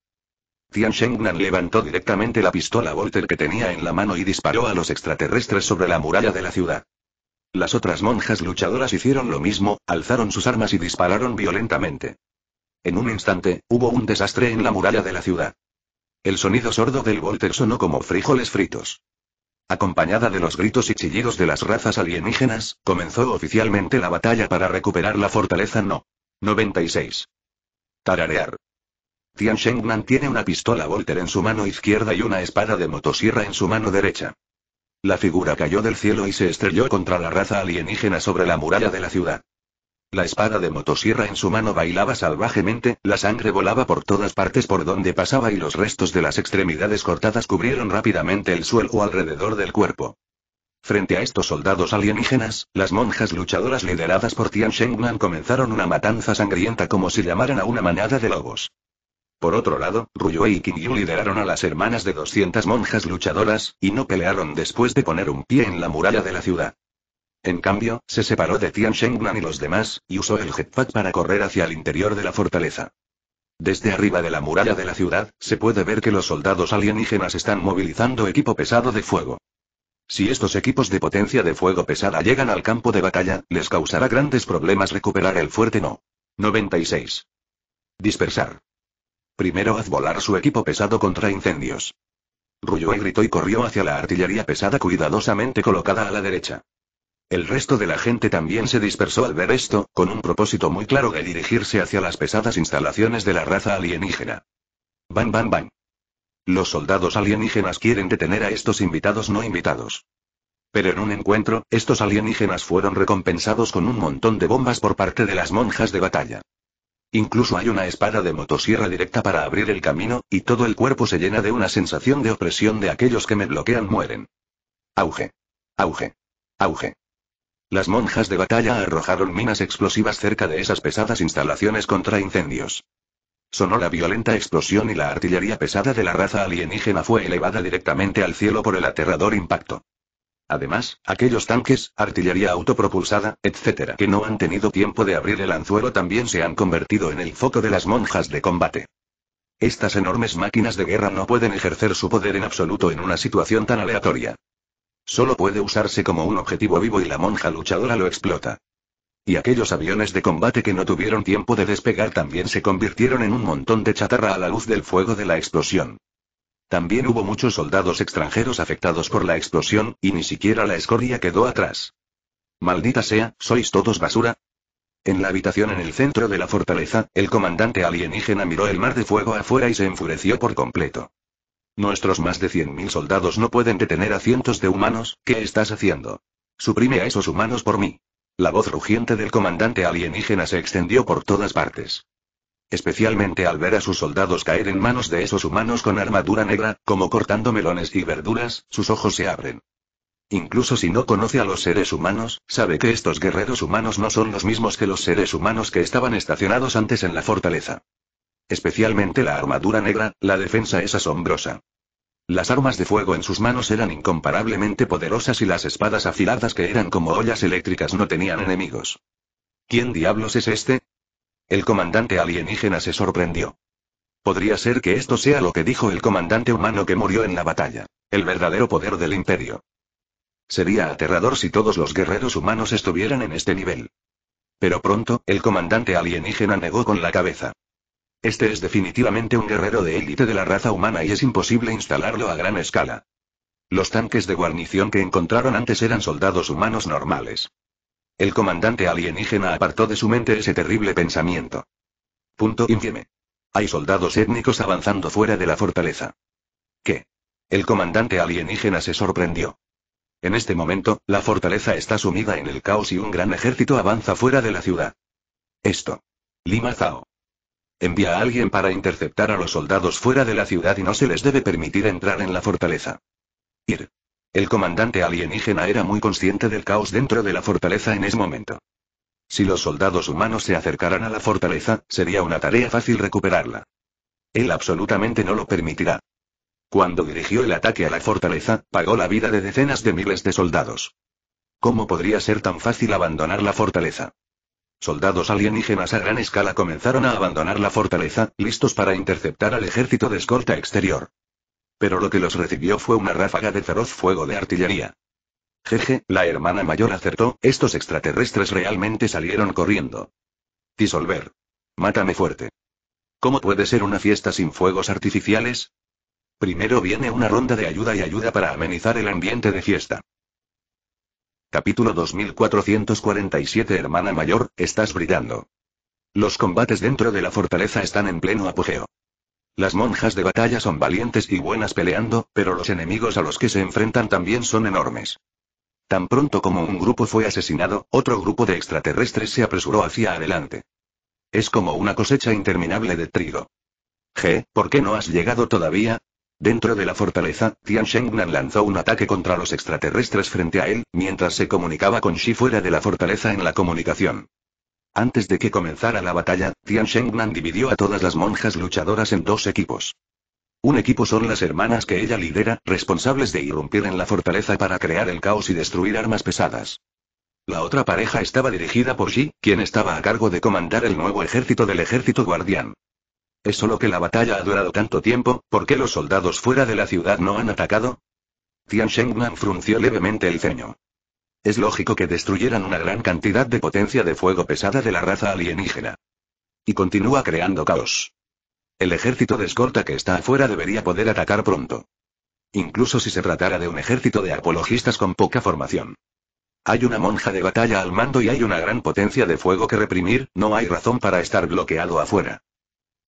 Tian Shengnan levantó directamente la pistola Volter que tenía en la mano y disparó a los extraterrestres sobre la muralla de la ciudad. Las otras monjas luchadoras hicieron lo mismo, alzaron sus armas y dispararon violentamente. En un instante, hubo un desastre en la muralla de la ciudad. El sonido sordo del Volter sonó como frijoles fritos acompañada de los gritos y chillidos de las razas alienígenas, comenzó oficialmente la batalla para recuperar la fortaleza No. 96. Tararear. Tian Shengnan tiene una pistola Volter en su mano izquierda y una espada de motosierra en su mano derecha. La figura cayó del cielo y se estrelló contra la raza alienígena sobre la muralla de la ciudad. La espada de motosierra en su mano bailaba salvajemente, la sangre volaba por todas partes por donde pasaba y los restos de las extremidades cortadas cubrieron rápidamente el suelo alrededor del cuerpo. Frente a estos soldados alienígenas, las monjas luchadoras lideradas por Tian Shengnan comenzaron una matanza sangrienta como si llamaran a una manada de lobos. Por otro lado, Ruyue y Qingyu lideraron a las hermanas de 200 monjas luchadoras, y no pelearon después de poner un pie en la muralla de la ciudad. En cambio, se separó de Tian Shengnan y los demás, y usó el jetpack para correr hacia el interior de la fortaleza. Desde arriba de la muralla de la ciudad, se puede ver que los soldados alienígenas están movilizando equipo pesado de fuego. Si estos equipos de potencia de fuego pesada llegan al campo de batalla, les causará grandes problemas recuperar el fuerte no. 96. Dispersar. Primero haz volar su equipo pesado contra incendios. y gritó y corrió hacia la artillería pesada cuidadosamente colocada a la derecha. El resto de la gente también se dispersó al ver esto, con un propósito muy claro de dirigirse hacia las pesadas instalaciones de la raza alienígena. Van, van, van. Los soldados alienígenas quieren detener a estos invitados no invitados. Pero en un encuentro, estos alienígenas fueron recompensados con un montón de bombas por parte de las monjas de batalla. Incluso hay una espada de motosierra directa para abrir el camino, y todo el cuerpo se llena de una sensación de opresión de aquellos que me bloquean mueren. Auge. Auge. Auge. Las monjas de batalla arrojaron minas explosivas cerca de esas pesadas instalaciones contra incendios. Sonó la violenta explosión y la artillería pesada de la raza alienígena fue elevada directamente al cielo por el aterrador impacto. Además, aquellos tanques, artillería autopropulsada, etc., que no han tenido tiempo de abrir el anzuelo también se han convertido en el foco de las monjas de combate. Estas enormes máquinas de guerra no pueden ejercer su poder en absoluto en una situación tan aleatoria. Solo puede usarse como un objetivo vivo y la monja luchadora lo explota. Y aquellos aviones de combate que no tuvieron tiempo de despegar también se convirtieron en un montón de chatarra a la luz del fuego de la explosión. También hubo muchos soldados extranjeros afectados por la explosión, y ni siquiera la escoria quedó atrás. Maldita sea, ¿sois todos basura? En la habitación en el centro de la fortaleza, el comandante alienígena miró el mar de fuego afuera y se enfureció por completo. Nuestros más de 100.000 soldados no pueden detener a cientos de humanos, ¿qué estás haciendo? Suprime a esos humanos por mí. La voz rugiente del comandante alienígena se extendió por todas partes. Especialmente al ver a sus soldados caer en manos de esos humanos con armadura negra, como cortando melones y verduras, sus ojos se abren. Incluso si no conoce a los seres humanos, sabe que estos guerreros humanos no son los mismos que los seres humanos que estaban estacionados antes en la fortaleza. Especialmente la armadura negra, la defensa es asombrosa. Las armas de fuego en sus manos eran incomparablemente poderosas y las espadas afiladas que eran como ollas eléctricas no tenían enemigos. ¿Quién diablos es este? El comandante alienígena se sorprendió. Podría ser que esto sea lo que dijo el comandante humano que murió en la batalla, el verdadero poder del imperio. Sería aterrador si todos los guerreros humanos estuvieran en este nivel. Pero pronto, el comandante alienígena negó con la cabeza. Este es definitivamente un guerrero de élite de la raza humana y es imposible instalarlo a gran escala. Los tanques de guarnición que encontraron antes eran soldados humanos normales. El comandante alienígena apartó de su mente ese terrible pensamiento. Punto ínfime. Hay soldados étnicos avanzando fuera de la fortaleza. ¿Qué? El comandante alienígena se sorprendió. En este momento, la fortaleza está sumida en el caos y un gran ejército avanza fuera de la ciudad. Esto. Lima Zao. Envía a alguien para interceptar a los soldados fuera de la ciudad y no se les debe permitir entrar en la fortaleza. Ir. El comandante alienígena era muy consciente del caos dentro de la fortaleza en ese momento. Si los soldados humanos se acercaran a la fortaleza, sería una tarea fácil recuperarla. Él absolutamente no lo permitirá. Cuando dirigió el ataque a la fortaleza, pagó la vida de decenas de miles de soldados. ¿Cómo podría ser tan fácil abandonar la fortaleza? Soldados alienígenas a gran escala comenzaron a abandonar la fortaleza, listos para interceptar al ejército de escolta exterior. Pero lo que los recibió fue una ráfaga de feroz fuego de artillería. Jeje, la hermana mayor acertó, estos extraterrestres realmente salieron corriendo. Disolver. Mátame fuerte. ¿Cómo puede ser una fiesta sin fuegos artificiales? Primero viene una ronda de ayuda y ayuda para amenizar el ambiente de fiesta. Capítulo 2447 Hermana Mayor, estás brillando. Los combates dentro de la fortaleza están en pleno apogeo. Las monjas de batalla son valientes y buenas peleando, pero los enemigos a los que se enfrentan también son enormes. Tan pronto como un grupo fue asesinado, otro grupo de extraterrestres se apresuró hacia adelante. Es como una cosecha interminable de trigo. G, ¿por qué no has llegado todavía? Dentro de la fortaleza, Tian Shengnan lanzó un ataque contra los extraterrestres frente a él, mientras se comunicaba con Shi fuera de la fortaleza en la comunicación. Antes de que comenzara la batalla, Tian Shengnan dividió a todas las monjas luchadoras en dos equipos. Un equipo son las hermanas que ella lidera, responsables de irrumpir en la fortaleza para crear el caos y destruir armas pesadas. La otra pareja estaba dirigida por Shi, quien estaba a cargo de comandar el nuevo ejército del ejército guardián. Es solo que la batalla ha durado tanto tiempo, ¿por qué los soldados fuera de la ciudad no han atacado? Tian Shengman frunció levemente el ceño. Es lógico que destruyeran una gran cantidad de potencia de fuego pesada de la raza alienígena. Y continúa creando caos. El ejército de escorta que está afuera debería poder atacar pronto. Incluso si se tratara de un ejército de apologistas con poca formación. Hay una monja de batalla al mando y hay una gran potencia de fuego que reprimir, no hay razón para estar bloqueado afuera.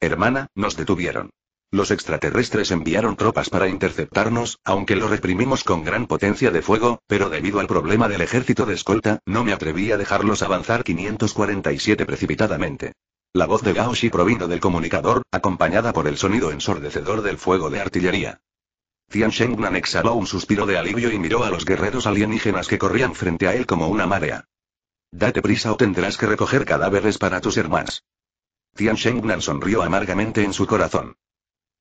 Hermana, nos detuvieron. Los extraterrestres enviaron tropas para interceptarnos, aunque lo reprimimos con gran potencia de fuego, pero debido al problema del ejército de escolta, no me atreví a dejarlos avanzar 547 precipitadamente. La voz de Gaoshi provino del comunicador, acompañada por el sonido ensordecedor del fuego de artillería. Tian Shengnan exhaló un suspiro de alivio y miró a los guerreros alienígenas que corrían frente a él como una marea. Date prisa o tendrás que recoger cadáveres para tus hermanas. Tian Shengnan sonrió amargamente en su corazón.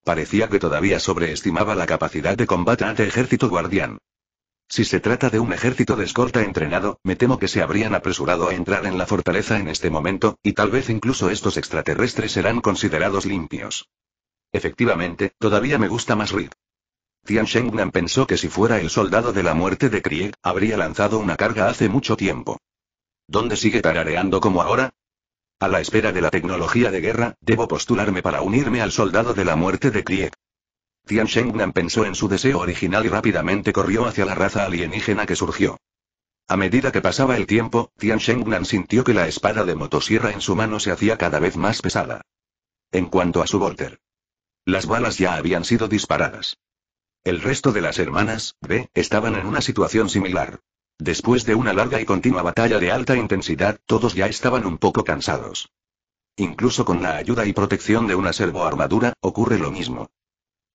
Parecía que todavía sobreestimaba la capacidad de combate ante ejército guardián. Si se trata de un ejército de escorta entrenado, me temo que se habrían apresurado a entrar en la fortaleza en este momento, y tal vez incluso estos extraterrestres serán considerados limpios. Efectivamente, todavía me gusta más Rip. Tian Shengnan pensó que si fuera el soldado de la muerte de Krieg, habría lanzado una carga hace mucho tiempo. ¿Dónde sigue tarareando como ahora? A la espera de la tecnología de guerra, debo postularme para unirme al soldado de la muerte de Krieg. Tian Shengnan pensó en su deseo original y rápidamente corrió hacia la raza alienígena que surgió. A medida que pasaba el tiempo, Tian Shengnan sintió que la espada de motosierra en su mano se hacía cada vez más pesada. En cuanto a su Volter. Las balas ya habían sido disparadas. El resto de las hermanas, B, estaban en una situación similar. Después de una larga y continua batalla de alta intensidad, todos ya estaban un poco cansados. Incluso con la ayuda y protección de una armadura, ocurre lo mismo.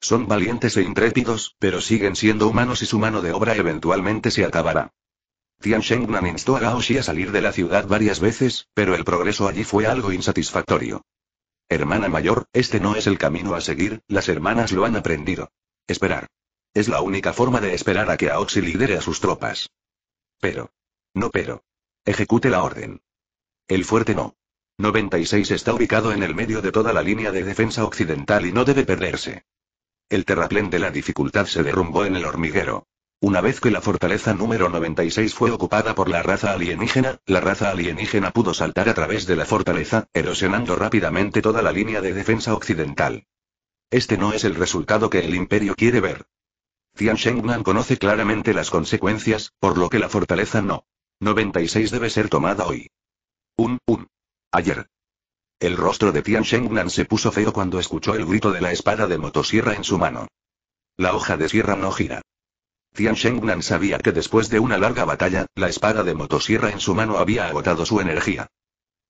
Son valientes e intrépidos, pero siguen siendo humanos y su mano de obra eventualmente se acabará. Tian Shengnan instó a Gao a salir de la ciudad varias veces, pero el progreso allí fue algo insatisfactorio. Hermana mayor, este no es el camino a seguir, las hermanas lo han aprendido. Esperar. Es la única forma de esperar a que Aoxi lidere a sus tropas. Pero. No pero. Ejecute la orden. El fuerte no. 96 está ubicado en el medio de toda la línea de defensa occidental y no debe perderse. El terraplén de la dificultad se derrumbó en el hormiguero. Una vez que la fortaleza número 96 fue ocupada por la raza alienígena, la raza alienígena pudo saltar a través de la fortaleza, erosionando rápidamente toda la línea de defensa occidental. Este no es el resultado que el imperio quiere ver. Tian Shengnan conoce claramente las consecuencias, por lo que la fortaleza no. 96 debe ser tomada hoy. Un, un. Ayer. El rostro de Tian Shengnan se puso feo cuando escuchó el grito de la espada de motosierra en su mano. La hoja de sierra no gira. Tian Shengnan sabía que después de una larga batalla, la espada de motosierra en su mano había agotado su energía.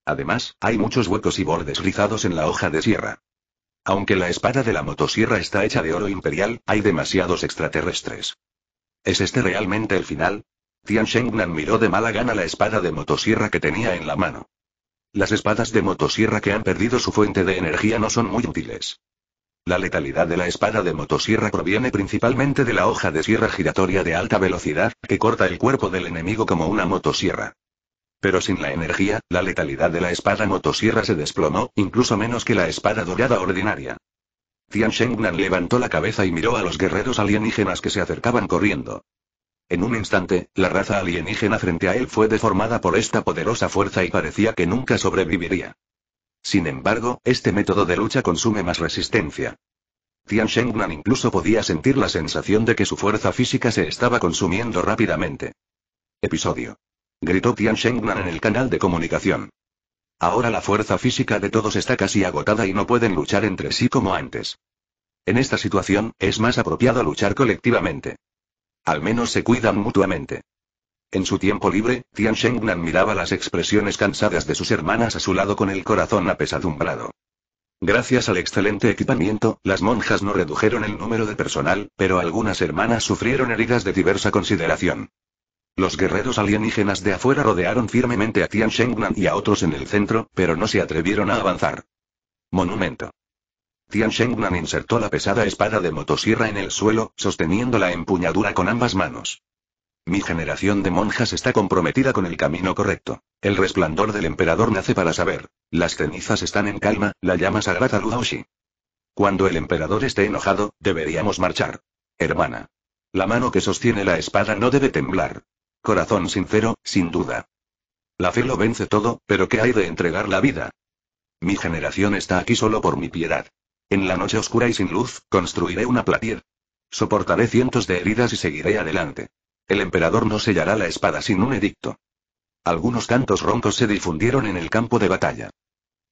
Además, hay muchos huecos y bordes rizados en la hoja de sierra. Aunque la espada de la motosierra está hecha de oro imperial, hay demasiados extraterrestres. ¿Es este realmente el final? Tian Shengnan miró de mala gana la espada de motosierra que tenía en la mano. Las espadas de motosierra que han perdido su fuente de energía no son muy útiles. La letalidad de la espada de motosierra proviene principalmente de la hoja de sierra giratoria de alta velocidad, que corta el cuerpo del enemigo como una motosierra. Pero sin la energía, la letalidad de la espada motosierra se desplomó, incluso menos que la espada dorada ordinaria. Tian Shengnan levantó la cabeza y miró a los guerreros alienígenas que se acercaban corriendo. En un instante, la raza alienígena frente a él fue deformada por esta poderosa fuerza y parecía que nunca sobreviviría. Sin embargo, este método de lucha consume más resistencia. Tian Shengnan incluso podía sentir la sensación de que su fuerza física se estaba consumiendo rápidamente. Episodio gritó Tian Shengnan en el canal de comunicación. Ahora la fuerza física de todos está casi agotada y no pueden luchar entre sí como antes. En esta situación, es más apropiado luchar colectivamente. Al menos se cuidan mutuamente. En su tiempo libre, Tian Shengnan miraba las expresiones cansadas de sus hermanas a su lado con el corazón apesadumbrado. Gracias al excelente equipamiento, las monjas no redujeron el número de personal, pero algunas hermanas sufrieron heridas de diversa consideración. Los guerreros alienígenas de afuera rodearon firmemente a Tian Shengnan y a otros en el centro, pero no se atrevieron a avanzar. Monumento. Tian Shengnan insertó la pesada espada de motosierra en el suelo, sosteniendo la empuñadura con ambas manos. Mi generación de monjas está comprometida con el camino correcto. El resplandor del emperador nace para saber. Las cenizas están en calma, la llama sagrada Ludoshi. Cuando el emperador esté enojado, deberíamos marchar. Hermana. La mano que sostiene la espada no debe temblar. Corazón sincero, sin duda. La fe lo vence todo, pero ¿qué hay de entregar la vida? Mi generación está aquí solo por mi piedad. En la noche oscura y sin luz, construiré una platier. Soportaré cientos de heridas y seguiré adelante. El emperador no sellará la espada sin un edicto. Algunos cantos roncos se difundieron en el campo de batalla.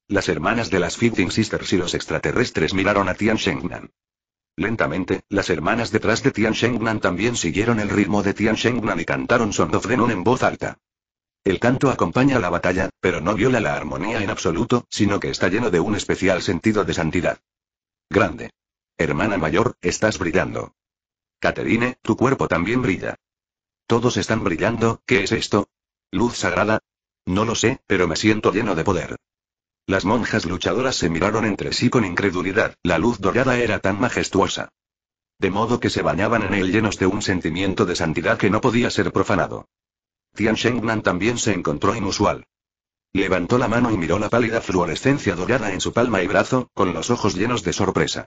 Las hermanas de las Fifteen Sisters y los extraterrestres miraron a Tian Shengnan. Lentamente, las hermanas detrás de Tian Shengnan también siguieron el ritmo de Tian Shengnan y cantaron Son en voz alta. El canto acompaña la batalla, pero no viola la armonía en absoluto, sino que está lleno de un especial sentido de santidad. Grande. Hermana mayor, estás brillando. Caterine, tu cuerpo también brilla. Todos están brillando, ¿qué es esto? ¿Luz sagrada? No lo sé, pero me siento lleno de poder. Las monjas luchadoras se miraron entre sí con incredulidad, la luz dorada era tan majestuosa. De modo que se bañaban en él llenos de un sentimiento de santidad que no podía ser profanado. Tian Shengnan también se encontró inusual. Levantó la mano y miró la pálida fluorescencia dorada en su palma y brazo, con los ojos llenos de sorpresa.